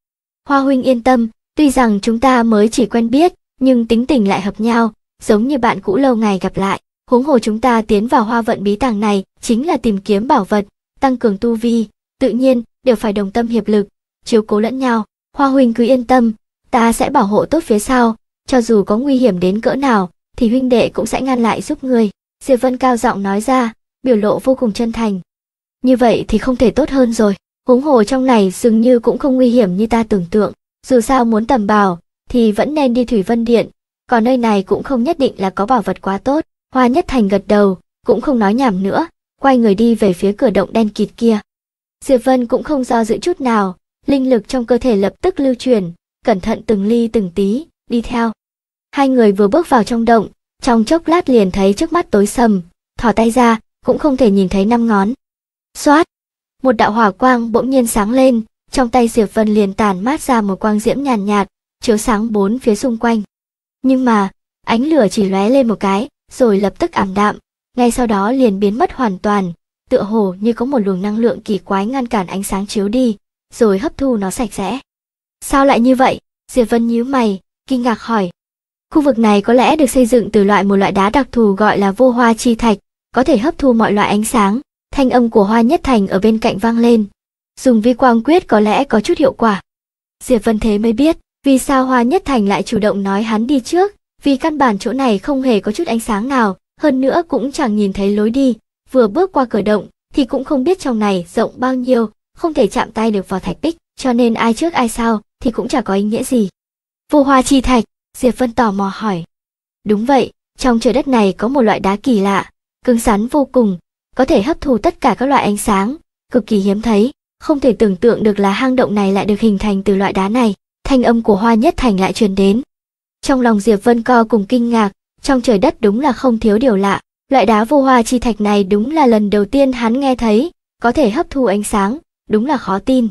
Hoa huynh yên tâm, tuy rằng chúng ta mới chỉ quen biết, nhưng tính tình lại hợp nhau, giống như bạn cũ lâu ngày gặp lại. Huống hồ chúng ta tiến vào hoa vận bí tàng này chính là tìm kiếm bảo vật, tăng cường tu vi, tự nhiên đều phải đồng tâm hiệp lực, chiếu cố lẫn nhau. Hoa huynh cứ yên tâm, ta sẽ bảo hộ tốt phía sau, cho dù có nguy hiểm đến cỡ nào, thì huynh đệ cũng sẽ ngăn lại giúp ngươi. Diệp Vân cao giọng nói ra, biểu lộ vô cùng chân thành. Như vậy thì không thể tốt hơn rồi, huống hồ trong này dường như cũng không nguy hiểm như ta tưởng tượng. Dù sao muốn tầm bảo, thì vẫn nên đi Thủy Vân Điện, còn nơi này cũng không nhất định là có bảo vật quá tốt. Hoa Nhất Thành gật đầu, cũng không nói nhảm nữa, quay người đi về phía cửa động đen kịt kia. Diệp Vân cũng không do dự chút nào, linh lực trong cơ thể lập tức lưu chuyển, cẩn thận từng ly từng tí, đi theo. Hai người vừa bước vào trong động, trong chốc lát liền thấy trước mắt tối sầm, thò tay ra, cũng không thể nhìn thấy năm ngón. Xoát! Một đạo hỏa quang bỗng nhiên sáng lên, trong tay Diệp Vân liền tàn mát ra một quang diễm nhàn nhạt, nhạt, chiếu sáng bốn phía xung quanh. Nhưng mà, ánh lửa chỉ lóe lên một cái, rồi lập tức ảm đạm, ngay sau đó liền biến mất hoàn toàn, tựa hồ như có một luồng năng lượng kỳ quái ngăn cản ánh sáng chiếu đi, rồi hấp thu nó sạch sẽ. Sao lại như vậy? Diệp Vân nhíu mày, kinh ngạc hỏi. Khu vực này có lẽ được xây dựng từ loại một loại đá đặc thù gọi là vô hoa chi thạch, có thể hấp thu mọi loại ánh sáng. Thanh âm của Hoa Nhất Thành ở bên cạnh vang lên. Dùng vi quang quyết có lẽ có chút hiệu quả. Diệp Vân Thế mới biết, vì sao Hoa Nhất Thành lại chủ động nói hắn đi trước, vì căn bản chỗ này không hề có chút ánh sáng nào, hơn nữa cũng chẳng nhìn thấy lối đi, vừa bước qua cửa động thì cũng không biết trong này rộng bao nhiêu, không thể chạm tay được vào thạch bích, cho nên ai trước ai sau thì cũng chả có ý nghĩa gì. Vô hoa chi thạch, Diệp Vân tò mò hỏi. Đúng vậy, trong trời đất này có một loại đá kỳ lạ, cứng rắn vô cùng, có thể hấp thu tất cả các loại ánh sáng, cực kỳ hiếm thấy, không thể tưởng tượng được là hang động này lại được hình thành từ loại đá này, thanh âm của Hoa Nhất Thành lại truyền đến. Trong lòng Diệp Vân co cùng kinh ngạc, trong trời đất đúng là không thiếu điều lạ, loại đá vô hoa chi thạch này đúng là lần đầu tiên hắn nghe thấy, có thể hấp thu ánh sáng, đúng là khó tin.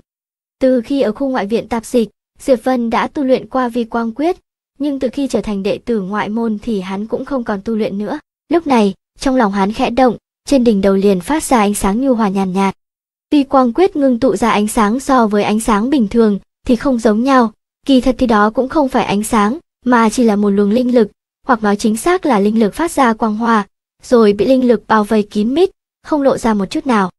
Từ khi ở khu ngoại viện tạp dịch, Diệp Vân đã tu luyện qua vi quang quyết, nhưng từ khi trở thành đệ tử ngoại môn thì hắn cũng không còn tu luyện nữa. Lúc này, trong lòng hắn khẽ động, trên đỉnh đầu liền phát ra ánh sáng nhu hòa nhàn nhạt, nhạt. Vi quang quyết ngưng tụ ra ánh sáng so với ánh sáng bình thường thì không giống nhau, kỳ thật thì đó cũng không phải ánh sáng, mà chỉ là một luồng linh lực, hoặc nói chính xác là linh lực phát ra quang hòa, rồi bị linh lực bao vây kín mít, không lộ ra một chút nào.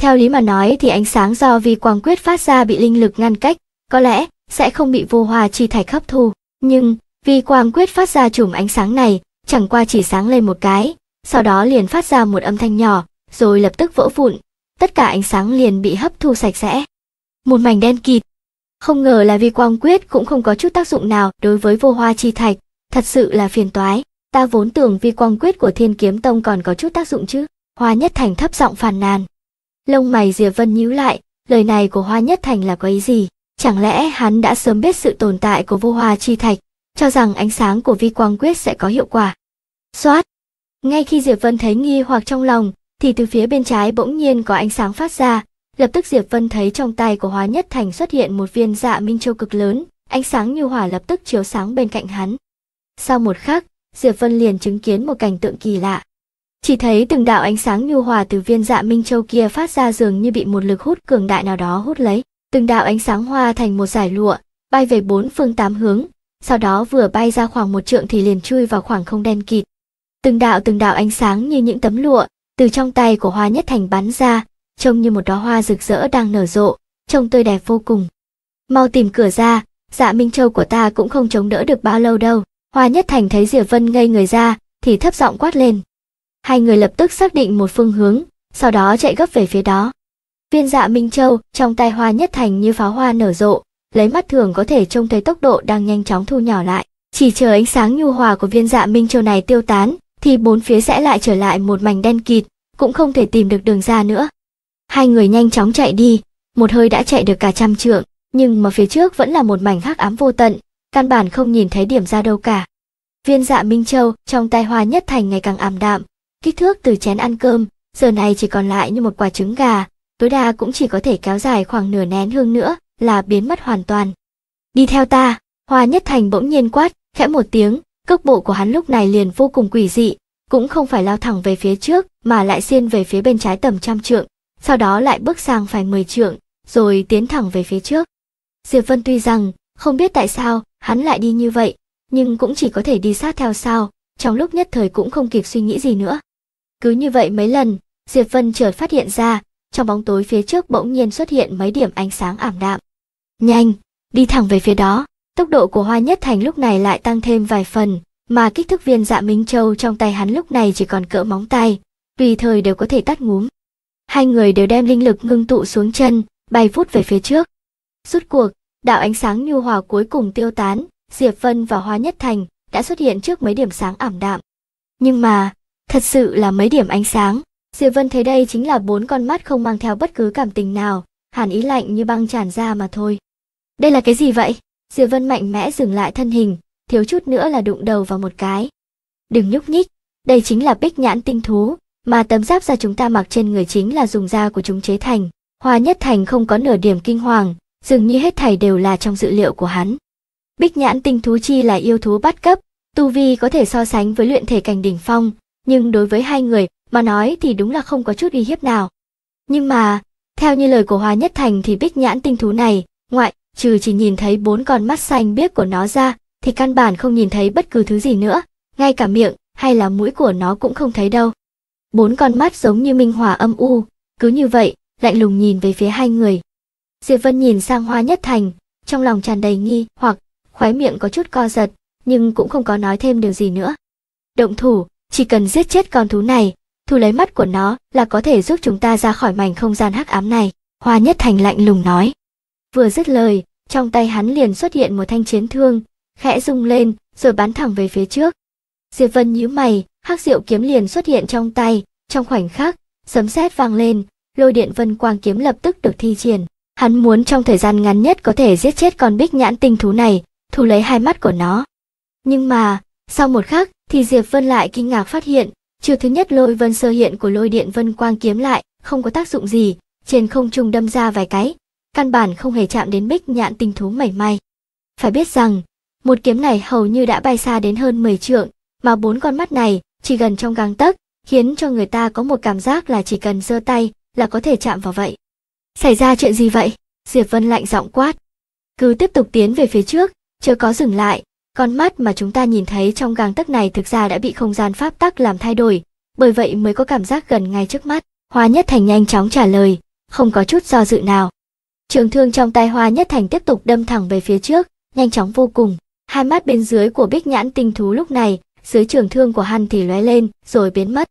Theo lý mà nói thì ánh sáng do vi quang quyết phát ra bị linh lực ngăn cách, có lẽ sẽ không bị vô hòa chi thạch hấp thu. Nhưng, vi quang quyết phát ra chùm ánh sáng này, chẳng qua chỉ sáng lên một cái, sau đó liền phát ra một âm thanh nhỏ, rồi lập tức vỡ vụn. Tất cả ánh sáng liền bị hấp thu sạch sẽ. Một mảnh đen kịt. Không ngờ là vi quang quyết cũng không có chút tác dụng nào đối với vô hoa chi thạch, thật sự là phiền toái. Ta vốn tưởng vi quang quyết của thiên kiếm tông còn có chút tác dụng chứ. Hoa nhất thành thấp giọng phàn nàn lông mày Diệp Vân nhíu lại, lời này của Hoa Nhất Thành là có ý gì? Chẳng lẽ hắn đã sớm biết sự tồn tại của vô hoa chi thạch, cho rằng ánh sáng của vi quang quyết sẽ có hiệu quả. Xoát! Ngay khi Diệp Vân thấy nghi hoặc trong lòng, thì từ phía bên trái bỗng nhiên có ánh sáng phát ra, lập tức Diệp Vân thấy trong tay của Hoa Nhất Thành xuất hiện một viên dạ minh châu cực lớn, ánh sáng như hỏa lập tức chiếu sáng bên cạnh hắn. Sau một khắc, Diệp Vân liền chứng kiến một cảnh tượng kỳ lạ. Chỉ thấy từng đạo ánh sáng nhu hòa từ viên dạ minh châu kia phát ra dường như bị một lực hút cường đại nào đó hút lấy. Từng đạo ánh sáng hoa thành một giải lụa, bay về bốn phương tám hướng, sau đó vừa bay ra khoảng một trượng thì liền chui vào khoảng không đen kịt. Từng đạo từng đạo ánh sáng như những tấm lụa, từ trong tay của hoa nhất thành bắn ra, trông như một đóa hoa rực rỡ đang nở rộ, trông tươi đẹp vô cùng. Mau tìm cửa ra, dạ Minh Châu của ta cũng không chống đỡ được bao lâu đâu. Hoa nhất thành thấy Diệp Vân ngây người ra, thì thấp giọng quát lên hai người lập tức xác định một phương hướng, sau đó chạy gấp về phía đó. Viên dạ Minh Châu trong tay hoa nhất thành như pháo hoa nở rộ, lấy mắt thường có thể trông thấy tốc độ đang nhanh chóng thu nhỏ lại. Chỉ chờ ánh sáng nhu hòa của viên dạ Minh Châu này tiêu tán, thì bốn phía sẽ lại trở lại một mảnh đen kịt, cũng không thể tìm được đường ra nữa. Hai người nhanh chóng chạy đi, một hơi đã chạy được cả trăm trượng, nhưng mà phía trước vẫn là một mảnh hắc ám vô tận, căn bản không nhìn thấy điểm ra đâu cả. Viên dạ Minh Châu trong tay hoa nhất thành ngày càng ảm đạm, Kích thước từ chén ăn cơm, giờ này chỉ còn lại như một quả trứng gà, tối đa cũng chỉ có thể kéo dài khoảng nửa nén hương nữa là biến mất hoàn toàn. Đi theo ta, Hoa Nhất Thành bỗng nhiên quát, khẽ một tiếng, cước bộ của hắn lúc này liền vô cùng quỷ dị, cũng không phải lao thẳng về phía trước mà lại xiên về phía bên trái tầm trăm trượng, sau đó lại bước sang phải mười trượng, rồi tiến thẳng về phía trước. Diệp Vân tuy rằng không biết tại sao hắn lại đi như vậy, nhưng cũng chỉ có thể đi sát theo sau, trong lúc nhất thời cũng không kịp suy nghĩ gì nữa. Cứ như vậy mấy lần, Diệp Vân chợt phát hiện ra, trong bóng tối phía trước bỗng nhiên xuất hiện mấy điểm ánh sáng ảm đạm. Nhanh, đi thẳng về phía đó. Tốc độ của Hoa Nhất Thành lúc này lại tăng thêm vài phần, mà kích thước viên dạ Minh Châu trong tay hắn lúc này chỉ còn cỡ móng tay, tùy thời đều có thể tắt ngúm. Hai người đều đem linh lực ngưng tụ xuống chân, bay vút về phía trước. Rút cuộc, đạo ánh sáng nhu hòa cuối cùng tiêu tán, Diệp Vân và Hoa Nhất Thành đã xuất hiện trước mấy điểm sáng ảm đạm. Nhưng mà, Thật sự là mấy điểm ánh sáng. Diệp Vân thấy đây chính là bốn con mắt không mang theo bất cứ cảm tình nào, hàn ý lạnh như băng tràn ra mà thôi. Đây là cái gì vậy? Diệp Vân mạnh mẽ dừng lại thân hình, thiếu chút nữa là đụng đầu vào một cái. Đừng nhúc nhích, đây chính là bích nhãn tinh thú, mà tấm giáp da chúng ta mặc trên người chính là dùng da của chúng chế thành. Hoa nhất thành không có nửa điểm kinh hoàng, dường như hết thảy đều là trong dự liệu của hắn. Bích nhãn tinh thú chi là yêu thú bắt cấp, tu vi có thể so sánh với luyện thể cảnh đỉnh phong, nhưng đối với hai người mà nói thì đúng là không có chút uy hiếp nào. Nhưng mà, theo như lời của Hoa Nhất Thành thì bích nhãn tinh thú này, ngoại trừ chỉ nhìn thấy bốn con mắt xanh biếc của nó ra, thì căn bản không nhìn thấy bất cứ thứ gì nữa, ngay cả miệng hay là mũi của nó cũng không thấy đâu. Bốn con mắt giống như minh hỏa âm u, cứ như vậy, lạnh lùng nhìn về phía hai người. Diệp Vân nhìn sang Hoa Nhất Thành, trong lòng tràn đầy nghi hoặc khóe miệng có chút co giật, nhưng cũng không có nói thêm điều gì nữa. Động thủ, chỉ cần giết chết con thú này thu lấy mắt của nó là có thể giúp chúng ta ra khỏi mảnh không gian hắc ám này hoa nhất thành lạnh lùng nói vừa dứt lời trong tay hắn liền xuất hiện một thanh chiến thương khẽ rung lên rồi bắn thẳng về phía trước diệp vân nhíu mày hắc diệu kiếm liền xuất hiện trong tay trong khoảnh khắc sấm sét vang lên lôi điện vân quang kiếm lập tức được thi triển hắn muốn trong thời gian ngắn nhất có thể giết chết con bích nhãn tinh thú này thu lấy hai mắt của nó nhưng mà sau một khắc, thì Diệp Vân lại kinh ngạc phát hiện, chiều thứ nhất lôi vân sơ hiện của lôi điện vân quang kiếm lại, không có tác dụng gì, trên không trung đâm ra vài cái, căn bản không hề chạm đến bích nhạn tinh thú mảy may. Phải biết rằng, một kiếm này hầu như đã bay xa đến hơn 10 trượng, mà bốn con mắt này chỉ gần trong gang tấc, khiến cho người ta có một cảm giác là chỉ cần giơ tay là có thể chạm vào vậy. Xảy ra chuyện gì vậy? Diệp Vân lạnh giọng quát. Cứ tiếp tục tiến về phía trước, chưa có dừng lại, con mắt mà chúng ta nhìn thấy trong gang tấc này thực ra đã bị không gian pháp tắc làm thay đổi, bởi vậy mới có cảm giác gần ngay trước mắt. Hoa Nhất Thành nhanh chóng trả lời, không có chút do dự nào. Trường thương trong tay Hoa Nhất Thành tiếp tục đâm thẳng về phía trước, nhanh chóng vô cùng. Hai mắt bên dưới của Bích Nhãn tinh thú lúc này, dưới trường thương của hắn thì lóe lên, rồi biến mất.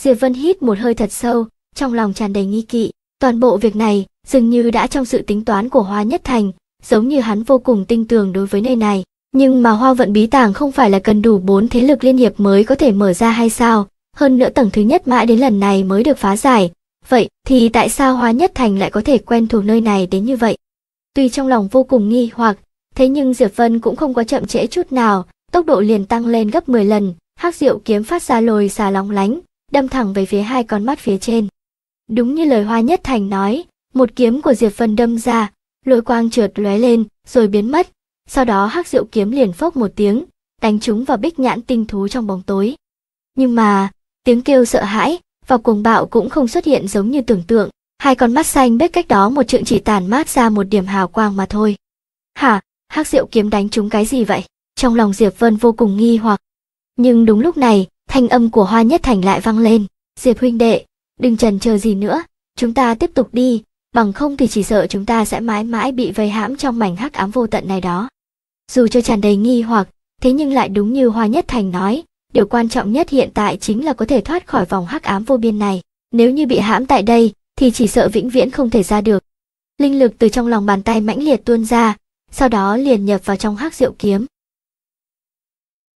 Diệp Vân hít một hơi thật sâu, trong lòng tràn đầy nghi kỵ. Toàn bộ việc này dường như đã trong sự tính toán của Hoa Nhất Thành, giống như hắn vô cùng tinh tường đối với nơi này. Nhưng mà hoa vận bí tàng không phải là cần đủ bốn thế lực liên hiệp mới có thể mở ra hay sao? Hơn nữa tầng thứ nhất mãi đến lần này mới được phá giải. Vậy thì tại sao hoa Nhất Thành lại có thể quen thuộc nơi này đến như vậy? Tuy trong lòng vô cùng nghi hoặc, thế nhưng Diệp Vân cũng không có chậm trễ chút nào, tốc độ liền tăng lên gấp 10 lần, hắc diệu kiếm phát ra lồi xà lóng lánh, đâm thẳng về phía hai con mắt phía trên. Đúng như lời Hoa Nhất Thành nói, một kiếm của Diệp Vân đâm ra, lôi quang trượt lóe lên rồi biến mất, sau đó hắc rượu kiếm liền phốc một tiếng, đánh chúng vào bích nhãn tinh thú trong bóng tối. Nhưng mà, tiếng kêu sợ hãi và cuồng bạo cũng không xuất hiện giống như tưởng tượng, hai con mắt xanh bếch cách đó một trượng chỉ tàn mát ra một điểm hào quang mà thôi. Hả, hắc rượu kiếm đánh chúng cái gì vậy? Trong lòng Diệp Vân vô cùng nghi hoặc. Nhưng đúng lúc này, thanh âm của Hoa Nhất Thành lại vang lên. Diệp huynh đệ, đừng trần chờ gì nữa, chúng ta tiếp tục đi, bằng không thì chỉ sợ chúng ta sẽ mãi mãi bị vây hãm trong mảnh hắc ám vô tận này đó. Dù cho tràn đầy nghi hoặc, thế nhưng lại đúng như Hoa Nhất Thành nói, điều quan trọng nhất hiện tại chính là có thể thoát khỏi vòng hắc ám vô biên này. Nếu như bị hãm tại đây, thì chỉ sợ vĩnh viễn không thể ra được. Linh lực từ trong lòng bàn tay mãnh liệt tuôn ra, sau đó liền nhập vào trong hắc diệu kiếm.